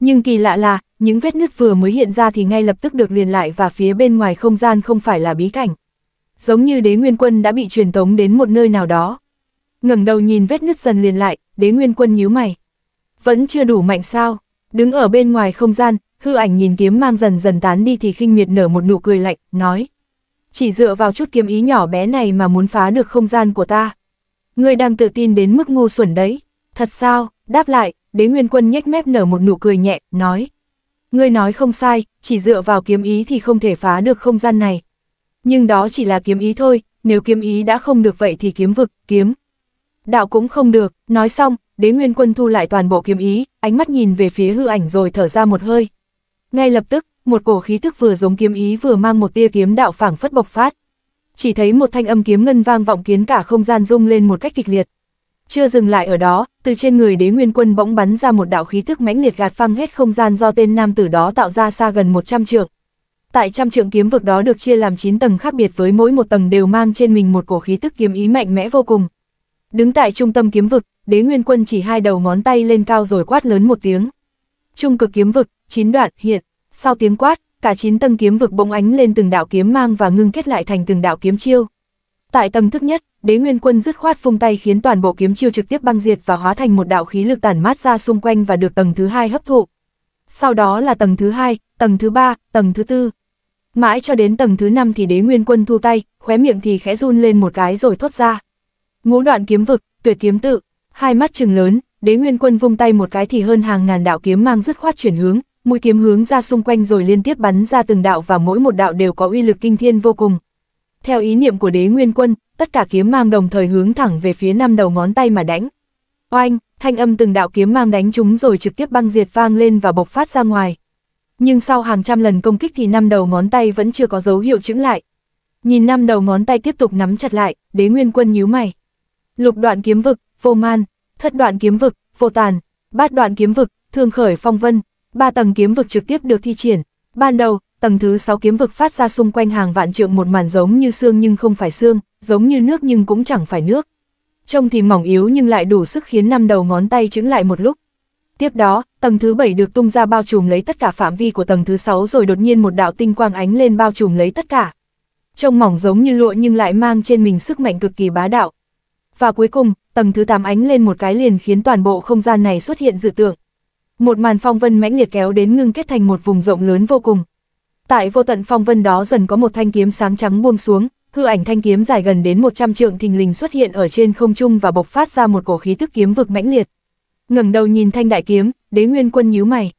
Nhưng kỳ lạ là, những vết nứt vừa mới hiện ra thì ngay lập tức được liền lại và phía bên ngoài không gian không phải là bí cảnh giống như đế nguyên quân đã bị truyền tống đến một nơi nào đó. ngẩng đầu nhìn vết nứt dần liền lại, đế nguyên quân nhíu mày. Vẫn chưa đủ mạnh sao, đứng ở bên ngoài không gian, hư ảnh nhìn kiếm mang dần dần tán đi thì khinh miệt nở một nụ cười lạnh, nói. Chỉ dựa vào chút kiếm ý nhỏ bé này mà muốn phá được không gian của ta. Ngươi đang tự tin đến mức ngu xuẩn đấy. Thật sao, đáp lại, đế nguyên quân nhếch mép nở một nụ cười nhẹ, nói. Ngươi nói không sai, chỉ dựa vào kiếm ý thì không thể phá được không gian này nhưng đó chỉ là kiếm ý thôi, nếu kiếm ý đã không được vậy thì kiếm vực, kiếm. Đạo cũng không được, nói xong, đế nguyên quân thu lại toàn bộ kiếm ý, ánh mắt nhìn về phía hư ảnh rồi thở ra một hơi. Ngay lập tức, một cổ khí thức vừa giống kiếm ý vừa mang một tia kiếm đạo phảng phất bộc phát. Chỉ thấy một thanh âm kiếm ngân vang vọng kiến cả không gian rung lên một cách kịch liệt. Chưa dừng lại ở đó, từ trên người đế nguyên quân bỗng bắn ra một đạo khí thức mãnh liệt gạt phăng hết không gian do tên nam tử đó tạo ra xa gần 100 trượng, Tại trăm trượng kiếm vực đó được chia làm 9 tầng khác biệt với mỗi một tầng đều mang trên mình một cổ khí tức kiếm ý mạnh mẽ vô cùng. Đứng tại trung tâm kiếm vực, đế nguyên quân chỉ hai đầu ngón tay lên cao rồi quát lớn một tiếng. Trung cực kiếm vực, 9 đoạn, hiện. Sau tiếng quát, cả 9 tầng kiếm vực bỗng ánh lên từng đạo kiếm mang và ngưng kết lại thành từng đạo kiếm chiêu. Tại tầng thức nhất, đế nguyên quân dứt khoát phung tay khiến toàn bộ kiếm chiêu trực tiếp băng diệt và hóa thành một đạo khí lực tản mát ra xung quanh và được tầng thứ hai hấp thụ. Sau đó là tầng thứ hai, tầng thứ ba, tầng thứ tư, Mãi cho đến tầng thứ 5 thì đế nguyên quân thu tay, khóe miệng thì khẽ run lên một cái rồi thốt ra. Ngũ đoạn kiếm vực, tuyệt kiếm tự, hai mắt trừng lớn, đế nguyên quân vung tay một cái thì hơn hàng ngàn đạo kiếm mang dứt khoát chuyển hướng, mũi kiếm hướng ra xung quanh rồi liên tiếp bắn ra từng đạo và mỗi một đạo đều có uy lực kinh thiên vô cùng. Theo ý niệm của đế nguyên quân, tất cả kiếm mang đồng thời hướng thẳng về phía năm đầu ngón tay mà đánh. Oanh, thanh âm từng đạo kiếm mang đánh chúng rồi trực tiếp băng diệt vang lên và bộc phát ra ngoài nhưng sau hàng trăm lần công kích thì năm đầu ngón tay vẫn chưa có dấu hiệu chững lại. Nhìn năm đầu ngón tay tiếp tục nắm chặt lại, đế nguyên quân nhíu mày. Lục đoạn kiếm vực, vô man, thất đoạn kiếm vực, vô tàn, bát đoạn kiếm vực, thương khởi phong vân, ba tầng kiếm vực trực tiếp được thi triển. Ban đầu, tầng thứ 6 kiếm vực phát ra xung quanh hàng vạn trượng một màn giống như xương nhưng không phải xương, giống như nước nhưng cũng chẳng phải nước. Trông thì mỏng yếu nhưng lại đủ sức khiến năm đầu ngón tay chứng lại một lúc. Tiếp đó, tầng thứ 7 được tung ra bao trùm lấy tất cả phạm vi của tầng thứ 6 rồi đột nhiên một đạo tinh quang ánh lên bao trùm lấy tất cả. Trông mỏng giống như lụa nhưng lại mang trên mình sức mạnh cực kỳ bá đạo. Và cuối cùng, tầng thứ 8 ánh lên một cái liền khiến toàn bộ không gian này xuất hiện dự tượng. Một màn phong vân mãnh liệt kéo đến ngưng kết thành một vùng rộng lớn vô cùng. Tại vô tận phong vân đó dần có một thanh kiếm sáng trắng buông xuống, hư ảnh thanh kiếm dài gần đến 100 trượng thình lình xuất hiện ở trên không trung và bộc phát ra một cổ khí tức kiếm vực mãnh liệt ngẩng đầu nhìn thanh đại kiếm, đế nguyên quân nhíu mày.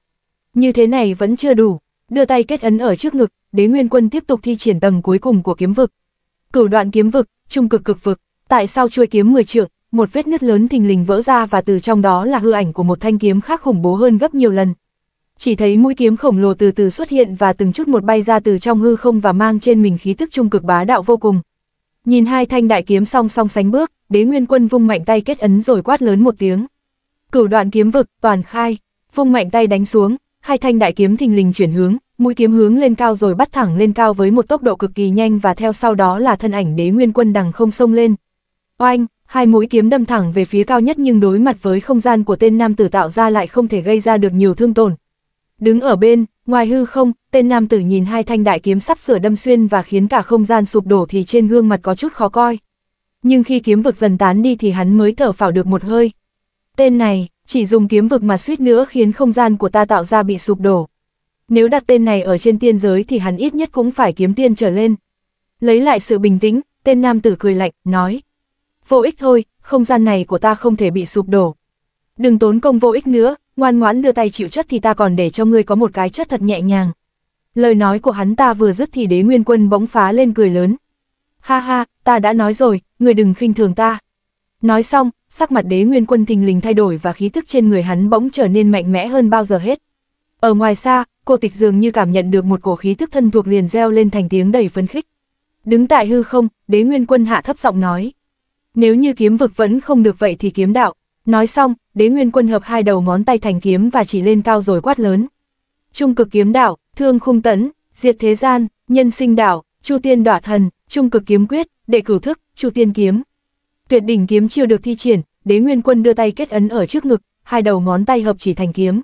Như thế này vẫn chưa đủ, đưa tay kết ấn ở trước ngực, đế nguyên quân tiếp tục thi triển tầng cuối cùng của kiếm vực. Cửu đoạn kiếm vực, trung cực cực vực, tại sao chuôi kiếm 10 trượng, một vết nứt lớn thình lình vỡ ra và từ trong đó là hư ảnh của một thanh kiếm khác khủng bố hơn gấp nhiều lần. Chỉ thấy mũi kiếm khổng lồ từ từ xuất hiện và từng chút một bay ra từ trong hư không và mang trên mình khí tức trung cực bá đạo vô cùng. Nhìn hai thanh đại kiếm song song sánh bước, đế nguyên quân vung mạnh tay kết ấn rồi quát lớn một tiếng. Cửu đoạn kiếm vực, toàn khai, vung mạnh tay đánh xuống, hai thanh đại kiếm thình lình chuyển hướng, mũi kiếm hướng lên cao rồi bắt thẳng lên cao với một tốc độ cực kỳ nhanh và theo sau đó là thân ảnh đế nguyên quân đằng không sông lên. Oanh, hai mũi kiếm đâm thẳng về phía cao nhất nhưng đối mặt với không gian của tên nam tử tạo ra lại không thể gây ra được nhiều thương tổn. Đứng ở bên, ngoài hư không, tên nam tử nhìn hai thanh đại kiếm sắp sửa đâm xuyên và khiến cả không gian sụp đổ thì trên gương mặt có chút khó coi. Nhưng khi kiếm vực dần tán đi thì hắn mới thở phào được một hơi, Tên này, chỉ dùng kiếm vực mà suýt nữa khiến không gian của ta tạo ra bị sụp đổ. Nếu đặt tên này ở trên tiên giới thì hắn ít nhất cũng phải kiếm tiên trở lên. Lấy lại sự bình tĩnh, tên nam tử cười lạnh, nói. Vô ích thôi, không gian này của ta không thể bị sụp đổ. Đừng tốn công vô ích nữa, ngoan ngoãn đưa tay chịu chất thì ta còn để cho ngươi có một cái chất thật nhẹ nhàng. Lời nói của hắn ta vừa dứt thì đế nguyên quân bỗng phá lên cười lớn. Ha ha, ta đã nói rồi, người đừng khinh thường ta. Nói xong, sắc mặt đế nguyên quân thình lình thay đổi và khí thức trên người hắn bỗng trở nên mạnh mẽ hơn bao giờ hết. Ở ngoài xa, cô tịch dường như cảm nhận được một cổ khí thức thân thuộc liền reo lên thành tiếng đầy phấn khích. Đứng tại hư không, đế nguyên quân hạ thấp giọng nói. Nếu như kiếm vực vẫn không được vậy thì kiếm đạo. Nói xong, đế nguyên quân hợp hai đầu ngón tay thành kiếm và chỉ lên cao rồi quát lớn. Trung cực kiếm đạo, thương khung tấn, diệt thế gian, nhân sinh đạo, chu tiên đỏa thần, trung cực kiếm quyết, đệ cửu thức, chu tiên kiếm tuyệt đỉnh kiếm chiêu được thi triển, đế nguyên quân đưa tay kết ấn ở trước ngực, hai đầu ngón tay hợp chỉ thành kiếm.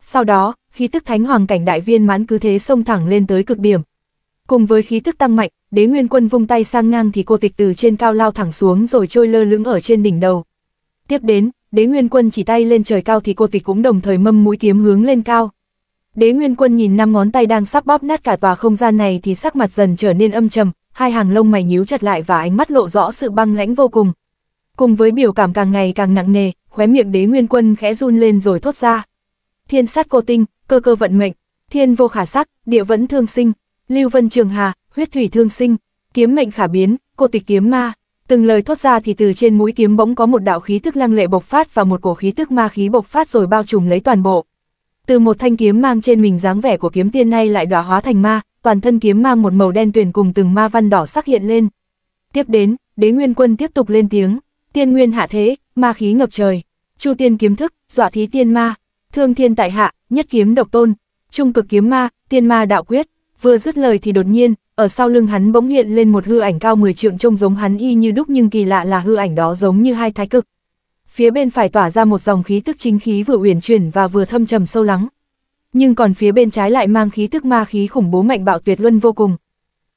Sau đó, khí tức thánh hoàng cảnh đại viên mãn cứ thế xông thẳng lên tới cực điểm. Cùng với khí tức tăng mạnh, đế nguyên quân vung tay sang ngang thì cô tịch từ trên cao lao thẳng xuống rồi trôi lơ lửng ở trên đỉnh đầu. Tiếp đến, đế nguyên quân chỉ tay lên trời cao thì cô tịch cũng đồng thời mâm mũi kiếm hướng lên cao. Đế nguyên quân nhìn năm ngón tay đang sắp bóp nát cả tòa không gian này thì sắc mặt dần trở nên âm trầm, hai hàng lông mày nhíu chặt lại và ánh mắt lộ rõ sự băng lãnh vô cùng. Cùng với biểu cảm càng ngày càng nặng nề, khóe miệng đế nguyên quân khẽ run lên rồi thốt ra. Thiên sát cô tinh, cơ cơ vận mệnh, thiên vô khả sắc, địa vẫn thương sinh, lưu vân trường hà, huyết thủy thương sinh, kiếm mệnh khả biến, cô tịch kiếm ma. Từng lời thốt ra thì từ trên mũi kiếm bỗng có một đạo khí tức lăng lệ bộc phát và một cổ khí tức ma khí bộc phát rồi bao trùm lấy toàn bộ. Từ một thanh kiếm mang trên mình dáng vẻ của kiếm tiên nay lại đọa hóa thành ma, toàn thân kiếm mang một màu đen tuyển cùng từng ma văn đỏ sắc hiện lên. Tiếp đến, đế nguyên quân tiếp tục lên tiếng, tiên nguyên hạ thế, ma khí ngập trời, chu tiên kiếm thức, dọa thí tiên ma, thương thiên tại hạ, nhất kiếm độc tôn, trung cực kiếm ma, tiên ma đạo quyết, vừa dứt lời thì đột nhiên, ở sau lưng hắn bỗng hiện lên một hư ảnh cao 10 trượng trông giống hắn y như đúc nhưng kỳ lạ là hư ảnh đó giống như hai thái cực. Phía bên phải tỏa ra một dòng khí tức chính khí vừa uyển chuyển và vừa thâm trầm sâu lắng nhưng còn phía bên trái lại mang khí thức ma khí khủng bố mạnh bạo tuyệt luân vô cùng.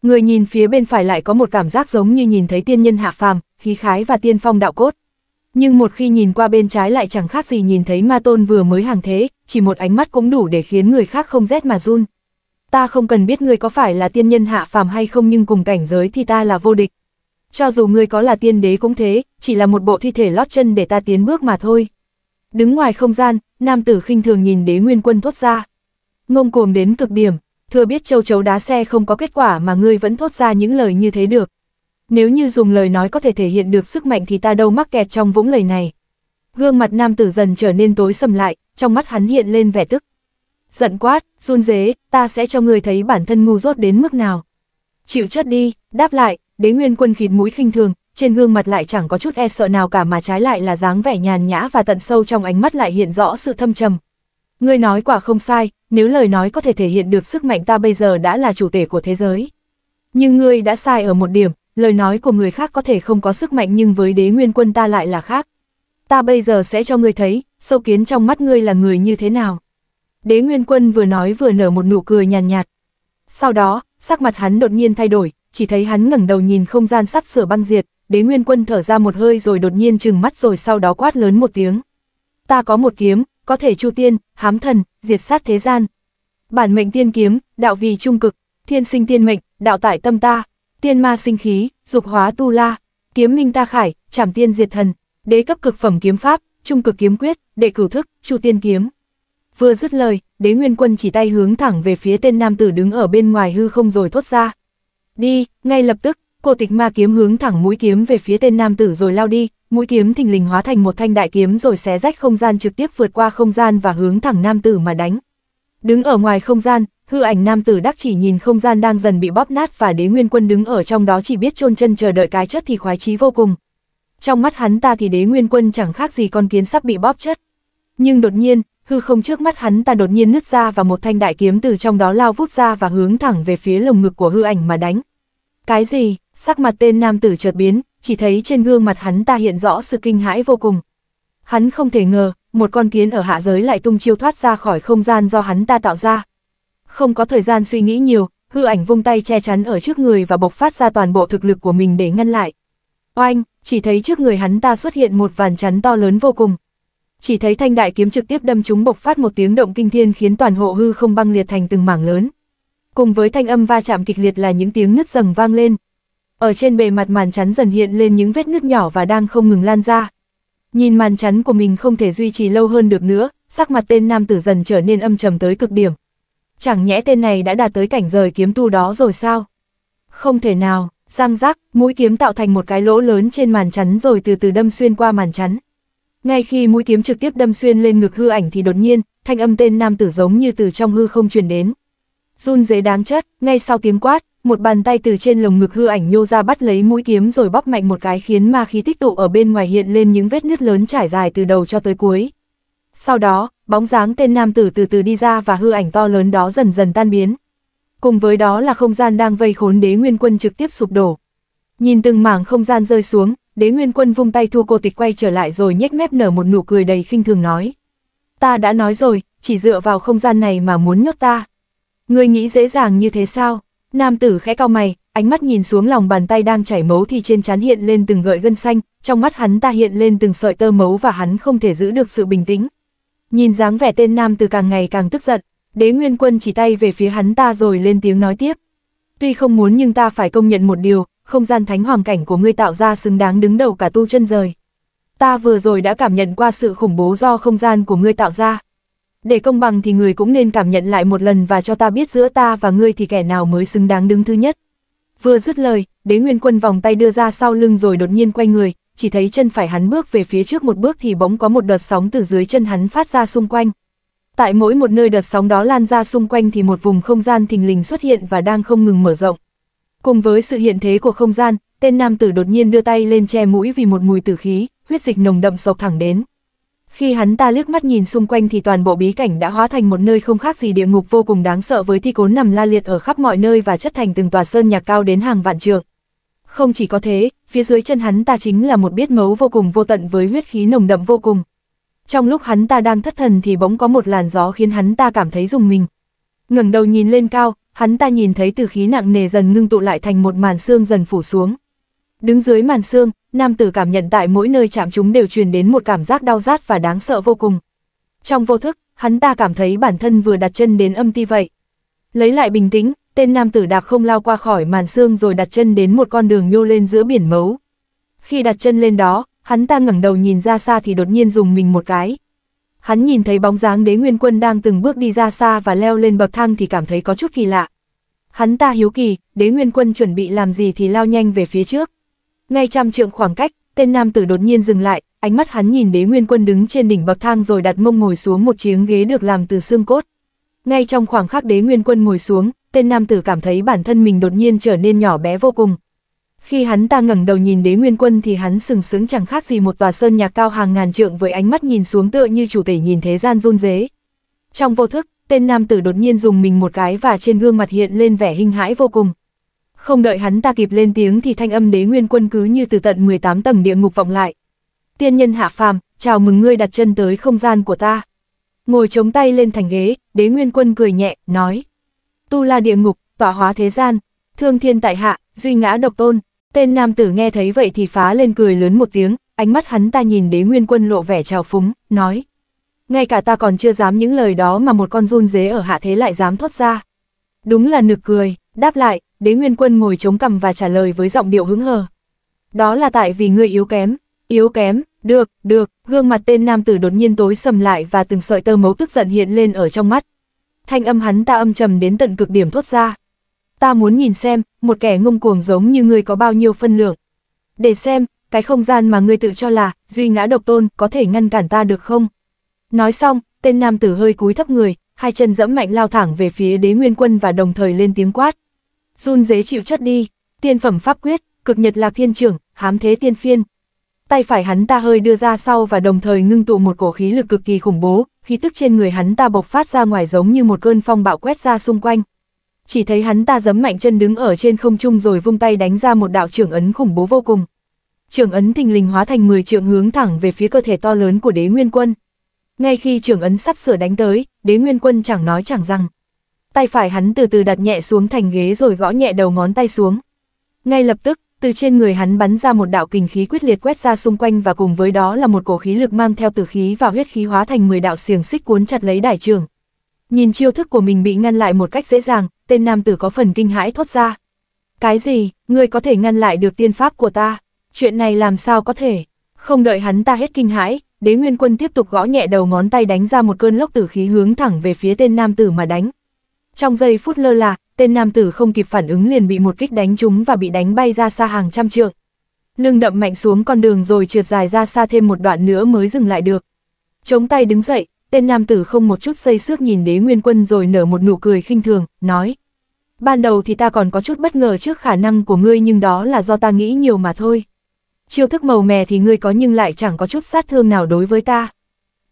Người nhìn phía bên phải lại có một cảm giác giống như nhìn thấy tiên nhân hạ phàm, khí khái và tiên phong đạo cốt. Nhưng một khi nhìn qua bên trái lại chẳng khác gì nhìn thấy ma tôn vừa mới hàng thế, chỉ một ánh mắt cũng đủ để khiến người khác không rét mà run. Ta không cần biết ngươi có phải là tiên nhân hạ phàm hay không nhưng cùng cảnh giới thì ta là vô địch. Cho dù ngươi có là tiên đế cũng thế, chỉ là một bộ thi thể lót chân để ta tiến bước mà thôi. Đứng ngoài không gian, nam tử khinh thường nhìn đế nguyên quân thốt ra. Ngông cuồng đến cực điểm, thừa biết châu chấu đá xe không có kết quả mà ngươi vẫn thốt ra những lời như thế được. Nếu như dùng lời nói có thể thể hiện được sức mạnh thì ta đâu mắc kẹt trong vũng lời này. Gương mặt nam tử dần trở nên tối sầm lại, trong mắt hắn hiện lên vẻ tức. Giận quát, run dế, ta sẽ cho ngươi thấy bản thân ngu dốt đến mức nào. Chịu chất đi, đáp lại, đế nguyên quân khịt mũi khinh thường, trên gương mặt lại chẳng có chút e sợ nào cả mà trái lại là dáng vẻ nhàn nhã và tận sâu trong ánh mắt lại hiện rõ sự thâm trầm. Ngươi nói quả không sai, nếu lời nói có thể thể hiện được sức mạnh ta bây giờ đã là chủ thể của thế giới. Nhưng ngươi đã sai ở một điểm, lời nói của người khác có thể không có sức mạnh nhưng với đế nguyên quân ta lại là khác. Ta bây giờ sẽ cho ngươi thấy, sâu kiến trong mắt ngươi là người như thế nào. Đế nguyên quân vừa nói vừa nở một nụ cười nhàn nhạt, nhạt. Sau đó, sắc mặt hắn đột nhiên thay đổi, chỉ thấy hắn ngẩng đầu nhìn không gian sắp sửa băng diệt, đế nguyên quân thở ra một hơi rồi đột nhiên chừng mắt rồi sau đó quát lớn một tiếng. Ta có một kiếm, có thể chu tiên, hám thần, diệt sát thế gian. Bản mệnh tiên kiếm, đạo vì trung cực, thiên sinh tiên mệnh, đạo tại tâm ta, tiên ma sinh khí, dục hóa tu la, kiếm minh ta khải, trảm tiên diệt thần, đế cấp cực phẩm kiếm pháp, trung cực kiếm quyết, đệ cửu thức, chu tiên kiếm. Vừa dứt lời, đế nguyên quân chỉ tay hướng thẳng về phía tên nam tử đứng ở bên ngoài hư không rồi thốt ra. Đi, ngay lập tức, Cổ tịch ma kiếm hướng thẳng mũi kiếm về phía tên nam tử rồi lao đi, mũi kiếm thình lình hóa thành một thanh đại kiếm rồi xé rách không gian trực tiếp vượt qua không gian và hướng thẳng nam tử mà đánh. Đứng ở ngoài không gian, hư ảnh nam tử đắc chỉ nhìn không gian đang dần bị bóp nát và đế nguyên quân đứng ở trong đó chỉ biết chôn chân chờ đợi cái chất thì khoái chí vô cùng. Trong mắt hắn ta thì đế nguyên quân chẳng khác gì con kiến sắp bị bóp chất. Nhưng đột nhiên, hư không trước mắt hắn ta đột nhiên nứt ra và một thanh đại kiếm từ trong đó lao vút ra và hướng thẳng về phía lồng ngực của hư ảnh mà đánh. Cái gì? sắc mặt tên nam tử chợt biến, chỉ thấy trên gương mặt hắn ta hiện rõ sự kinh hãi vô cùng. Hắn không thể ngờ, một con kiến ở hạ giới lại tung chiêu thoát ra khỏi không gian do hắn ta tạo ra. Không có thời gian suy nghĩ nhiều, hư ảnh vung tay che chắn ở trước người và bộc phát ra toàn bộ thực lực của mình để ngăn lại. Oanh, chỉ thấy trước người hắn ta xuất hiện một vàn chắn to lớn vô cùng. Chỉ thấy thanh đại kiếm trực tiếp đâm chúng bộc phát một tiếng động kinh thiên khiến toàn hộ hư không băng liệt thành từng mảng lớn. Cùng với thanh âm va chạm kịch liệt là những tiếng nứt rầm vang lên, ở trên bề mặt màn chắn dần hiện lên những vết nứt nhỏ và đang không ngừng lan ra. Nhìn màn chắn của mình không thể duy trì lâu hơn được nữa, sắc mặt tên nam tử dần trở nên âm trầm tới cực điểm. Chẳng nhẽ tên này đã đạt tới cảnh rời kiếm tu đó rồi sao? Không thể nào, răng rác, mũi kiếm tạo thành một cái lỗ lớn trên màn chắn rồi từ từ đâm xuyên qua màn chắn. Ngay khi mũi kiếm trực tiếp đâm xuyên lên ngực hư ảnh thì đột nhiên, thanh âm tên nam tử giống như từ trong hư không truyền đến. Run dế đáng chất. ngay sau tiếng quát, một bàn tay từ trên lồng ngực hư ảnh nhô ra bắt lấy mũi kiếm rồi bóp mạnh một cái khiến ma khí tích tụ ở bên ngoài hiện lên những vết nứt lớn trải dài từ đầu cho tới cuối. Sau đó, bóng dáng tên nam tử từ từ đi ra và hư ảnh to lớn đó dần dần tan biến. Cùng với đó là không gian đang vây khốn đế nguyên quân trực tiếp sụp đổ. Nhìn từng mảng không gian rơi xuống, đế nguyên quân vung tay thua cô tịch quay trở lại rồi nhếch mép nở một nụ cười đầy khinh thường nói. Ta đã nói rồi, chỉ dựa vào không gian này mà muốn nhốt ta. Ngươi nghĩ dễ dàng như thế sao? Nam tử khẽ cao mày, ánh mắt nhìn xuống lòng bàn tay đang chảy máu thì trên trán hiện lên từng gợi gân xanh, trong mắt hắn ta hiện lên từng sợi tơ máu và hắn không thể giữ được sự bình tĩnh. Nhìn dáng vẻ tên nam tử càng ngày càng tức giận, đế nguyên quân chỉ tay về phía hắn ta rồi lên tiếng nói tiếp. Tuy không muốn nhưng ta phải công nhận một điều, không gian thánh hoàng cảnh của ngươi tạo ra xứng đáng đứng đầu cả tu chân rời. Ta vừa rồi đã cảm nhận qua sự khủng bố do không gian của ngươi tạo ra, để công bằng thì người cũng nên cảm nhận lại một lần và cho ta biết giữa ta và ngươi thì kẻ nào mới xứng đáng đứng thứ nhất. Vừa dứt lời, đế nguyên quân vòng tay đưa ra sau lưng rồi đột nhiên quay người, chỉ thấy chân phải hắn bước về phía trước một bước thì bỗng có một đợt sóng từ dưới chân hắn phát ra xung quanh. Tại mỗi một nơi đợt sóng đó lan ra xung quanh thì một vùng không gian thình lình xuất hiện và đang không ngừng mở rộng. Cùng với sự hiện thế của không gian, tên nam tử đột nhiên đưa tay lên che mũi vì một mùi tử khí, huyết dịch nồng đậm sộc thẳng đến. Khi hắn ta liếc mắt nhìn xung quanh thì toàn bộ bí cảnh đã hóa thành một nơi không khác gì địa ngục vô cùng đáng sợ với thi cốn nằm la liệt ở khắp mọi nơi và chất thành từng tòa sơn nhạc cao đến hàng vạn trượng. Không chỉ có thế, phía dưới chân hắn ta chính là một biết mấu vô cùng vô tận với huyết khí nồng đậm vô cùng. Trong lúc hắn ta đang thất thần thì bỗng có một làn gió khiến hắn ta cảm thấy dùng mình. ngẩng đầu nhìn lên cao, hắn ta nhìn thấy từ khí nặng nề dần ngưng tụ lại thành một màn xương dần phủ xuống. Đứng dưới màn xương, nam tử cảm nhận tại mỗi nơi chạm chúng đều truyền đến một cảm giác đau rát và đáng sợ vô cùng. Trong vô thức, hắn ta cảm thấy bản thân vừa đặt chân đến âm ti vậy. Lấy lại bình tĩnh, tên nam tử đạp không lao qua khỏi màn xương rồi đặt chân đến một con đường nhô lên giữa biển mấu. Khi đặt chân lên đó, hắn ta ngẩng đầu nhìn ra xa thì đột nhiên dùng mình một cái. Hắn nhìn thấy bóng dáng đế nguyên quân đang từng bước đi ra xa và leo lên bậc thang thì cảm thấy có chút kỳ lạ. Hắn ta hiếu kỳ, đế nguyên quân chuẩn bị làm gì thì lao nhanh về phía trước. Ngay trăm trượng khoảng cách, tên nam tử đột nhiên dừng lại, ánh mắt hắn nhìn đế nguyên quân đứng trên đỉnh bậc thang rồi đặt mông ngồi xuống một chiếc ghế được làm từ xương cốt. Ngay trong khoảng khắc đế nguyên quân ngồi xuống, tên nam tử cảm thấy bản thân mình đột nhiên trở nên nhỏ bé vô cùng. Khi hắn ta ngẩng đầu nhìn đế nguyên quân thì hắn sừng sững chẳng khác gì một tòa sơn nhạc cao hàng ngàn trượng với ánh mắt nhìn xuống tựa như chủ tể nhìn thế gian run rế. Trong vô thức, tên nam tử đột nhiên dùng mình một cái và trên gương mặt hiện lên vẻ hinh hãi vô cùng. Không đợi hắn ta kịp lên tiếng thì thanh âm đế nguyên quân cứ như từ tận 18 tầng địa ngục vọng lại. Tiên nhân hạ phàm, chào mừng ngươi đặt chân tới không gian của ta. Ngồi chống tay lên thành ghế, đế nguyên quân cười nhẹ, nói. Tu la địa ngục, tỏa hóa thế gian, thương thiên tại hạ, duy ngã độc tôn. Tên nam tử nghe thấy vậy thì phá lên cười lớn một tiếng, ánh mắt hắn ta nhìn đế nguyên quân lộ vẻ trào phúng, nói. Ngay cả ta còn chưa dám những lời đó mà một con run dế ở hạ thế lại dám thoát ra. Đúng là nực cười, đáp lại, đế nguyên quân ngồi chống cằm và trả lời với giọng điệu hứng hờ. Đó là tại vì ngươi yếu kém, yếu kém, được, được, gương mặt tên nam tử đột nhiên tối sầm lại và từng sợi tơ mấu tức giận hiện lên ở trong mắt. Thanh âm hắn ta âm trầm đến tận cực điểm thoát ra. Ta muốn nhìn xem, một kẻ ngông cuồng giống như ngươi có bao nhiêu phân lượng. Để xem, cái không gian mà ngươi tự cho là, duy ngã độc tôn, có thể ngăn cản ta được không? Nói xong, tên nam tử hơi cúi thấp người, hai chân dẫm mạnh lao thẳng về phía đế nguyên quân và đồng thời lên tiếng quát run dế chịu chất đi, tiên phẩm pháp quyết, cực nhật lạc thiên trưởng, hám thế tiên phiên. Tay phải hắn ta hơi đưa ra sau và đồng thời ngưng tụ một cổ khí lực cực kỳ khủng bố, khí tức trên người hắn ta bộc phát ra ngoài giống như một cơn phong bạo quét ra xung quanh. Chỉ thấy hắn ta giấm mạnh chân đứng ở trên không trung rồi vung tay đánh ra một đạo trưởng ấn khủng bố vô cùng. Trưởng ấn thình lình hóa thành 10 trượng hướng thẳng về phía cơ thể to lớn của đế nguyên quân. Ngay khi trưởng ấn sắp sửa đánh tới, đế nguyên quân chẳng nói chẳng rằng, tay phải hắn từ từ đặt nhẹ xuống thành ghế rồi gõ nhẹ đầu ngón tay xuống. Ngay lập tức, từ trên người hắn bắn ra một đạo kình khí quyết liệt quét ra xung quanh và cùng với đó là một cổ khí lực mang theo tử khí và huyết khí hóa thành 10 đạo xiềng xích cuốn chặt lấy đại trưởng. Nhìn chiêu thức của mình bị ngăn lại một cách dễ dàng, tên nam tử có phần kinh hãi thốt ra. Cái gì, ngươi có thể ngăn lại được tiên pháp của ta? Chuyện này làm sao có thể? Không đợi hắn ta hết kinh hãi, đế nguyên quân tiếp tục gõ nhẹ đầu ngón tay đánh ra một cơn lốc tử khí hướng thẳng về phía tên nam tử mà đánh. Trong giây phút lơ là, tên nam tử không kịp phản ứng liền bị một kích đánh trúng và bị đánh bay ra xa hàng trăm trượng. Lưng đậm mạnh xuống con đường rồi trượt dài ra xa thêm một đoạn nữa mới dừng lại được. Chống tay đứng dậy, tên nam tử không một chút xây xước nhìn đế nguyên quân rồi nở một nụ cười khinh thường, nói. Ban đầu thì ta còn có chút bất ngờ trước khả năng của ngươi nhưng đó là do ta nghĩ nhiều mà thôi. Chiêu thức màu mè thì ngươi có nhưng lại chẳng có chút sát thương nào đối với ta.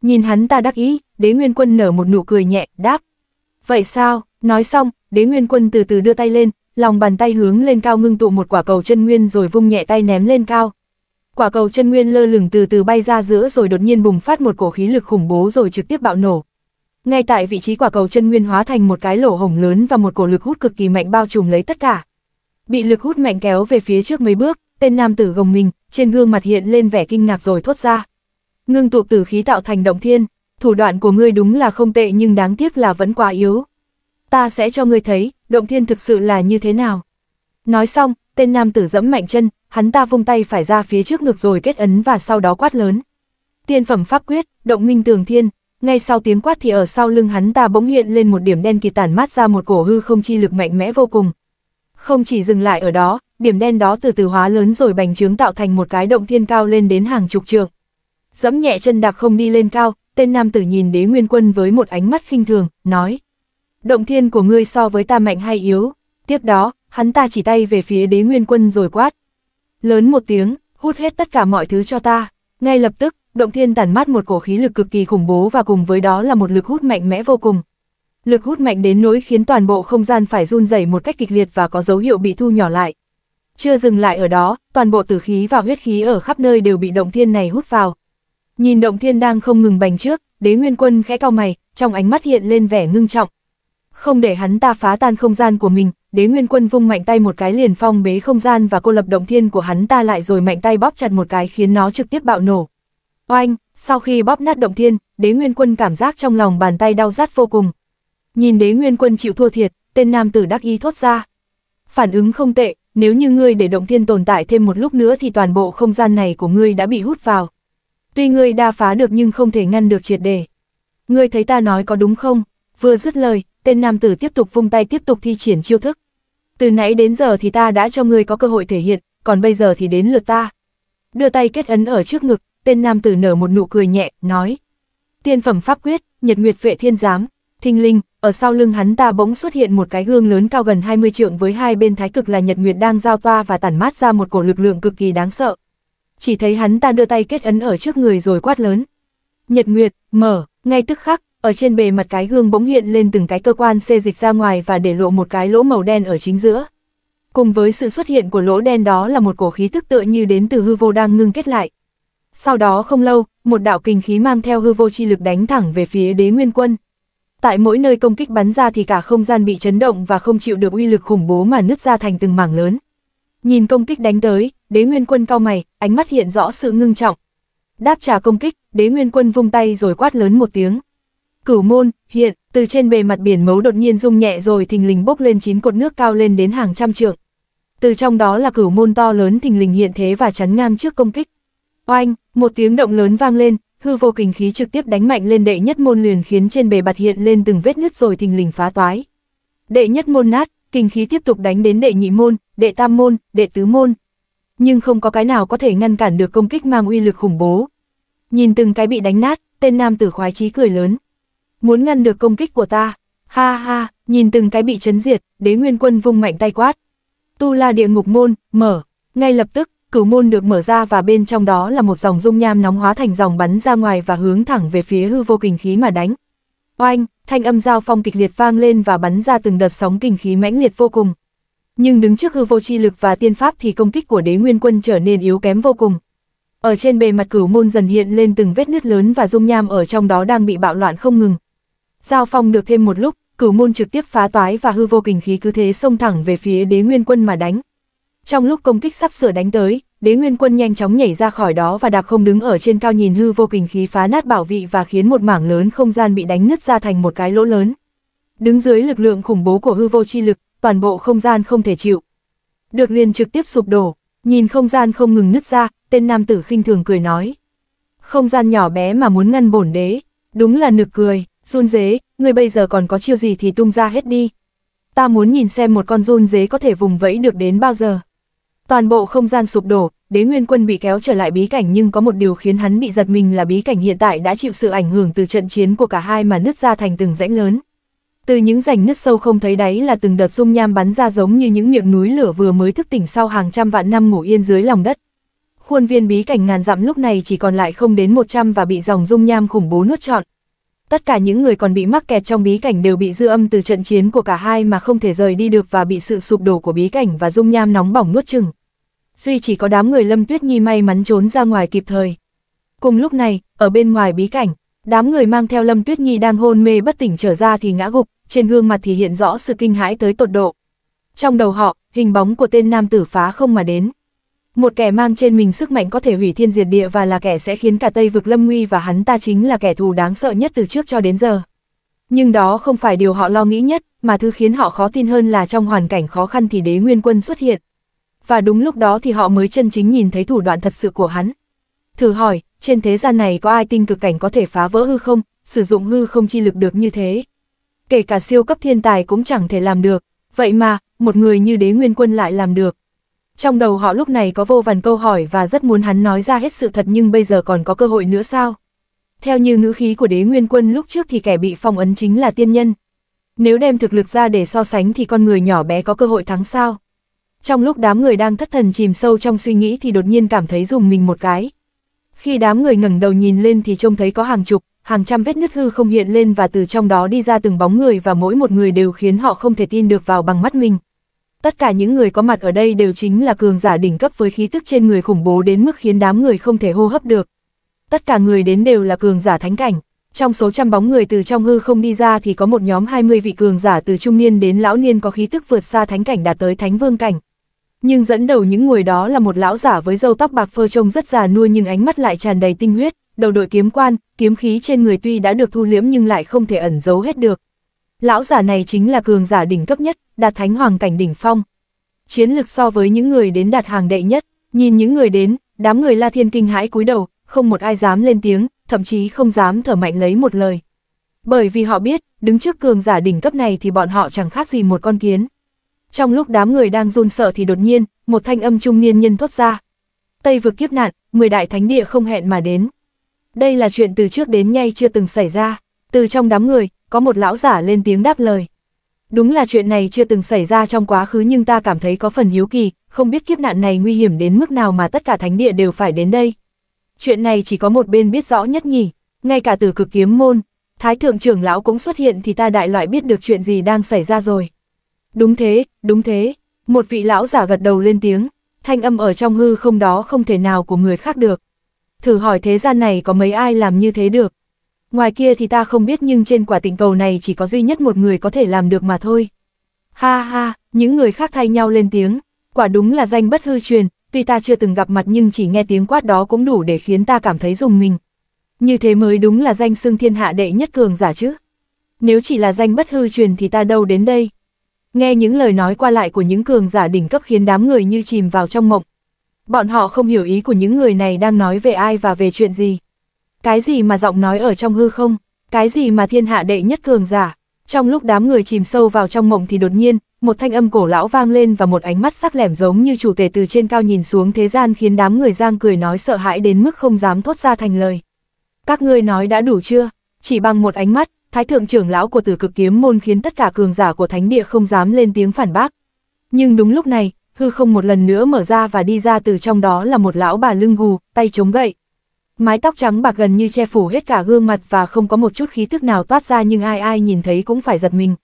Nhìn hắn ta đắc ý, đế nguyên quân nở một nụ cười nhẹ, đáp. Vậy sao, Nói xong, đế nguyên quân từ từ đưa tay lên, lòng bàn tay hướng lên cao ngưng tụ một quả cầu chân nguyên rồi vung nhẹ tay ném lên cao. Quả cầu chân nguyên lơ lửng từ từ bay ra giữa rồi đột nhiên bùng phát một cổ khí lực khủng bố rồi trực tiếp bạo nổ. Ngay tại vị trí quả cầu chân nguyên hóa thành một cái lỗ hổng lớn và một cổ lực hút cực kỳ mạnh bao trùm lấy tất cả. Bị lực hút mạnh kéo về phía trước mấy bước, tên nam tử gồng mình, trên gương mặt hiện lên vẻ kinh ngạc rồi thốt ra. Ngưng tụ tử khí tạo thành động thiên, thủ đoạn của ngươi đúng là không tệ nhưng đáng tiếc là vẫn quá yếu ta sẽ cho ngươi thấy, động thiên thực sự là như thế nào. Nói xong, tên nam tử dẫm mạnh chân, hắn ta vung tay phải ra phía trước ngực rồi kết ấn và sau đó quát lớn. Tiên phẩm pháp quyết, động minh tường thiên, ngay sau tiếng quát thì ở sau lưng hắn ta bỗng hiện lên một điểm đen kỳ tản mát ra một cổ hư không chi lực mạnh mẽ vô cùng. Không chỉ dừng lại ở đó, điểm đen đó từ từ hóa lớn rồi bành trướng tạo thành một cái động thiên cao lên đến hàng chục trượng. Dẫm nhẹ chân đạp không đi lên cao, tên nam tử nhìn đế nguyên quân với một ánh mắt khinh thường, nói động thiên của ngươi so với ta mạnh hay yếu. Tiếp đó, hắn ta chỉ tay về phía đế nguyên quân rồi quát. Lớn một tiếng, hút hết tất cả mọi thứ cho ta. Ngay lập tức, động thiên tản mát một cổ khí lực cực kỳ khủng bố và cùng với đó là một lực hút mạnh mẽ vô cùng. Lực hút mạnh đến nỗi khiến toàn bộ không gian phải run rẩy một cách kịch liệt và có dấu hiệu bị thu nhỏ lại. Chưa dừng lại ở đó, toàn bộ tử khí và huyết khí ở khắp nơi đều bị động thiên này hút vào. Nhìn động thiên đang không ngừng bành trước, đế nguyên quân khẽ cao mày, trong ánh mắt hiện lên vẻ ngưng trọng không để hắn ta phá tan không gian của mình, đế nguyên quân vung mạnh tay một cái liền phong bế không gian và cô lập động thiên của hắn ta lại rồi mạnh tay bóp chặt một cái khiến nó trực tiếp bạo nổ. Oanh, sau khi bóp nát động thiên, đế nguyên quân cảm giác trong lòng bàn tay đau rát vô cùng. Nhìn đế nguyên quân chịu thua thiệt, tên nam tử đắc ý thốt ra. Phản ứng không tệ, nếu như ngươi để động thiên tồn tại thêm một lúc nữa thì toàn bộ không gian này của ngươi đã bị hút vào. Tuy ngươi đa phá được nhưng không thể ngăn được triệt đề. Ngươi thấy ta nói có đúng không? Vừa dứt lời, tên nam tử tiếp tục vung tay tiếp tục thi triển chiêu thức. Từ nãy đến giờ thì ta đã cho ngươi có cơ hội thể hiện, còn bây giờ thì đến lượt ta. Đưa tay kết ấn ở trước ngực, tên nam tử nở một nụ cười nhẹ, nói. Tiên phẩm pháp quyết, nhật nguyệt vệ thiên giám, thinh linh, ở sau lưng hắn ta bỗng xuất hiện một cái gương lớn cao gần 20 trượng với hai bên thái cực là nhật nguyệt đang giao toa và tản mát ra một cổ lực lượng cực kỳ đáng sợ. Chỉ thấy hắn ta đưa tay kết ấn ở trước người rồi quát lớn. Nhật nguyệt, mở, ngay tức khắc, ở trên bề mặt cái gương bỗng hiện lên từng cái cơ quan xê dịch ra ngoài và để lộ một cái lỗ màu đen ở chính giữa. Cùng với sự xuất hiện của lỗ đen đó là một cổ khí tức tựa như đến từ hư vô đang ngưng kết lại. Sau đó không lâu, một đạo kinh khí mang theo hư vô chi lực đánh thẳng về phía đế nguyên quân. Tại mỗi nơi công kích bắn ra thì cả không gian bị chấn động và không chịu được uy lực khủng bố mà nứt ra thành từng mảng lớn. Nhìn công kích đánh tới, đế nguyên quân cao mày, ánh mắt hiện rõ sự ngưng trọng. Đáp trả công kích, đế nguyên quân vung tay rồi quát lớn một tiếng. Cửu môn, hiện, từ trên bề mặt biển mấu đột nhiên rung nhẹ rồi thình lình bốc lên chín cột nước cao lên đến hàng trăm trượng. Từ trong đó là cửu môn to lớn thình lình hiện thế và chắn ngang trước công kích. Oanh, một tiếng động lớn vang lên, hư vô kình khí trực tiếp đánh mạnh lên đệ nhất môn liền khiến trên bề mặt hiện lên từng vết nứt rồi thình lình phá toái. Đệ nhất môn nát, kình khí tiếp tục đánh đến đệ nhị môn, đệ tam môn, đệ tứ môn. Nhưng không có cái nào có thể ngăn cản được công kích mang uy lực khủng bố. Nhìn từng cái bị đánh nát, tên nam tử khoái chí cười lớn, muốn ngăn được công kích của ta. Ha ha, nhìn từng cái bị chấn diệt, đế nguyên quân vung mạnh tay quát. Tu la địa ngục môn, mở. Ngay lập tức, cửu môn được mở ra và bên trong đó là một dòng dung nham nóng hóa thành dòng bắn ra ngoài và hướng thẳng về phía hư vô kình khí mà đánh. Oanh, thanh âm giao phong kịch liệt vang lên và bắn ra từng đợt sóng kình khí mãnh liệt vô cùng. Nhưng đứng trước hư vô chi lực và tiên pháp thì công kích của đế nguyên quân trở nên yếu kém vô cùng. Ở trên bề mặt cửu môn dần hiện lên từng vết nứt lớn và dung nham ở trong đó đang bị bạo loạn không ngừng, Giao phong được thêm một lúc, cửu môn trực tiếp phá toái và hư vô kình khí cứ thế xông thẳng về phía đế nguyên quân mà đánh. Trong lúc công kích sắp sửa đánh tới, đế nguyên quân nhanh chóng nhảy ra khỏi đó và đạp không đứng ở trên cao nhìn hư vô kình khí phá nát bảo vị và khiến một mảng lớn không gian bị đánh nứt ra thành một cái lỗ lớn. Đứng dưới lực lượng khủng bố của hư vô chi lực, toàn bộ không gian không thể chịu. Được liền trực tiếp sụp đổ, nhìn không gian không ngừng nứt ra, tên nam tử khinh thường cười nói. Không gian nhỏ bé mà muốn ngăn bổn đế, đúng là nực cười run dế, người bây giờ còn có chiêu gì thì tung ra hết đi. Ta muốn nhìn xem một con run dế có thể vùng vẫy được đến bao giờ. Toàn bộ không gian sụp đổ, đế nguyên quân bị kéo trở lại bí cảnh nhưng có một điều khiến hắn bị giật mình là bí cảnh hiện tại đã chịu sự ảnh hưởng từ trận chiến của cả hai mà nứt ra thành từng rãnh lớn. Từ những rãnh nứt sâu không thấy đáy là từng đợt dung nham bắn ra giống như những miệng núi lửa vừa mới thức tỉnh sau hàng trăm vạn năm ngủ yên dưới lòng đất. Khuôn viên bí cảnh ngàn dặm lúc này chỉ còn lại không đến 100 và bị dòng dung nham khủng bố nuốt trọn tất cả những người còn bị mắc kẹt trong bí cảnh đều bị dư âm từ trận chiến của cả hai mà không thể rời đi được và bị sự sụp đổ của bí cảnh và dung nham nóng bỏng nuốt chừng. Duy chỉ có đám người Lâm Tuyết Nhi may mắn trốn ra ngoài kịp thời. Cùng lúc này, ở bên ngoài bí cảnh, đám người mang theo Lâm Tuyết Nhi đang hôn mê bất tỉnh trở ra thì ngã gục, trên gương mặt thì hiện rõ sự kinh hãi tới tột độ. Trong đầu họ, hình bóng của tên nam tử phá không mà đến một kẻ mang trên mình sức mạnh có thể hủy thiên diệt địa và là kẻ sẽ khiến cả Tây vực lâm nguy và hắn ta chính là kẻ thù đáng sợ nhất từ trước cho đến giờ. Nhưng đó không phải điều họ lo nghĩ nhất, mà thứ khiến họ khó tin hơn là trong hoàn cảnh khó khăn thì đế nguyên quân xuất hiện. Và đúng lúc đó thì họ mới chân chính nhìn thấy thủ đoạn thật sự của hắn. Thử hỏi, trên thế gian này có ai tinh cực cảnh có thể phá vỡ hư không, sử dụng hư không chi lực được như thế. Kể cả siêu cấp thiên tài cũng chẳng thể làm được, vậy mà, một người như đế nguyên quân lại làm được. Trong đầu họ lúc này có vô vàn câu hỏi và rất muốn hắn nói ra hết sự thật nhưng bây giờ còn có cơ hội nữa sao? Theo như ngữ khí của đế nguyên quân lúc trước thì kẻ bị phong ấn chính là tiên nhân. Nếu đem thực lực ra để so sánh thì con người nhỏ bé có cơ hội thắng sao? Trong lúc đám người đang thất thần chìm sâu trong suy nghĩ thì đột nhiên cảm thấy dùng mình một cái. Khi đám người ngẩng đầu nhìn lên thì trông thấy có hàng chục, hàng trăm vết nứt hư không hiện lên và từ trong đó đi ra từng bóng người và mỗi một người đều khiến họ không thể tin được vào bằng mắt mình tất cả những người có mặt ở đây đều chính là cường giả đỉnh cấp với khí tức trên người khủng bố đến mức khiến đám người không thể hô hấp được. Tất cả người đến đều là cường giả thánh cảnh. Trong số trăm bóng người từ trong hư không đi ra thì có một nhóm 20 vị cường giả từ trung niên đến lão niên có khí tức vượt xa thánh cảnh đạt tới thánh vương cảnh. Nhưng dẫn đầu những người đó là một lão giả với râu tóc bạc phơ trông rất già nua nhưng ánh mắt lại tràn đầy tinh huyết, đầu đội kiếm quan, kiếm khí trên người tuy đã được thu liễm nhưng lại không thể ẩn giấu hết được. Lão giả này chính là cường giả đỉnh cấp nhất, đạt thánh hoàng cảnh đỉnh phong. Chiến lực so với những người đến đạt hàng đệ nhất, nhìn những người đến, đám người La Thiên kinh hãi cúi đầu, không một ai dám lên tiếng, thậm chí không dám thở mạnh lấy một lời. Bởi vì họ biết, đứng trước cường giả đỉnh cấp này thì bọn họ chẳng khác gì một con kiến. Trong lúc đám người đang run sợ thì đột nhiên, một thanh âm trung niên nhân thoát ra. Tây vực kiếp nạn, 10 đại thánh địa không hẹn mà đến. Đây là chuyện từ trước đến nay chưa từng xảy ra. Từ trong đám người, có một lão giả lên tiếng đáp lời. Đúng là chuyện này chưa từng xảy ra trong quá khứ nhưng ta cảm thấy có phần hiếu kỳ, không biết kiếp nạn này nguy hiểm đến mức nào mà tất cả thánh địa đều phải đến đây. Chuyện này chỉ có một bên biết rõ nhất nhỉ, ngay cả từ cực kiếm môn, thái thượng trưởng lão cũng xuất hiện thì ta đại loại biết được chuyện gì đang xảy ra rồi. Đúng thế, đúng thế, một vị lão giả gật đầu lên tiếng, thanh âm ở trong hư không đó không thể nào của người khác được. Thử hỏi thế gian này có mấy ai làm như thế được. Ngoài kia thì ta không biết nhưng trên quả tình cầu này chỉ có duy nhất một người có thể làm được mà thôi. Ha ha, những người khác thay nhau lên tiếng. Quả đúng là danh bất hư truyền, tuy ta chưa từng gặp mặt nhưng chỉ nghe tiếng quát đó cũng đủ để khiến ta cảm thấy rùng mình. Như thế mới đúng là danh xưng thiên hạ đệ nhất cường giả chứ. Nếu chỉ là danh bất hư truyền thì ta đâu đến đây. Nghe những lời nói qua lại của những cường giả đỉnh cấp khiến đám người như chìm vào trong mộng. Bọn họ không hiểu ý của những người này đang nói về ai và về chuyện gì. Cái gì mà giọng nói ở trong hư không, cái gì mà thiên hạ đệ nhất cường giả. Trong lúc đám người chìm sâu vào trong mộng thì đột nhiên, một thanh âm cổ lão vang lên và một ánh mắt sắc lẻm giống như chủ tể từ trên cao nhìn xuống thế gian khiến đám người giang cười nói sợ hãi đến mức không dám thốt ra thành lời. Các ngươi nói đã đủ chưa? Chỉ bằng một ánh mắt, thái thượng trưởng lão của tử cực kiếm môn khiến tất cả cường giả của thánh địa không dám lên tiếng phản bác. Nhưng đúng lúc này, hư không một lần nữa mở ra và đi ra từ trong đó là một lão bà lưng gù, tay chống gậy. Mái tóc trắng bạc gần như che phủ hết cả gương mặt và không có một chút khí thức nào toát ra nhưng ai ai nhìn thấy cũng phải giật mình.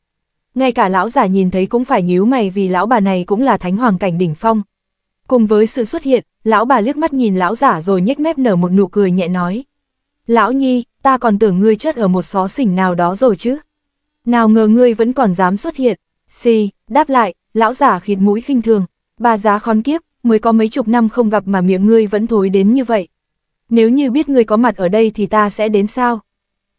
Ngay cả lão giả nhìn thấy cũng phải nhíu mày vì lão bà này cũng là thánh hoàng cảnh đỉnh phong. Cùng với sự xuất hiện, lão bà liếc mắt nhìn lão giả rồi nhếch mép nở một nụ cười nhẹ nói. Lão nhi, ta còn tưởng ngươi chết ở một xó xỉnh nào đó rồi chứ. Nào ngờ ngươi vẫn còn dám xuất hiện. Xì, đáp lại, lão giả khịt mũi khinh thường. Bà giá khón kiếp, mới có mấy chục năm không gặp mà miệng ngươi vẫn thối đến như vậy. Nếu như biết ngươi có mặt ở đây thì ta sẽ đến sao?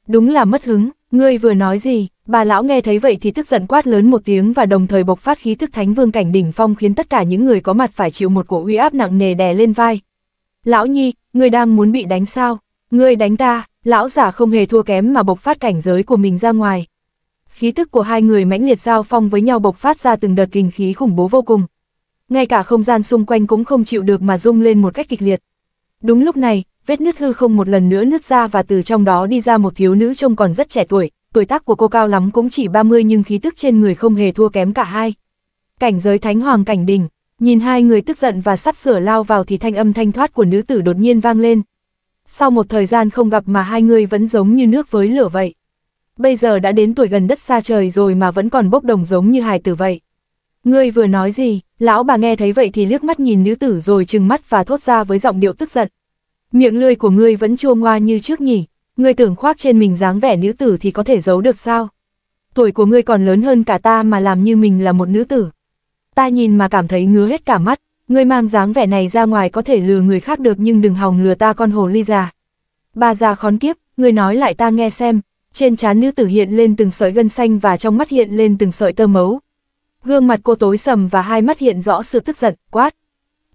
Đúng là mất hứng, ngươi vừa nói gì? Bà lão nghe thấy vậy thì tức giận quát lớn một tiếng và đồng thời bộc phát khí tức thánh vương cảnh đỉnh phong khiến tất cả những người có mặt phải chịu một cổ uy áp nặng nề đè lên vai. Lão nhi, ngươi đang muốn bị đánh sao? Ngươi đánh ta, lão giả không hề thua kém mà bộc phát cảnh giới của mình ra ngoài. Khí tức của hai người mãnh liệt giao phong với nhau bộc phát ra từng đợt kinh khí khủng bố vô cùng. Ngay cả không gian xung quanh cũng không chịu được mà rung lên một cách kịch liệt. Đúng lúc này, vết nứt hư không một lần nữa nứt ra và từ trong đó đi ra một thiếu nữ trông còn rất trẻ tuổi, tuổi tác của cô cao lắm cũng chỉ 30 nhưng khí tức trên người không hề thua kém cả hai. Cảnh giới thánh hoàng cảnh đỉnh, nhìn hai người tức giận và sắp sửa lao vào thì thanh âm thanh thoát của nữ tử đột nhiên vang lên. Sau một thời gian không gặp mà hai người vẫn giống như nước với lửa vậy. Bây giờ đã đến tuổi gần đất xa trời rồi mà vẫn còn bốc đồng giống như hài tử vậy. Ngươi vừa nói gì, lão bà nghe thấy vậy thì liếc mắt nhìn nữ tử rồi trừng mắt và thốt ra với giọng điệu tức giận, Miệng lươi của ngươi vẫn chua ngoa như trước nhỉ, ngươi tưởng khoác trên mình dáng vẻ nữ tử thì có thể giấu được sao? Tuổi của ngươi còn lớn hơn cả ta mà làm như mình là một nữ tử. Ta nhìn mà cảm thấy ngứa hết cả mắt, ngươi mang dáng vẻ này ra ngoài có thể lừa người khác được nhưng đừng hòng lừa ta con hồ ly già. Bà già khón kiếp, ngươi nói lại ta nghe xem, trên trán nữ tử hiện lên từng sợi gân xanh và trong mắt hiện lên từng sợi tơ mấu. Gương mặt cô tối sầm và hai mắt hiện rõ sự tức giận, quát,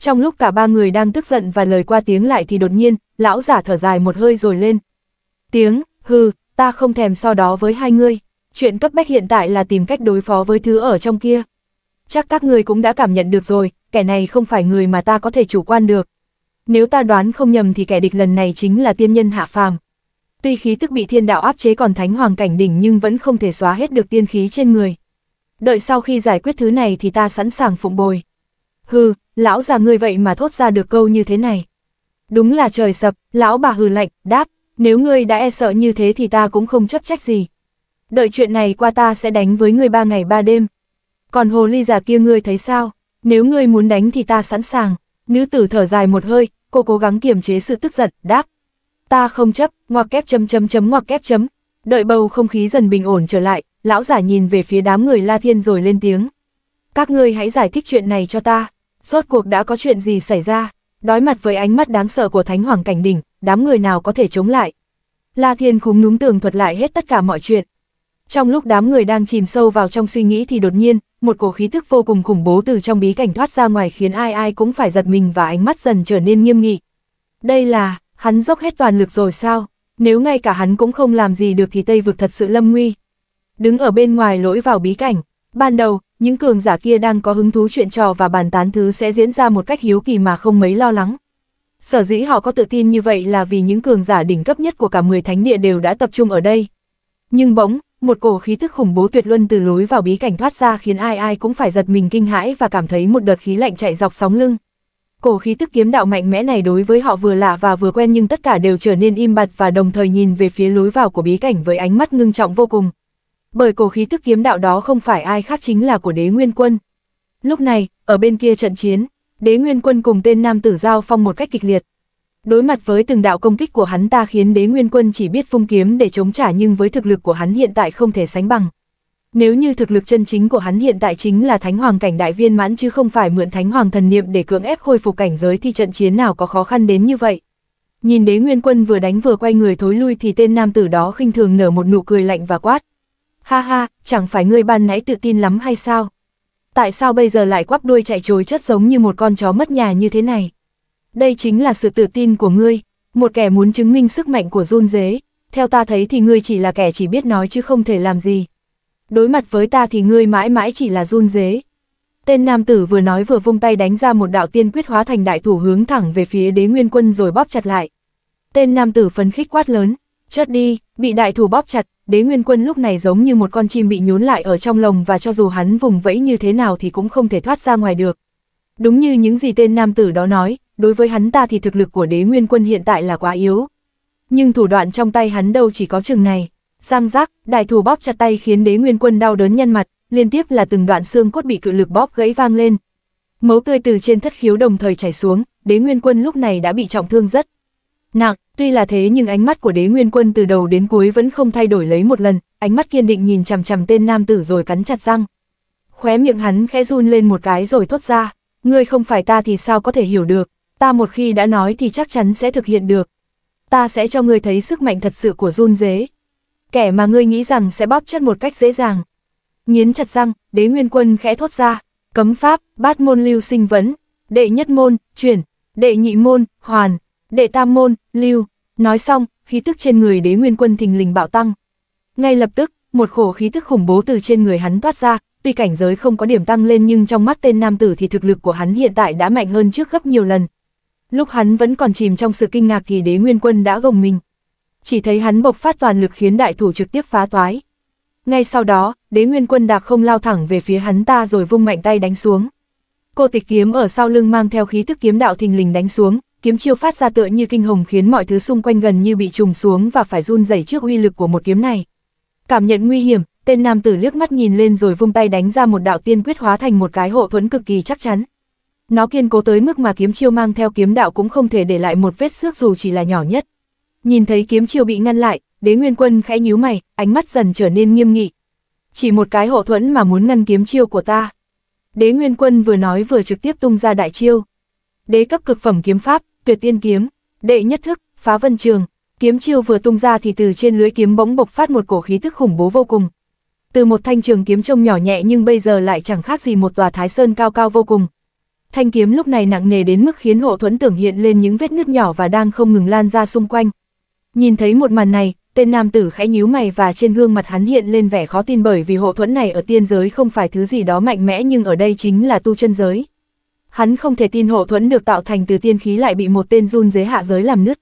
trong lúc cả ba người đang tức giận và lời qua tiếng lại thì đột nhiên, lão giả thở dài một hơi rồi lên. Tiếng, hừ, ta không thèm so đó với hai ngươi. Chuyện cấp bách hiện tại là tìm cách đối phó với thứ ở trong kia. Chắc các người cũng đã cảm nhận được rồi, kẻ này không phải người mà ta có thể chủ quan được. Nếu ta đoán không nhầm thì kẻ địch lần này chính là tiên nhân hạ phàm. Tuy khí tức bị thiên đạo áp chế còn thánh hoàng cảnh đỉnh nhưng vẫn không thể xóa hết được tiên khí trên người. Đợi sau khi giải quyết thứ này thì ta sẵn sàng phụng bồi. Hừ, lão già người vậy mà thốt ra được câu như thế này. Đúng là trời sập, lão bà hừ lạnh, đáp, nếu ngươi đã e sợ như thế thì ta cũng không chấp trách gì. Đợi chuyện này qua ta sẽ đánh với ngươi ba ngày ba đêm. Còn hồ ly già kia ngươi thấy sao, nếu ngươi muốn đánh thì ta sẵn sàng. Nữ tử thở dài một hơi, cô cố gắng kiềm chế sự tức giận, đáp. Ta không chấp, ngoặc kép chấm chấm chấm ngoặc kép chấm. Đợi bầu không khí dần bình ổn trở lại, lão giả nhìn về phía đám người La Thiên rồi lên tiếng. Các ngươi hãy giải thích chuyện này cho ta. Rốt cuộc đã có chuyện gì xảy ra? Đối mặt với ánh mắt đáng sợ của Thánh Hoàng Cảnh Đỉnh, đám người nào có thể chống lại? La Thiên khúm núm tường thuật lại hết tất cả mọi chuyện. Trong lúc đám người đang chìm sâu vào trong suy nghĩ thì đột nhiên, một cổ khí thức vô cùng khủng bố từ trong bí cảnh thoát ra ngoài khiến ai ai cũng phải giật mình và ánh mắt dần trở nên nghiêm nghị. Đây là, hắn dốc hết toàn lực rồi sao? Nếu ngay cả hắn cũng không làm gì được thì Tây vực thật sự lâm nguy. Đứng ở bên ngoài lỗi vào bí cảnh, ban đầu, những cường giả kia đang có hứng thú chuyện trò và bàn tán thứ sẽ diễn ra một cách hiếu kỳ mà không mấy lo lắng. Sở dĩ họ có tự tin như vậy là vì những cường giả đỉnh cấp nhất của cả 10 thánh địa đều đã tập trung ở đây. Nhưng bỗng, một cổ khí thức khủng bố tuyệt luân từ lối vào bí cảnh thoát ra khiến ai ai cũng phải giật mình kinh hãi và cảm thấy một đợt khí lạnh chạy dọc sóng lưng. Cổ khí tức kiếm đạo mạnh mẽ này đối với họ vừa lạ và vừa quen nhưng tất cả đều trở nên im bặt và đồng thời nhìn về phía lối vào của bí cảnh với ánh mắt ngưng trọng vô cùng. Bởi cổ khí tức kiếm đạo đó không phải ai khác chính là của đế nguyên quân. Lúc này, ở bên kia trận chiến, đế nguyên quân cùng tên nam tử giao phong một cách kịch liệt. Đối mặt với từng đạo công kích của hắn ta khiến đế nguyên quân chỉ biết phung kiếm để chống trả nhưng với thực lực của hắn hiện tại không thể sánh bằng. Nếu như thực lực chân chính của hắn hiện tại chính là thánh hoàng cảnh đại viên mãn chứ không phải mượn thánh hoàng thần niệm để cưỡng ép khôi phục cảnh giới thì trận chiến nào có khó khăn đến như vậy. Nhìn đế nguyên quân vừa đánh vừa quay người thối lui thì tên nam tử đó khinh thường nở một nụ cười lạnh và quát, Ha ha, chẳng phải ngươi ban nãy tự tin lắm hay sao? Tại sao bây giờ lại quắp đuôi chạy trối chất giống như một con chó mất nhà như thế này? Đây chính là sự tự tin của ngươi, một kẻ muốn chứng minh sức mạnh của run dế. Theo ta thấy thì ngươi chỉ là kẻ chỉ biết nói chứ không thể làm gì. Đối mặt với ta thì ngươi mãi mãi chỉ là run dế. Tên nam tử vừa nói vừa vung tay đánh ra một đạo tiên quyết hóa thành đại thủ hướng thẳng về phía đế nguyên quân rồi bóp chặt lại. Tên nam tử phấn khích quát lớn, chớt đi, bị đại thủ bóp chặt, đế nguyên quân lúc này giống như một con chim bị nhún lại ở trong lồng và cho dù hắn vùng vẫy như thế nào thì cũng không thể thoát ra ngoài được. Đúng như những gì tên nam tử đó nói, đối với hắn ta thì thực lực của đế nguyên quân hiện tại là quá yếu. Nhưng thủ đoạn trong tay hắn đâu chỉ có chừng này. Giang giác, đại thủ bóp chặt tay khiến đế nguyên quân đau đớn nhân mặt, liên tiếp là từng đoạn xương cốt bị cự lực bóp gãy vang lên. Máu tươi từ trên thất khiếu đồng thời chảy xuống, đế nguyên quân lúc này đã bị trọng thương rất nặng, tuy là thế nhưng ánh mắt của đế nguyên quân từ đầu đến cuối vẫn không thay đổi lấy một lần, ánh mắt kiên định nhìn chằm chằm tên nam tử rồi cắn chặt răng. Khóe miệng hắn khẽ run lên một cái rồi thốt ra, ngươi không phải ta thì sao có thể hiểu được, ta một khi đã nói thì chắc chắn sẽ thực hiện được. Ta sẽ cho ngươi thấy sức mạnh thật sự của run dế. Kẻ mà ngươi nghĩ rằng sẽ bóp chất một cách dễ dàng. Nghiến chặt răng, đế nguyên quân khẽ thốt ra, cấm pháp, bát môn lưu sinh vấn, đệ nhất môn, chuyển, đệ nhị môn, hoàn, Đệ tam môn, lưu, nói xong, khí tức trên người đế nguyên quân thình lình bạo tăng. Ngay lập tức, một khổ khí tức khủng bố từ trên người hắn toát ra, tuy cảnh giới không có điểm tăng lên nhưng trong mắt tên nam tử thì thực lực của hắn hiện tại đã mạnh hơn trước gấp nhiều lần. Lúc hắn vẫn còn chìm trong sự kinh ngạc thì đế nguyên quân đã gồng mình. Chỉ thấy hắn bộc phát toàn lực khiến đại thủ trực tiếp phá toái. Ngay sau đó, đế nguyên quân đạp không lao thẳng về phía hắn ta rồi vung mạnh tay đánh xuống. Cô tịch kiếm ở sau lưng mang theo khí tức kiếm đạo thình lình đánh xuống, kiếm chiêu phát ra tựa như kinh hồng khiến mọi thứ xung quanh gần như bị trùng xuống và phải run rẩy trước uy lực của một kiếm này. Cảm nhận nguy hiểm, tên nam tử liếc mắt nhìn lên rồi vung tay đánh ra một đạo tiên quyết hóa thành một cái hộ thuẫn cực kỳ chắc chắn. Nó kiên cố tới mức mà kiếm chiêu mang theo kiếm đạo cũng không thể để lại một vết xước dù chỉ là nhỏ nhất. Nhìn thấy kiếm chiêu bị ngăn lại, đế nguyên quân khẽ nhíu mày, ánh mắt dần trở nên nghiêm nghị. Chỉ một cái hộ thuẫn mà muốn ngăn kiếm chiêu của ta. Đế nguyên quân vừa nói vừa trực tiếp tung ra đại chiêu. Đế cấp cực phẩm kiếm pháp, tuyệt tiên kiếm, đệ nhất thức, phá vân trường, kiếm chiêu vừa tung ra thì từ trên lưới kiếm bỗng bộc phát một cổ khí thức khủng bố vô cùng. Từ một thanh trường kiếm trông nhỏ nhẹ nhưng bây giờ lại chẳng khác gì một tòa thái sơn cao cao vô cùng. Thanh kiếm lúc này nặng nề đến mức khiến hộ thuẫn tưởng hiện lên những vết nứt nhỏ và đang không ngừng lan ra xung quanh. Nhìn thấy một màn này, tên nam tử khẽ nhíu mày và trên gương mặt hắn hiện lên vẻ khó tin bởi vì hộ thuẫn này ở tiên giới không phải thứ gì đó mạnh mẽ nhưng ở đây chính là tu chân giới hắn không thể tin hộ thuẫn được tạo thành từ tiên khí lại bị một tên run dưới hạ giới làm nứt.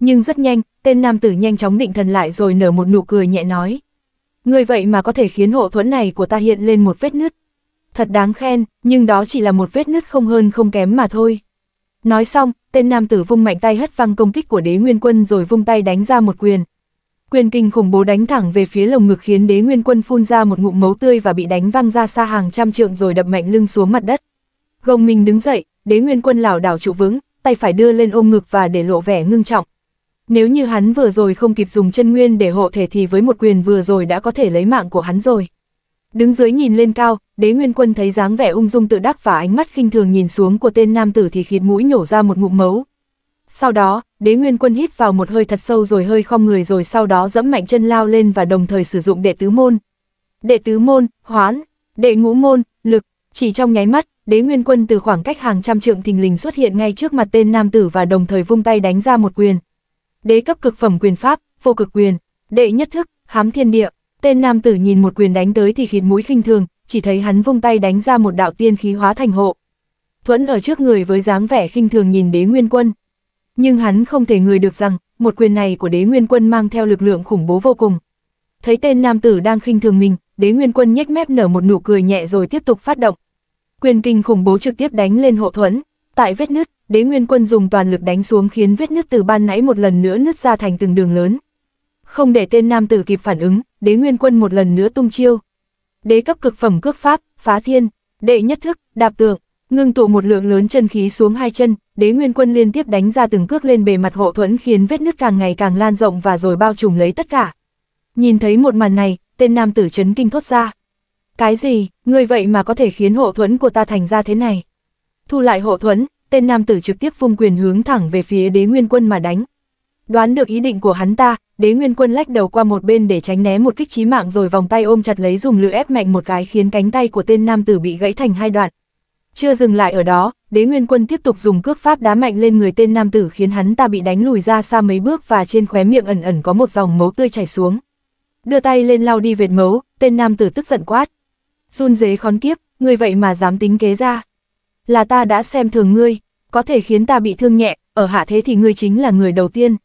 Nhưng rất nhanh, tên nam tử nhanh chóng định thần lại rồi nở một nụ cười nhẹ nói. Người vậy mà có thể khiến hộ thuẫn này của ta hiện lên một vết nứt. Thật đáng khen, nhưng đó chỉ là một vết nứt không hơn không kém mà thôi. Nói xong, tên nam tử vung mạnh tay hất văng công kích của đế nguyên quân rồi vung tay đánh ra một quyền. Quyền kinh khủng bố đánh thẳng về phía lồng ngực khiến đế nguyên quân phun ra một ngụm máu tươi và bị đánh văng ra xa hàng trăm trượng rồi đập mạnh lưng xuống mặt đất. Gồng mình đứng dậy, đế nguyên quân lảo đảo trụ vững, tay phải đưa lên ôm ngực và để lộ vẻ ngưng trọng. Nếu như hắn vừa rồi không kịp dùng chân nguyên để hộ thể thì với một quyền vừa rồi đã có thể lấy mạng của hắn rồi. Đứng dưới nhìn lên cao, đế nguyên quân thấy dáng vẻ ung dung tự đắc và ánh mắt khinh thường nhìn xuống của tên nam tử thì khịt mũi nhổ ra một ngụm mấu. Sau đó, đế nguyên quân hít vào một hơi thật sâu rồi hơi khom người rồi sau đó dẫm mạnh chân lao lên và đồng thời sử dụng đệ tứ môn. Đệ tứ môn, hoán, đệ ngũ môn, lực, chỉ trong nháy mắt, đế nguyên quân từ khoảng cách hàng trăm trượng thình lình xuất hiện ngay trước mặt tên nam tử và đồng thời vung tay đánh ra một quyền. Đế cấp cực phẩm quyền pháp, vô cực quyền, đệ nhất thức, hám thiên địa, tên nam tử nhìn một quyền đánh tới thì khịt mũi khinh thường, chỉ thấy hắn vung tay đánh ra một đạo tiên khí hóa thành hộ. Thuẫn ở trước người với dáng vẻ khinh thường nhìn đế nguyên quân. Nhưng hắn không thể người được rằng, một quyền này của đế nguyên quân mang theo lực lượng khủng bố vô cùng. Thấy tên nam tử đang khinh thường mình, đế nguyên quân nhếch mép nở một nụ cười nhẹ rồi tiếp tục phát động, quyền kinh khủng bố trực tiếp đánh lên hộ thuẫn. Tại vết nứt, đế nguyên quân dùng toàn lực đánh xuống khiến vết nứt từ ban nãy một lần nữa nứt ra thành từng đường lớn. Không để tên nam tử kịp phản ứng, đế nguyên quân một lần nữa tung chiêu. Đế cấp cực phẩm cước pháp, phá thiên, đệ nhất thức, đạp tượng, ngưng tụ một lượng lớn chân khí xuống hai chân, đế nguyên quân liên tiếp đánh ra từng cước lên bề mặt hộ thuẫn khiến vết nứt càng ngày càng lan rộng và rồi bao trùm lấy tất cả. Nhìn thấy một màn này, tên nam tử chấn kinh thốt ra. Cái gì, người vậy mà có thể khiến hộ thuẫn của ta thành ra thế này? Thu lại hộ thuẫn, tên nam tử trực tiếp vung quyền hướng thẳng về phía đế nguyên quân mà đánh. Đoán được ý định của hắn ta, đế nguyên quân lách đầu qua một bên để tránh né một kích chí mạng rồi vòng tay ôm chặt lấy dùng lưỡi ép mạnh một cái khiến cánh tay của tên nam tử bị gãy thành hai đoạn. Chưa dừng lại ở đó, đế nguyên quân tiếp tục dùng cước pháp đá mạnh lên người tên nam tử khiến hắn ta bị đánh lùi ra xa mấy bước và trên khóe miệng ẩn ẩn có một dòng máu tươi chảy xuống. Đưa tay lên lau đi vệt máu, tên nam tử tức giận quát, run dế khón kiếp, ngươi vậy mà dám tính kế ra. Là ta đã xem thường ngươi, có thể khiến ta bị thương nhẹ, ở hạ thế thì ngươi chính là người đầu tiên.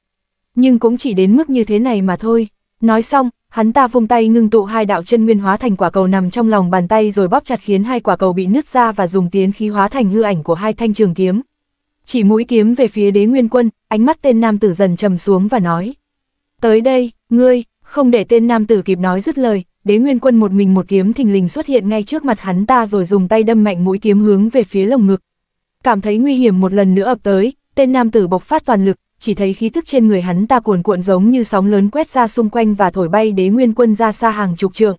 Nhưng cũng chỉ đến mức như thế này mà thôi. Nói xong, hắn ta vung tay ngưng tụ hai đạo chân nguyên hóa thành quả cầu nằm trong lòng bàn tay rồi bóp chặt khiến hai quả cầu bị nứt ra và dùng tiến khí hóa thành hư ảnh của hai thanh trường kiếm. Chỉ mũi kiếm về phía đế nguyên quân, ánh mắt tên nam tử dần trầm xuống và nói. Tới đây, ngươi, không để tên nam tử kịp nói dứt lời, đế nguyên quân một mình một kiếm thình lình xuất hiện ngay trước mặt hắn ta rồi dùng tay đâm mạnh mũi kiếm hướng về phía lồng ngực. Cảm thấy nguy hiểm một lần nữa ập tới, tên nam tử bộc phát toàn lực, chỉ thấy khí tức trên người hắn ta cuồn cuộn giống như sóng lớn quét ra xung quanh và thổi bay đế nguyên quân ra xa hàng chục trượng.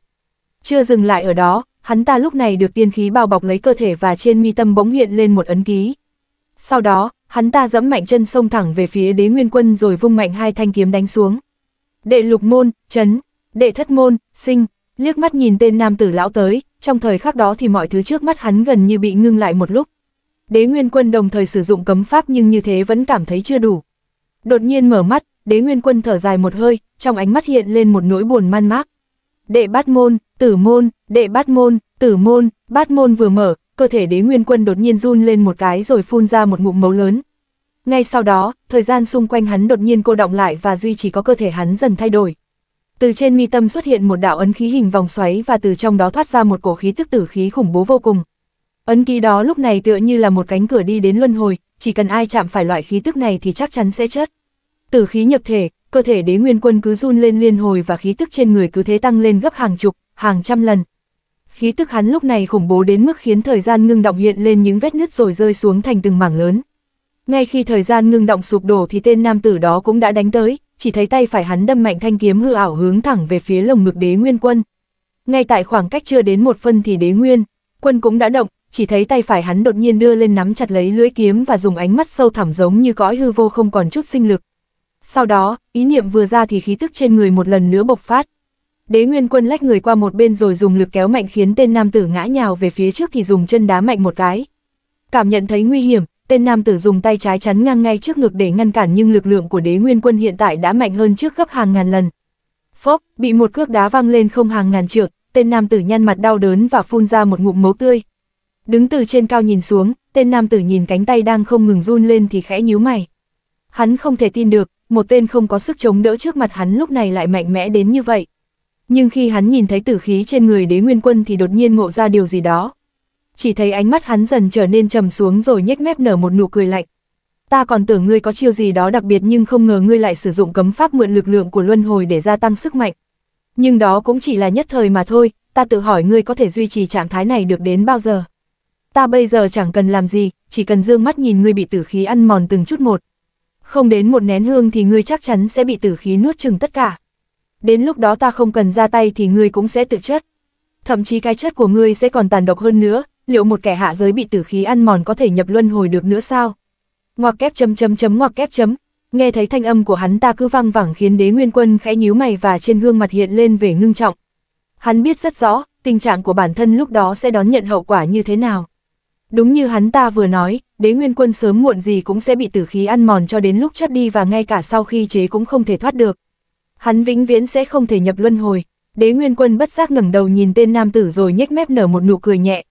Chưa dừng lại ở đó, hắn ta lúc này được tiên khí bao bọc lấy cơ thể và trên mi tâm bỗng hiện lên một ấn ký. Sau đó, hắn ta dẫm mạnh chân sông thẳng về phía đế nguyên quân rồi vung mạnh hai thanh kiếm đánh xuống. Đệ lục môn, chấn, đệ thất môn, sinh, liếc mắt nhìn tên nam tử lão tới, trong thời khắc đó thì mọi thứ trước mắt hắn gần như bị ngưng lại một lúc. Đế Nguyên Quân đồng thời sử dụng cấm pháp nhưng như thế vẫn cảm thấy chưa đủ. Đột nhiên mở mắt, Đế Nguyên Quân thở dài một hơi, trong ánh mắt hiện lên một nỗi buồn man mác. Đệ bát môn, tử môn, đệ bát môn, tử môn, bát môn vừa mở, cơ thể Đế Nguyên Quân đột nhiên run lên một cái rồi phun ra một ngụm máu lớn. Ngay sau đó, thời gian xung quanh hắn đột nhiên cô động lại và duy chỉ có cơ thể hắn dần thay đổi từ trên mi tâm xuất hiện một đạo ấn khí hình vòng xoáy và từ trong đó thoát ra một cổ khí tức tử khí khủng bố vô cùng. Ấn ký đó lúc này tựa như là một cánh cửa đi đến luân hồi, chỉ cần ai chạm phải loại khí tức này thì chắc chắn sẽ chết. Tử khí nhập thể, cơ thể đế nguyên quân cứ run lên liên hồi và khí tức trên người cứ thế tăng lên gấp hàng chục, hàng trăm lần. Khí tức hắn lúc này khủng bố đến mức khiến thời gian ngưng động hiện lên những vết nứt rồi rơi xuống thành từng mảng lớn. Ngay khi thời gian ngưng động sụp đổ thì tên nam tử đó cũng đã đánh tới, chỉ thấy tay phải hắn đâm mạnh thanh kiếm hư ảo hướng thẳng về phía lồng ngực đế nguyên quân. Ngay tại khoảng cách chưa đến một phân thì đế nguyên, quân cũng đã động, chỉ thấy tay phải hắn đột nhiên đưa lên nắm chặt lấy lưỡi kiếm và dùng ánh mắt sâu thẳm giống như cõi hư vô không còn chút sinh lực. Sau đó, ý niệm vừa ra thì khí tức trên người một lần nữa bộc phát. Đế Nguyên Quân lách người qua một bên rồi dùng lực kéo mạnh khiến tên nam tử ngã nhào về phía trước thì dùng chân đá mạnh một cái. Cảm nhận thấy nguy hiểm, tên nam tử dùng tay trái chắn ngang ngay trước ngực để ngăn cản nhưng lực lượng của đế nguyên quân hiện tại đã mạnh hơn trước gấp hàng ngàn lần. Phốc, bị một cước đá văng lên không hàng ngàn trượt. tên nam tử nhăn mặt đau đớn và phun ra một ngụm máu tươi. Đứng từ trên cao nhìn xuống, tên nam tử nhìn cánh tay đang không ngừng run lên thì khẽ nhíu mày. Hắn không thể tin được, một tên không có sức chống đỡ trước mặt hắn lúc này lại mạnh mẽ đến như vậy. Nhưng khi hắn nhìn thấy tử khí trên người đế nguyên quân thì đột nhiên ngộ ra điều gì đó, chỉ thấy ánh mắt hắn dần trở nên trầm xuống rồi nhếch mép nở một nụ cười lạnh. Ta còn tưởng ngươi có chiêu gì đó đặc biệt nhưng không ngờ ngươi lại sử dụng cấm pháp mượn lực lượng của luân hồi để gia tăng sức mạnh. Nhưng đó cũng chỉ là nhất thời mà thôi, ta tự hỏi ngươi có thể duy trì trạng thái này được đến bao giờ. Ta bây giờ chẳng cần làm gì, chỉ cần dương mắt nhìn ngươi bị tử khí ăn mòn từng chút một. Không đến một nén hương thì ngươi chắc chắn sẽ bị tử khí nuốt chừng tất cả. Đến lúc đó ta không cần ra tay thì ngươi cũng sẽ tự chết. Thậm chí cái chết của ngươi sẽ còn tàn độc hơn nữa, liệu một kẻ hạ giới bị tử khí ăn mòn có thể nhập luân hồi được nữa sao? Ngoặc kép chấm chấm chấm ngoặc kép chấm, nghe thấy thanh âm của hắn ta cứ văng vẳng khiến đế nguyên quân khẽ nhíu mày và trên gương mặt hiện lên vẻ ngưng trọng. Hắn biết rất rõ, tình trạng của bản thân lúc đó sẽ đón nhận hậu quả như thế nào. Đúng như hắn ta vừa nói, đế nguyên quân sớm muộn gì cũng sẽ bị tử khí ăn mòn cho đến lúc chết đi và ngay cả sau khi chế cũng không thể thoát được. Hắn vĩnh viễn sẽ không thể nhập luân hồi. Đế nguyên quân bất giác ngẩng đầu nhìn tên nam tử rồi nhếch mép nở một nụ cười nhẹ,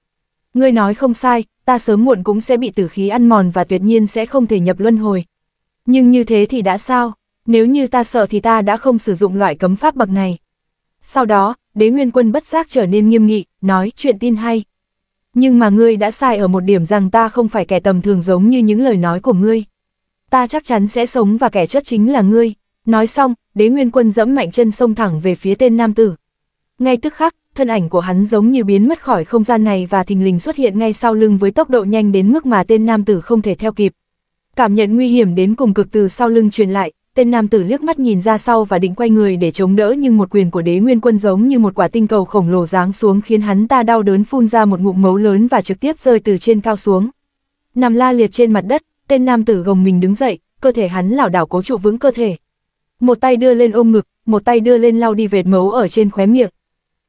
Ngươi nói không sai, ta sớm muộn cũng sẽ bị tử khí ăn mòn và tuyệt nhiên sẽ không thể nhập luân hồi. Nhưng như thế thì đã sao? Nếu như ta sợ thì ta đã không sử dụng loại cấm pháp bậc này. Sau đó, đế nguyên quân bất giác trở nên nghiêm nghị, nói chuyện tin hay. Nhưng mà ngươi đã sai ở một điểm rằng ta không phải kẻ tầm thường giống như những lời nói của ngươi. Ta chắc chắn sẽ sống và kẻ chất chính là ngươi. Nói xong, đế nguyên quân dẫm mạnh chân sông thẳng về phía tên nam tử. Ngay tức khắc, thân ảnh của hắn giống như biến mất khỏi không gian này và thình lình xuất hiện ngay sau lưng với tốc độ nhanh đến mức mà tên nam tử không thể theo kịp. Cảm nhận nguy hiểm đến cùng cực từ sau lưng truyền lại, tên nam tử liếc mắt nhìn ra sau và định quay người để chống đỡ nhưng một quyền của đế nguyên quân giống như một quả tinh cầu khổng lồ giáng xuống khiến hắn ta đau đớn phun ra một ngụm máu lớn và trực tiếp rơi từ trên cao xuống. Nằm la liệt trên mặt đất, tên nam tử gồng mình đứng dậy, cơ thể hắn lảo đảo cố trụ vững cơ thể. Một tay đưa lên ôm ngực, một tay đưa lên lau đi vệt máu ở trên khóe miệng,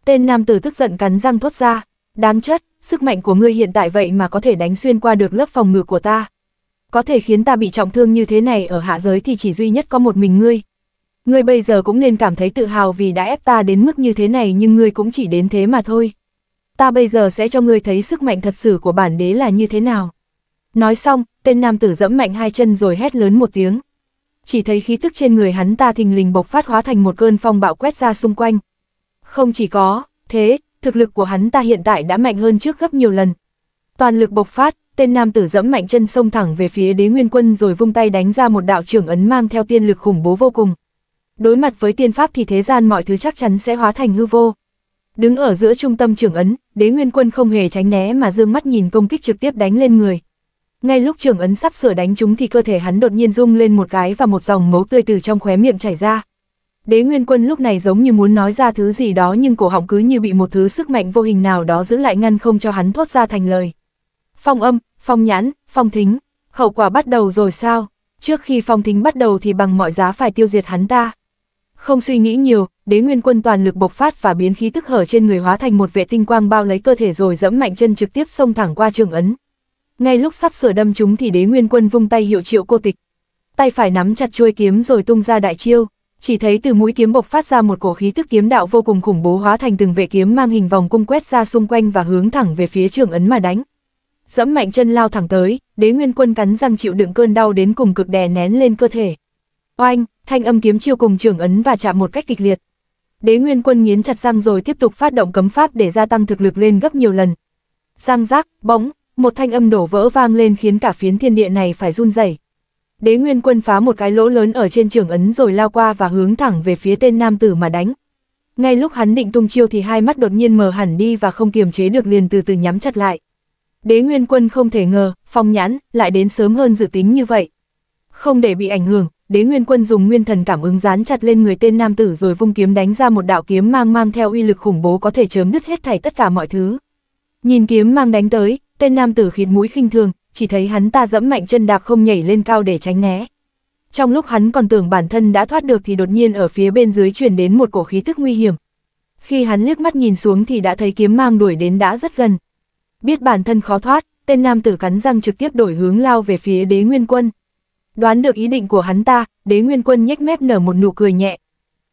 Tên nam tử tức giận cắn răng thốt ra, đáng chất, sức mạnh của ngươi hiện tại vậy mà có thể đánh xuyên qua được lớp phòng ngự của ta. Có thể khiến ta bị trọng thương như thế này ở hạ giới thì chỉ duy nhất có một mình ngươi. Ngươi bây giờ cũng nên cảm thấy tự hào vì đã ép ta đến mức như thế này nhưng ngươi cũng chỉ đến thế mà thôi. Ta bây giờ sẽ cho ngươi thấy sức mạnh thật sự của bản đế là như thế nào. Nói xong, tên nam tử dẫm mạnh hai chân rồi hét lớn một tiếng. Chỉ thấy khí tức trên người hắn ta thình lình bộc phát hóa thành một cơn phong bạo quét ra xung quanh. Không chỉ có, thế, thực lực của hắn ta hiện tại đã mạnh hơn trước gấp nhiều lần. Toàn lực bộc phát, tên nam tử dẫm mạnh chân sông thẳng về phía đế nguyên quân rồi vung tay đánh ra một đạo trưởng ấn mang theo tiên lực khủng bố vô cùng. Đối mặt với tiên pháp thì thế gian mọi thứ chắc chắn sẽ hóa thành hư vô. Đứng ở giữa trung tâm trưởng ấn, đế nguyên quân không hề tránh né mà dương mắt nhìn công kích trực tiếp đánh lên người. Ngay lúc trưởng ấn sắp sửa đánh chúng thì cơ thể hắn đột nhiên rung lên một cái và một dòng máu tươi từ trong khóe miệng chảy ra đế nguyên quân lúc này giống như muốn nói ra thứ gì đó nhưng cổ họng cứ như bị một thứ sức mạnh vô hình nào đó giữ lại ngăn không cho hắn thốt ra thành lời. Phong âm, phong nhãn, phong thính, hậu quả bắt đầu rồi sao? Trước khi phong thính bắt đầu thì bằng mọi giá phải tiêu diệt hắn ta. Không suy nghĩ nhiều, đế nguyên quân toàn lực bộc phát và biến khí tức hở trên người hóa thành một vệ tinh quang bao lấy cơ thể rồi dẫm mạnh chân trực tiếp xông thẳng qua trường ấn. Ngay lúc sắp sửa đâm chúng thì đế nguyên quân vung tay hiệu triệu cô tịch. Tay phải nắm chặt chuôi kiếm rồi tung ra đại chiêu. Chỉ thấy từ mũi kiếm bộc phát ra một cổ khí tức kiếm đạo vô cùng khủng bố hóa thành từng vệ kiếm mang hình vòng cung quét ra xung quanh và hướng thẳng về phía trường ấn mà đánh. Dẫm mạnh chân lao thẳng tới, đế nguyên quân cắn răng chịu đựng cơn đau đến cùng cực đè nén lên cơ thể. Oanh, thanh âm kiếm chiêu cùng trường ấn và chạm một cách kịch liệt. Đế nguyên quân nghiến chặt răng rồi tiếp tục phát động cấm pháp để gia tăng thực lực lên gấp nhiều lần. Giang rác bóng, một thanh âm đổ vỡ vang lên khiến cả phiến thiên địa này phải run rẩy. Đế Nguyên Quân phá một cái lỗ lớn ở trên trường ấn rồi lao qua và hướng thẳng về phía tên nam tử mà đánh. Ngay lúc hắn định tung chiêu thì hai mắt đột nhiên mờ hẳn đi và không kiềm chế được liền từ từ nhắm chặt lại. Đế Nguyên Quân không thể ngờ, phong nhãn, lại đến sớm hơn dự tính như vậy. Không để bị ảnh hưởng, Đế Nguyên Quân dùng nguyên thần cảm ứng dán chặt lên người tên nam tử rồi vung kiếm đánh ra một đạo kiếm mang mang theo uy lực khủng bố có thể chớm đứt hết thảy tất cả mọi thứ. Nhìn kiếm mang đánh tới, tên nam tử khịt mũi khinh thường, chỉ thấy hắn ta dẫm mạnh chân đạp không nhảy lên cao để tránh né. Trong lúc hắn còn tưởng bản thân đã thoát được thì đột nhiên ở phía bên dưới truyền đến một cổ khí tức nguy hiểm. Khi hắn liếc mắt nhìn xuống thì đã thấy kiếm mang đuổi đến đã rất gần. Biết bản thân khó thoát, tên nam tử cắn răng trực tiếp đổi hướng lao về phía đế nguyên quân. Đoán được ý định của hắn ta, đế nguyên quân nhếch mép nở một nụ cười nhẹ.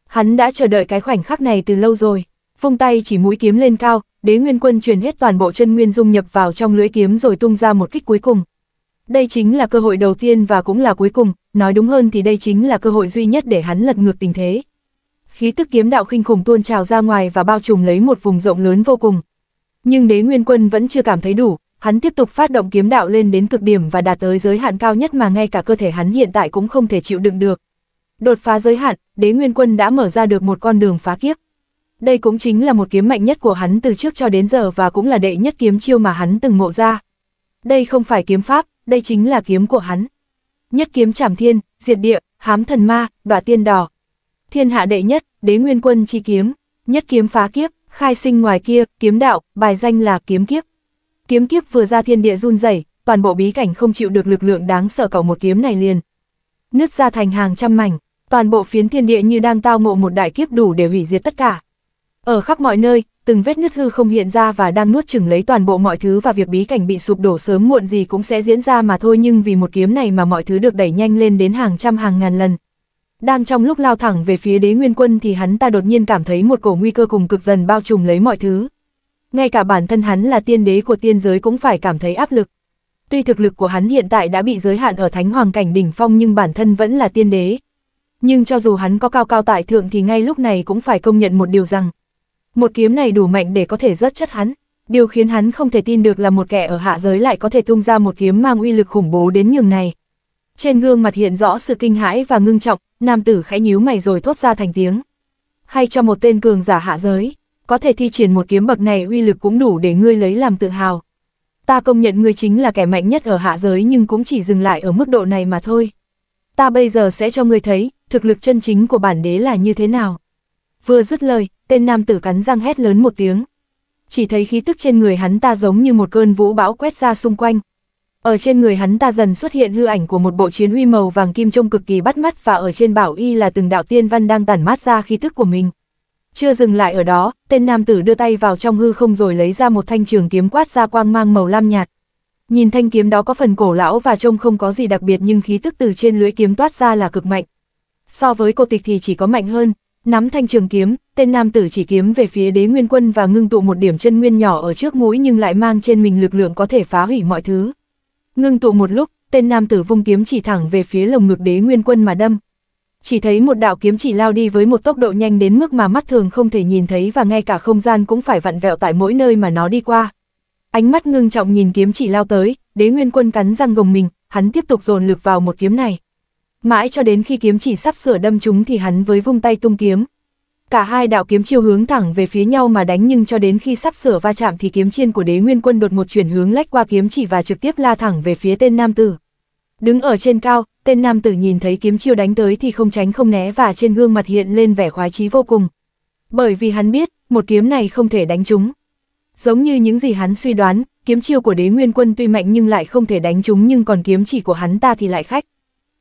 Hắn đã chờ đợi cái khoảnh khắc này từ lâu rồi, vung tay chỉ mũi kiếm lên cao, đế nguyên quân truyền hết toàn bộ chân nguyên dung nhập vào trong lưỡi kiếm rồi tung ra một kích cuối cùng. Đây chính là cơ hội đầu tiên và cũng là cuối cùng, nói đúng hơn thì đây chính là cơ hội duy nhất để hắn lật ngược tình thế. Khí tức kiếm đạo khinh khủng tuôn trào ra ngoài và bao trùm lấy một vùng rộng lớn vô cùng. Nhưng đế nguyên quân vẫn chưa cảm thấy đủ, hắn tiếp tục phát động kiếm đạo lên đến cực điểm và đạt tới giới hạn cao nhất mà ngay cả cơ thể hắn hiện tại cũng không thể chịu đựng được. Đột phá giới hạn, đế nguyên quân đã mở ra được một con đường phá kiếp. Đây cũng chính là một kiếm mạnh nhất của hắn từ trước cho đến giờ và cũng là đệ nhất kiếm chiêu mà hắn từng ngộ ra. Đây không phải kiếm pháp, đây chính là kiếm của hắn. Nhất kiếm trảm thiên, diệt địa, hám thần ma, đọa tiên đỏ. Thiên hạ đệ nhất, đế nguyên quân chi kiếm, nhất kiếm phá kiếp, khai sinh ngoài kia, kiếm đạo, bài danh là kiếm kiếp. Kiếm kiếp vừa ra thiên địa run rẩy, toàn bộ bí cảnh không chịu được lực lượng đáng sợ cầu một kiếm này liền. Nứt ra thành hàng trăm mảnh, toàn bộ phiến thiên địa như đang tao ngộ một đại kiếp đủ để hủy diệt tất cả. Ở khắp mọi nơi, từng vết nứt hư không hiện ra và đang nuốt chửng lấy toàn bộ mọi thứ và việc bí cảnh bị sụp đổ sớm muộn gì cũng sẽ diễn ra mà thôi nhưng vì một kiếm này mà mọi thứ được đẩy nhanh lên đến hàng trăm hàng ngàn lần. Đang trong lúc lao thẳng về phía đế nguyên quân thì hắn ta đột nhiên cảm thấy một cổ nguy cơ cùng cực dần bao trùm lấy mọi thứ. Ngay cả bản thân hắn là tiên đế của tiên giới cũng phải cảm thấy áp lực. Tuy thực lực của hắn hiện tại đã bị giới hạn ở thánh hoàng cảnh đỉnh phong nhưng bản thân vẫn là tiên đế. Nhưng cho dù hắn có cao cao tại thượng thì ngay lúc này cũng phải công nhận một điều rằng, một kiếm này đủ mạnh để có thể rớt chất hắn. Điều khiến hắn không thể tin được là một kẻ ở hạ giới lại có thể tung ra một kiếm mang uy lực khủng bố đến nhường này. Trên gương mặt hiện rõ sự kinh hãi và ngưng trọng, nam tử khẽ nhíu mày rồi thốt ra thành tiếng. Hay cho một tên cường giả hạ giới, có thể thi triển một kiếm bậc này uy lực cũng đủ để ngươi lấy làm tự hào. Ta công nhận ngươi chính là kẻ mạnh nhất ở hạ giới nhưng cũng chỉ dừng lại ở mức độ này mà thôi. Ta bây giờ sẽ cho ngươi thấy, thực lực chân chính của bản đế là như thế nào. Vừa dứt lời, tên nam tử cắn răng hét lớn một tiếng. Chỉ thấy khí tức trên người hắn ta giống như một cơn vũ bão quét ra xung quanh. Ở trên người hắn ta dần xuất hiện hư ảnh của một bộ chiến huy màu vàng kim trông cực kỳ bắt mắt và ở trên bảo y là từng đạo tiên văn đang tản mát ra khí tức của mình. Chưa dừng lại ở đó, tên nam tử đưa tay vào trong hư không rồi lấy ra một thanh trường kiếm quát ra quang mang màu lam nhạt. Nhìn thanh kiếm đó có phần cổ lão và trông không có gì đặc biệt nhưng khí tức từ trên lưỡi kiếm toát ra là cực mạnh. So với cô tịch thì chỉ có mạnh hơn, Nắm thanh trường kiếm, tên nam tử chỉ kiếm về phía đế nguyên quân và ngưng tụ một điểm chân nguyên nhỏ ở trước mũi nhưng lại mang trên mình lực lượng có thể phá hủy mọi thứ. Ngưng tụ một lúc, tên nam tử vung kiếm chỉ thẳng về phía lồng ngực đế nguyên quân mà đâm. Chỉ thấy một đạo kiếm chỉ lao đi với một tốc độ nhanh đến mức mà mắt thường không thể nhìn thấy và ngay cả không gian cũng phải vặn vẹo tại mỗi nơi mà nó đi qua. Ánh mắt ngưng trọng nhìn kiếm chỉ lao tới, đế nguyên quân cắn răng gồng mình, hắn tiếp tục dồn lực vào một kiếm này. Mãi cho đến khi kiếm chỉ sắp sửa đâm chúng thì hắn với vung tay tung kiếm. Cả hai đạo kiếm chiêu hướng thẳng về phía nhau mà đánh nhưng cho đến khi sắp sửa va chạm thì kiếm chiên của đế nguyên quân đột một chuyển hướng lách qua kiếm chỉ và trực tiếp la thẳng về phía tên nam tử. Đứng ở trên cao, tên nam tử nhìn thấy kiếm chiêu đánh tới thì không tránh không né và trên gương mặt hiện lên vẻ khoái chí vô cùng. Bởi vì hắn biết, một kiếm này không thể đánh chúng. Giống như những gì hắn suy đoán, kiếm chiêu của đế nguyên quân tuy mạnh nhưng lại không thể đánh chúng nhưng còn kiếm chỉ của hắn ta thì lại khách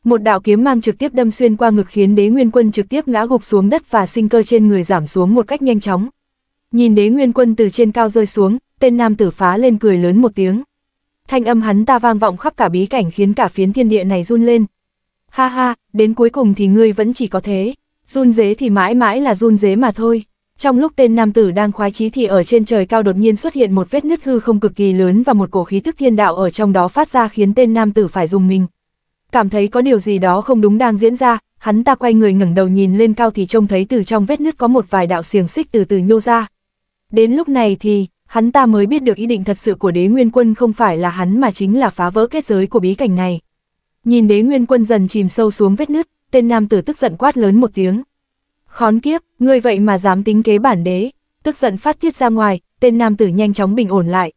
một đạo kiếm mang trực tiếp đâm xuyên qua ngực khiến đế nguyên quân trực tiếp ngã gục xuống đất và sinh cơ trên người giảm xuống một cách nhanh chóng. Nhìn đế nguyên quân từ trên cao rơi xuống, tên nam tử phá lên cười lớn một tiếng. Thanh âm hắn ta vang vọng khắp cả bí cảnh khiến cả phiến thiên địa này run lên. Ha ha, đến cuối cùng thì ngươi vẫn chỉ có thế. Run dế thì mãi mãi là run dế mà thôi. Trong lúc tên nam tử đang khoái chí thì ở trên trời cao đột nhiên xuất hiện một vết nứt hư không cực kỳ lớn và một cổ khí tức thiên đạo ở trong đó phát ra khiến tên nam tử phải dùng mình cảm thấy có điều gì đó không đúng đang diễn ra, hắn ta quay người ngẩng đầu nhìn lên cao thì trông thấy từ trong vết nứt có một vài đạo xiềng xích từ từ nhô ra. Đến lúc này thì, hắn ta mới biết được ý định thật sự của đế nguyên quân không phải là hắn mà chính là phá vỡ kết giới của bí cảnh này. Nhìn đế nguyên quân dần chìm sâu xuống vết nứt, tên nam tử tức giận quát lớn một tiếng. Khón kiếp, người vậy mà dám tính kế bản đế, tức giận phát tiết ra ngoài, tên nam tử nhanh chóng bình ổn lại,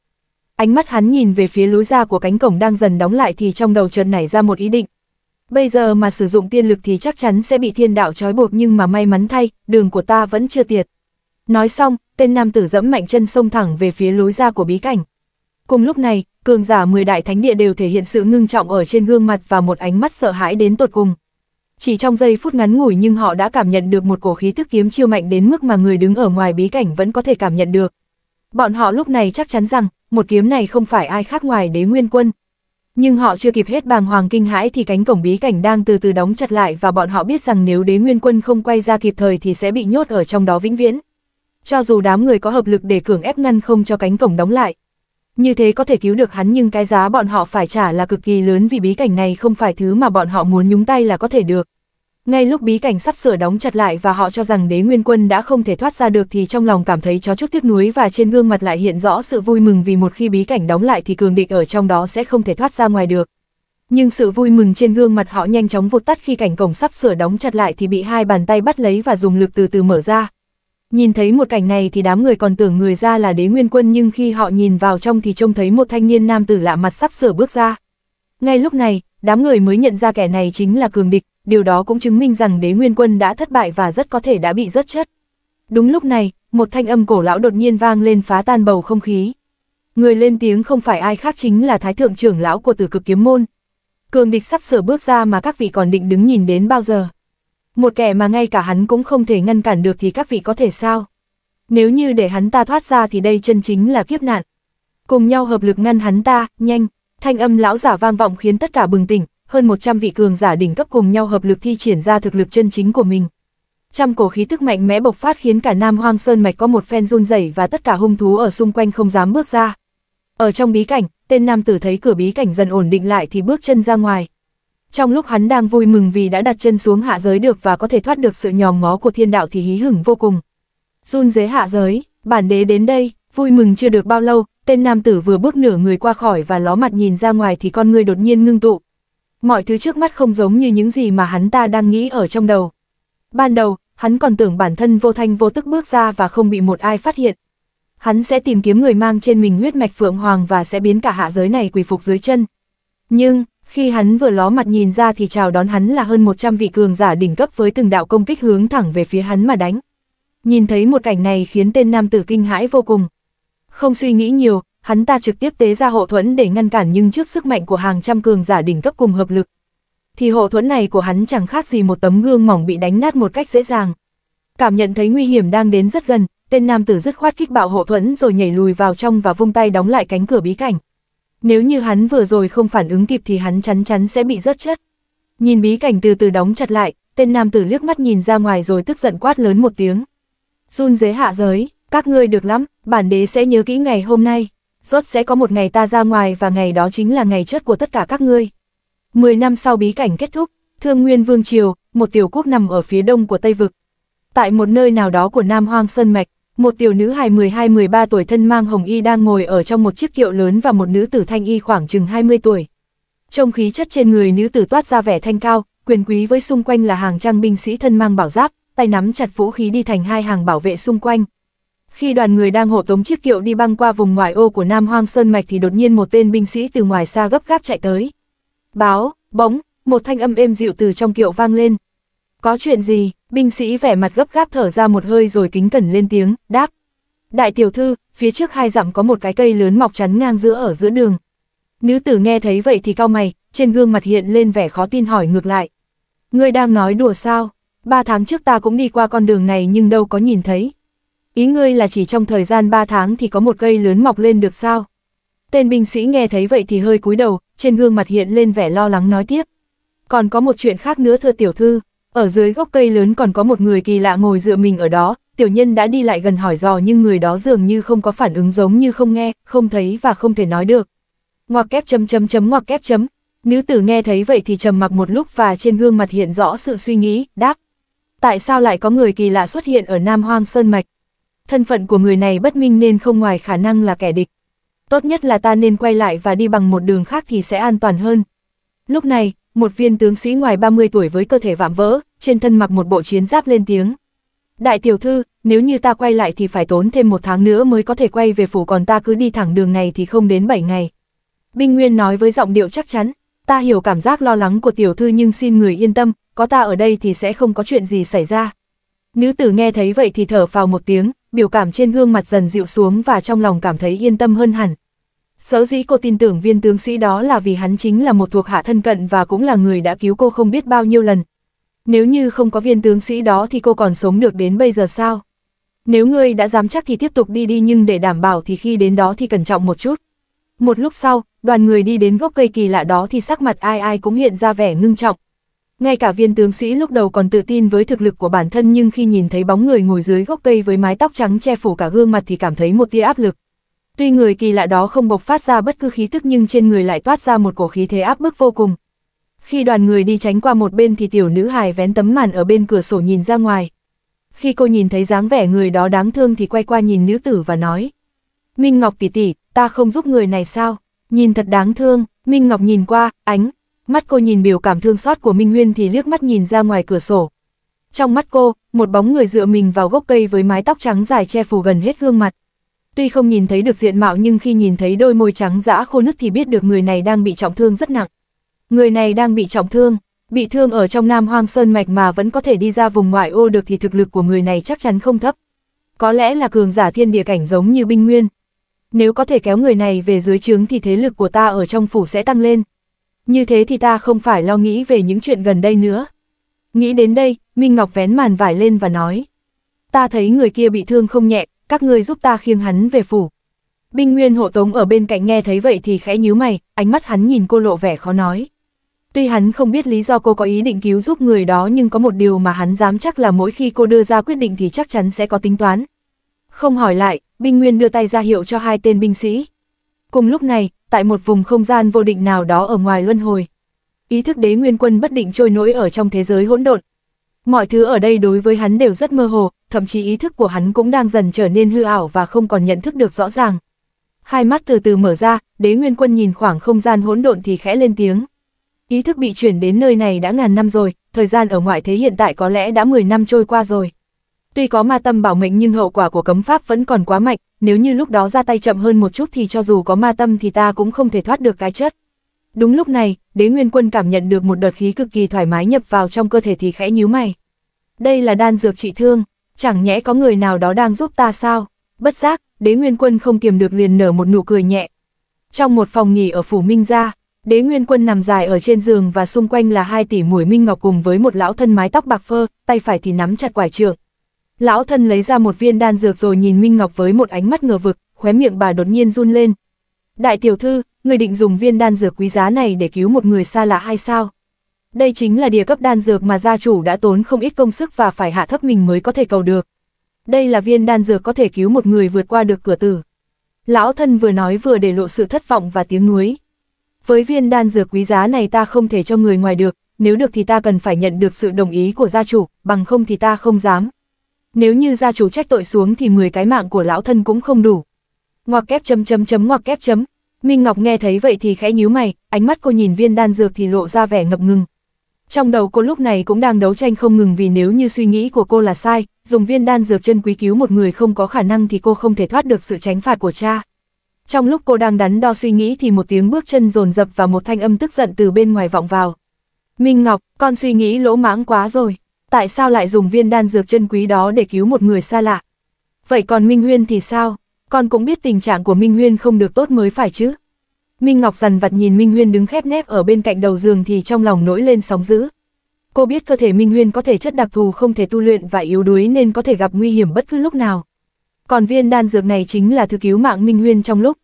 Ánh mắt hắn nhìn về phía lối ra của cánh cổng đang dần đóng lại thì trong đầu chợt nảy ra một ý định. Bây giờ mà sử dụng tiên lực thì chắc chắn sẽ bị thiên đạo trói buộc nhưng mà may mắn thay, đường của ta vẫn chưa tiệt. Nói xong, tên nam tử dẫm mạnh chân xông thẳng về phía lối ra của bí cảnh. Cùng lúc này, cường giả 10 đại thánh địa đều thể hiện sự ngưng trọng ở trên gương mặt và một ánh mắt sợ hãi đến tột cùng. Chỉ trong giây phút ngắn ngủi nhưng họ đã cảm nhận được một cổ khí thức kiếm chiêu mạnh đến mức mà người đứng ở ngoài bí cảnh vẫn có thể cảm nhận được. Bọn họ lúc này chắc chắn rằng một kiếm này không phải ai khác ngoài đế nguyên quân. Nhưng họ chưa kịp hết bàng hoàng kinh hãi thì cánh cổng bí cảnh đang từ từ đóng chặt lại và bọn họ biết rằng nếu đế nguyên quân không quay ra kịp thời thì sẽ bị nhốt ở trong đó vĩnh viễn. Cho dù đám người có hợp lực để cường ép ngăn không cho cánh cổng đóng lại. Như thế có thể cứu được hắn nhưng cái giá bọn họ phải trả là cực kỳ lớn vì bí cảnh này không phải thứ mà bọn họ muốn nhúng tay là có thể được. Ngay lúc bí cảnh sắp sửa đóng chặt lại và họ cho rằng đế nguyên quân đã không thể thoát ra được thì trong lòng cảm thấy chó trước tiếc nuối và trên gương mặt lại hiện rõ sự vui mừng vì một khi bí cảnh đóng lại thì cường địch ở trong đó sẽ không thể thoát ra ngoài được. Nhưng sự vui mừng trên gương mặt họ nhanh chóng vụt tắt khi cảnh cổng sắp sửa đóng chặt lại thì bị hai bàn tay bắt lấy và dùng lực từ từ mở ra. Nhìn thấy một cảnh này thì đám người còn tưởng người ra là đế nguyên quân nhưng khi họ nhìn vào trong thì trông thấy một thanh niên nam tử lạ mặt sắp sửa bước ra. Ngay lúc này, đám người mới nhận ra kẻ này chính là cường địch, điều đó cũng chứng minh rằng đế nguyên quân đã thất bại và rất có thể đã bị rất chất. Đúng lúc này, một thanh âm cổ lão đột nhiên vang lên phá tan bầu không khí. Người lên tiếng không phải ai khác chính là thái thượng trưởng lão của tử cực kiếm môn. Cường địch sắp sửa bước ra mà các vị còn định đứng nhìn đến bao giờ. Một kẻ mà ngay cả hắn cũng không thể ngăn cản được thì các vị có thể sao? Nếu như để hắn ta thoát ra thì đây chân chính là kiếp nạn. Cùng nhau hợp lực ngăn hắn ta, nhanh, thanh âm lão giả vang vọng khiến tất cả bừng tỉnh, hơn 100 vị cường giả đỉnh cấp cùng nhau hợp lực thi triển ra thực lực chân chính của mình. Trăm cổ khí tức mạnh mẽ bộc phát khiến cả Nam Hoang Sơn mạch có một phen run rẩy và tất cả hung thú ở xung quanh không dám bước ra. Ở trong bí cảnh, tên nam tử thấy cửa bí cảnh dần ổn định lại thì bước chân ra ngoài. Trong lúc hắn đang vui mừng vì đã đặt chân xuống hạ giới được và có thể thoát được sự nhòm ngó của thiên đạo thì hí hửng vô cùng. Run dế hạ giới, bản đế đến đây, vui mừng chưa được bao lâu, tên nam tử vừa bước nửa người qua khỏi và ló mặt nhìn ra ngoài thì con người đột nhiên ngưng tụ, mọi thứ trước mắt không giống như những gì mà hắn ta đang nghĩ ở trong đầu. Ban đầu, hắn còn tưởng bản thân vô thanh vô tức bước ra và không bị một ai phát hiện. Hắn sẽ tìm kiếm người mang trên mình huyết mạch Phượng Hoàng và sẽ biến cả hạ giới này quỳ phục dưới chân. Nhưng, khi hắn vừa ló mặt nhìn ra thì chào đón hắn là hơn 100 vị cường giả đỉnh cấp với từng đạo công kích hướng thẳng về phía hắn mà đánh. Nhìn thấy một cảnh này khiến tên nam tử kinh hãi vô cùng. Không suy nghĩ nhiều, hắn ta trực tiếp tế ra hộ thuẫn để ngăn cản nhưng trước sức mạnh của hàng trăm cường giả đỉnh cấp cùng hợp lực. Thì hộ thuẫn này của hắn chẳng khác gì một tấm gương mỏng bị đánh nát một cách dễ dàng. Cảm nhận thấy nguy hiểm đang đến rất gần, tên nam tử dứt khoát kích bạo hộ thuẫn rồi nhảy lùi vào trong và vung tay đóng lại cánh cửa bí cảnh. Nếu như hắn vừa rồi không phản ứng kịp thì hắn chắn chắn sẽ bị rớt chất. Nhìn bí cảnh từ từ đóng chặt lại, tên nam tử liếc mắt nhìn ra ngoài rồi tức giận quát lớn một tiếng. Run dế hạ giới, các ngươi được lắm, bản đế sẽ nhớ kỹ ngày hôm nay rốt sẽ có một ngày ta ra ngoài và ngày đó chính là ngày chết của tất cả các ngươi. Mười năm sau bí cảnh kết thúc, Thương Nguyên Vương Triều, một tiểu quốc nằm ở phía đông của Tây Vực. Tại một nơi nào đó của Nam Hoang Sơn Mạch, một tiểu nữ hài 12-13 tuổi thân mang hồng y đang ngồi ở trong một chiếc kiệu lớn và một nữ tử thanh y khoảng chừng 20 tuổi. Trong khí chất trên người nữ tử toát ra vẻ thanh cao, quyền quý với xung quanh là hàng trang binh sĩ thân mang bảo giáp, tay nắm chặt vũ khí đi thành hai hàng bảo vệ xung quanh, khi đoàn người đang hộ tống chiếc kiệu đi băng qua vùng ngoại ô của Nam Hoang Sơn Mạch thì đột nhiên một tên binh sĩ từ ngoài xa gấp gáp chạy tới. Báo, bóng, một thanh âm êm dịu từ trong kiệu vang lên. Có chuyện gì, binh sĩ vẻ mặt gấp gáp thở ra một hơi rồi kính cẩn lên tiếng, đáp. Đại tiểu thư, phía trước hai dặm có một cái cây lớn mọc chắn ngang giữa ở giữa đường. Nữ tử nghe thấy vậy thì cao mày, trên gương mặt hiện lên vẻ khó tin hỏi ngược lại. Ngươi đang nói đùa sao? Ba tháng trước ta cũng đi qua con đường này nhưng đâu có nhìn thấy ý ngươi là chỉ trong thời gian 3 tháng thì có một cây lớn mọc lên được sao? Tên binh sĩ nghe thấy vậy thì hơi cúi đầu, trên gương mặt hiện lên vẻ lo lắng nói tiếp. Còn có một chuyện khác nữa thưa tiểu thư, ở dưới gốc cây lớn còn có một người kỳ lạ ngồi dựa mình ở đó, tiểu nhân đã đi lại gần hỏi dò nhưng người đó dường như không có phản ứng giống như không nghe, không thấy và không thể nói được. Ngoặc kép chấm chấm chấm ngoặc kép chấm, nữ tử nghe thấy vậy thì trầm mặc một lúc và trên gương mặt hiện rõ sự suy nghĩ, đáp. Tại sao lại có người kỳ lạ xuất hiện ở Nam Hoang Sơn Mạch? thân phận của người này bất minh nên không ngoài khả năng là kẻ địch. Tốt nhất là ta nên quay lại và đi bằng một đường khác thì sẽ an toàn hơn. Lúc này, một viên tướng sĩ ngoài 30 tuổi với cơ thể vạm vỡ, trên thân mặc một bộ chiến giáp lên tiếng. Đại tiểu thư, nếu như ta quay lại thì phải tốn thêm một tháng nữa mới có thể quay về phủ còn ta cứ đi thẳng đường này thì không đến 7 ngày. Binh Nguyên nói với giọng điệu chắc chắn, ta hiểu cảm giác lo lắng của tiểu thư nhưng xin người yên tâm, có ta ở đây thì sẽ không có chuyện gì xảy ra. Nữ tử nghe thấy vậy thì thở vào một tiếng, biểu cảm trên gương mặt dần dịu xuống và trong lòng cảm thấy yên tâm hơn hẳn. Sở dĩ cô tin tưởng viên tướng sĩ đó là vì hắn chính là một thuộc hạ thân cận và cũng là người đã cứu cô không biết bao nhiêu lần. Nếu như không có viên tướng sĩ đó thì cô còn sống được đến bây giờ sao? Nếu ngươi đã dám chắc thì tiếp tục đi đi nhưng để đảm bảo thì khi đến đó thì cẩn trọng một chút. Một lúc sau, đoàn người đi đến gốc cây kỳ lạ đó thì sắc mặt ai ai cũng hiện ra vẻ ngưng trọng. Ngay cả viên tướng sĩ lúc đầu còn tự tin với thực lực của bản thân nhưng khi nhìn thấy bóng người ngồi dưới gốc cây với mái tóc trắng che phủ cả gương mặt thì cảm thấy một tia áp lực. Tuy người kỳ lạ đó không bộc phát ra bất cứ khí tức nhưng trên người lại toát ra một cổ khí thế áp bức vô cùng. Khi đoàn người đi tránh qua một bên thì tiểu nữ hài vén tấm màn ở bên cửa sổ nhìn ra ngoài. Khi cô nhìn thấy dáng vẻ người đó đáng thương thì quay qua nhìn nữ tử và nói. Minh Ngọc tỷ tỷ, ta không giúp người này sao? Nhìn thật đáng thương, Minh Ngọc nhìn qua, ánh, mắt cô nhìn biểu cảm thương xót của Minh Nguyên thì liếc mắt nhìn ra ngoài cửa sổ. Trong mắt cô, một bóng người dựa mình vào gốc cây với mái tóc trắng dài che phủ gần hết gương mặt. Tuy không nhìn thấy được diện mạo nhưng khi nhìn thấy đôi môi trắng dã khô nứt thì biết được người này đang bị trọng thương rất nặng. Người này đang bị trọng thương, bị thương ở trong Nam Hoang Sơn Mạch mà vẫn có thể đi ra vùng ngoại ô được thì thực lực của người này chắc chắn không thấp. Có lẽ là cường giả thiên địa cảnh giống như binh nguyên. Nếu có thể kéo người này về dưới trướng thì thế lực của ta ở trong phủ sẽ tăng lên, như thế thì ta không phải lo nghĩ về những chuyện gần đây nữa. Nghĩ đến đây, Minh Ngọc vén màn vải lên và nói. Ta thấy người kia bị thương không nhẹ, các ngươi giúp ta khiêng hắn về phủ. Binh Nguyên hộ tống ở bên cạnh nghe thấy vậy thì khẽ nhíu mày, ánh mắt hắn nhìn cô lộ vẻ khó nói. Tuy hắn không biết lý do cô có ý định cứu giúp người đó nhưng có một điều mà hắn dám chắc là mỗi khi cô đưa ra quyết định thì chắc chắn sẽ có tính toán. Không hỏi lại, Binh Nguyên đưa tay ra hiệu cho hai tên binh sĩ. Cùng lúc này, tại một vùng không gian vô định nào đó ở ngoài luân hồi. Ý thức đế nguyên quân bất định trôi nổi ở trong thế giới hỗn độn. Mọi thứ ở đây đối với hắn đều rất mơ hồ, thậm chí ý thức của hắn cũng đang dần trở nên hư ảo và không còn nhận thức được rõ ràng. Hai mắt từ từ mở ra, đế nguyên quân nhìn khoảng không gian hỗn độn thì khẽ lên tiếng. Ý thức bị chuyển đến nơi này đã ngàn năm rồi, thời gian ở ngoại thế hiện tại có lẽ đã 10 năm trôi qua rồi. Tuy có ma tâm bảo mệnh nhưng hậu quả của cấm pháp vẫn còn quá mạnh, nếu như lúc đó ra tay chậm hơn một chút thì cho dù có ma tâm thì ta cũng không thể thoát được cái chết. Đúng lúc này, đế nguyên quân cảm nhận được một đợt khí cực kỳ thoải mái nhập vào trong cơ thể thì khẽ nhíu mày. Đây là đan dược trị thương, chẳng nhẽ có người nào đó đang giúp ta sao? Bất giác, đế nguyên quân không kiềm được liền nở một nụ cười nhẹ. Trong một phòng nghỉ ở phủ Minh Gia, đế nguyên quân nằm dài ở trên giường và xung quanh là hai tỷ mũi Minh Ngọc cùng với một lão thân mái tóc bạc phơ, tay phải thì nắm chặt quải trượng, Lão thân lấy ra một viên đan dược rồi nhìn Minh Ngọc với một ánh mắt ngờ vực, khóe miệng bà đột nhiên run lên. Đại tiểu thư, người định dùng viên đan dược quý giá này để cứu một người xa lạ hay sao? Đây chính là địa cấp đan dược mà gia chủ đã tốn không ít công sức và phải hạ thấp mình mới có thể cầu được. Đây là viên đan dược có thể cứu một người vượt qua được cửa tử. Lão thân vừa nói vừa để lộ sự thất vọng và tiếng nuối. Với viên đan dược quý giá này ta không thể cho người ngoài được, nếu được thì ta cần phải nhận được sự đồng ý của gia chủ, bằng không thì ta không dám nếu như gia chủ trách tội xuống thì 10 cái mạng của lão thân cũng không đủ. Ngoặc kép chấm chấm chấm ngoặc kép chấm. Minh Ngọc nghe thấy vậy thì khẽ nhíu mày, ánh mắt cô nhìn viên đan dược thì lộ ra vẻ ngập ngừng. Trong đầu cô lúc này cũng đang đấu tranh không ngừng vì nếu như suy nghĩ của cô là sai, dùng viên đan dược chân quý cứu một người không có khả năng thì cô không thể thoát được sự tránh phạt của cha. Trong lúc cô đang đắn đo suy nghĩ thì một tiếng bước chân rồn rập và một thanh âm tức giận từ bên ngoài vọng vào. Minh Ngọc, con suy nghĩ lỗ mãng quá rồi tại sao lại dùng viên đan dược chân quý đó để cứu một người xa lạ? Vậy còn Minh Huyên thì sao? Con cũng biết tình trạng của Minh Huyên không được tốt mới phải chứ? Minh Ngọc dằn vặt nhìn Minh Huyên đứng khép nép ở bên cạnh đầu giường thì trong lòng nổi lên sóng dữ. Cô biết cơ thể Minh Huyên có thể chất đặc thù không thể tu luyện và yếu đuối nên có thể gặp nguy hiểm bất cứ lúc nào. Còn viên đan dược này chính là thứ cứu mạng Minh Huyên trong lúc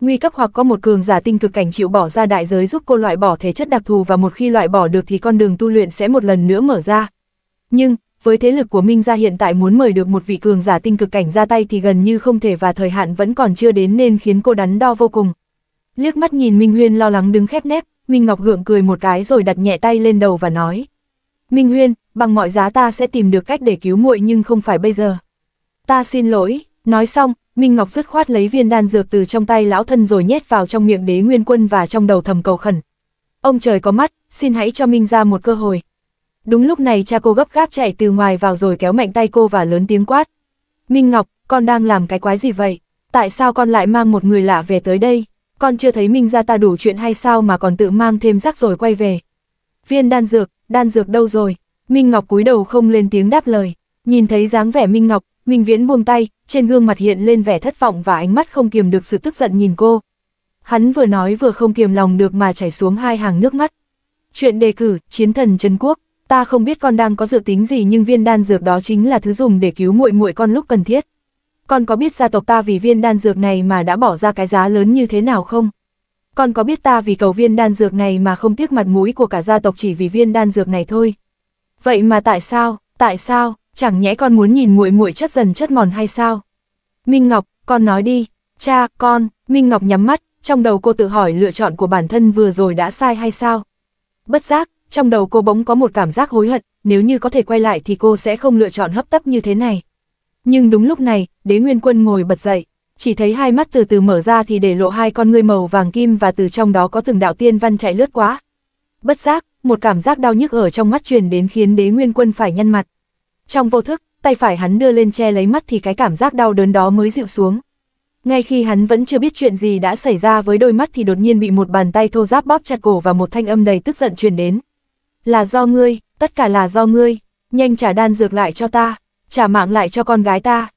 nguy cấp hoặc có một cường giả tinh cực cảnh chịu bỏ ra đại giới giúp cô loại bỏ thể chất đặc thù và một khi loại bỏ được thì con đường tu luyện sẽ một lần nữa mở ra. Nhưng, với thế lực của Minh gia hiện tại muốn mời được một vị cường giả tinh cực cảnh ra tay thì gần như không thể và thời hạn vẫn còn chưa đến nên khiến cô đắn đo vô cùng. Liếc mắt nhìn Minh Huyên lo lắng đứng khép nép, Minh Ngọc gượng cười một cái rồi đặt nhẹ tay lên đầu và nói. Minh Huyên, bằng mọi giá ta sẽ tìm được cách để cứu muội nhưng không phải bây giờ. Ta xin lỗi, nói xong, Minh Ngọc dứt khoát lấy viên đan dược từ trong tay lão thân rồi nhét vào trong miệng đế nguyên quân và trong đầu thầm cầu khẩn. Ông trời có mắt, xin hãy cho Minh ra một cơ hội, Đúng lúc này cha cô gấp gáp chạy từ ngoài vào rồi kéo mạnh tay cô và lớn tiếng quát. Minh Ngọc, con đang làm cái quái gì vậy? Tại sao con lại mang một người lạ về tới đây? Con chưa thấy Minh ra ta đủ chuyện hay sao mà còn tự mang thêm rắc rồi quay về? Viên đan dược, đan dược đâu rồi? Minh Ngọc cúi đầu không lên tiếng đáp lời. Nhìn thấy dáng vẻ Minh Ngọc, Minh Viễn buông tay, trên gương mặt hiện lên vẻ thất vọng và ánh mắt không kiềm được sự tức giận nhìn cô. Hắn vừa nói vừa không kiềm lòng được mà chảy xuống hai hàng nước mắt. Chuyện đề cử, chiến thần Trấn Quốc ta không biết con đang có dự tính gì nhưng viên đan dược đó chính là thứ dùng để cứu muội muội con lúc cần thiết. Con có biết gia tộc ta vì viên đan dược này mà đã bỏ ra cái giá lớn như thế nào không? Con có biết ta vì cầu viên đan dược này mà không tiếc mặt mũi của cả gia tộc chỉ vì viên đan dược này thôi. Vậy mà tại sao, tại sao, chẳng nhẽ con muốn nhìn muội muội chất dần chất mòn hay sao? Minh Ngọc, con nói đi, cha, con, Minh Ngọc nhắm mắt, trong đầu cô tự hỏi lựa chọn của bản thân vừa rồi đã sai hay sao? Bất giác, trong đầu cô bỗng có một cảm giác hối hận, nếu như có thể quay lại thì cô sẽ không lựa chọn hấp tấp như thế này. Nhưng đúng lúc này, đế nguyên quân ngồi bật dậy, chỉ thấy hai mắt từ từ mở ra thì để lộ hai con ngươi màu vàng kim và từ trong đó có từng đạo tiên văn chạy lướt quá. Bất giác, một cảm giác đau nhức ở trong mắt truyền đến khiến đế nguyên quân phải nhăn mặt. Trong vô thức, tay phải hắn đưa lên che lấy mắt thì cái cảm giác đau đớn đó mới dịu xuống. Ngay khi hắn vẫn chưa biết chuyện gì đã xảy ra với đôi mắt thì đột nhiên bị một bàn tay thô giáp bóp chặt cổ và một thanh âm đầy tức giận truyền đến là do ngươi, tất cả là do ngươi, nhanh trả đan dược lại cho ta, trả mạng lại cho con gái ta.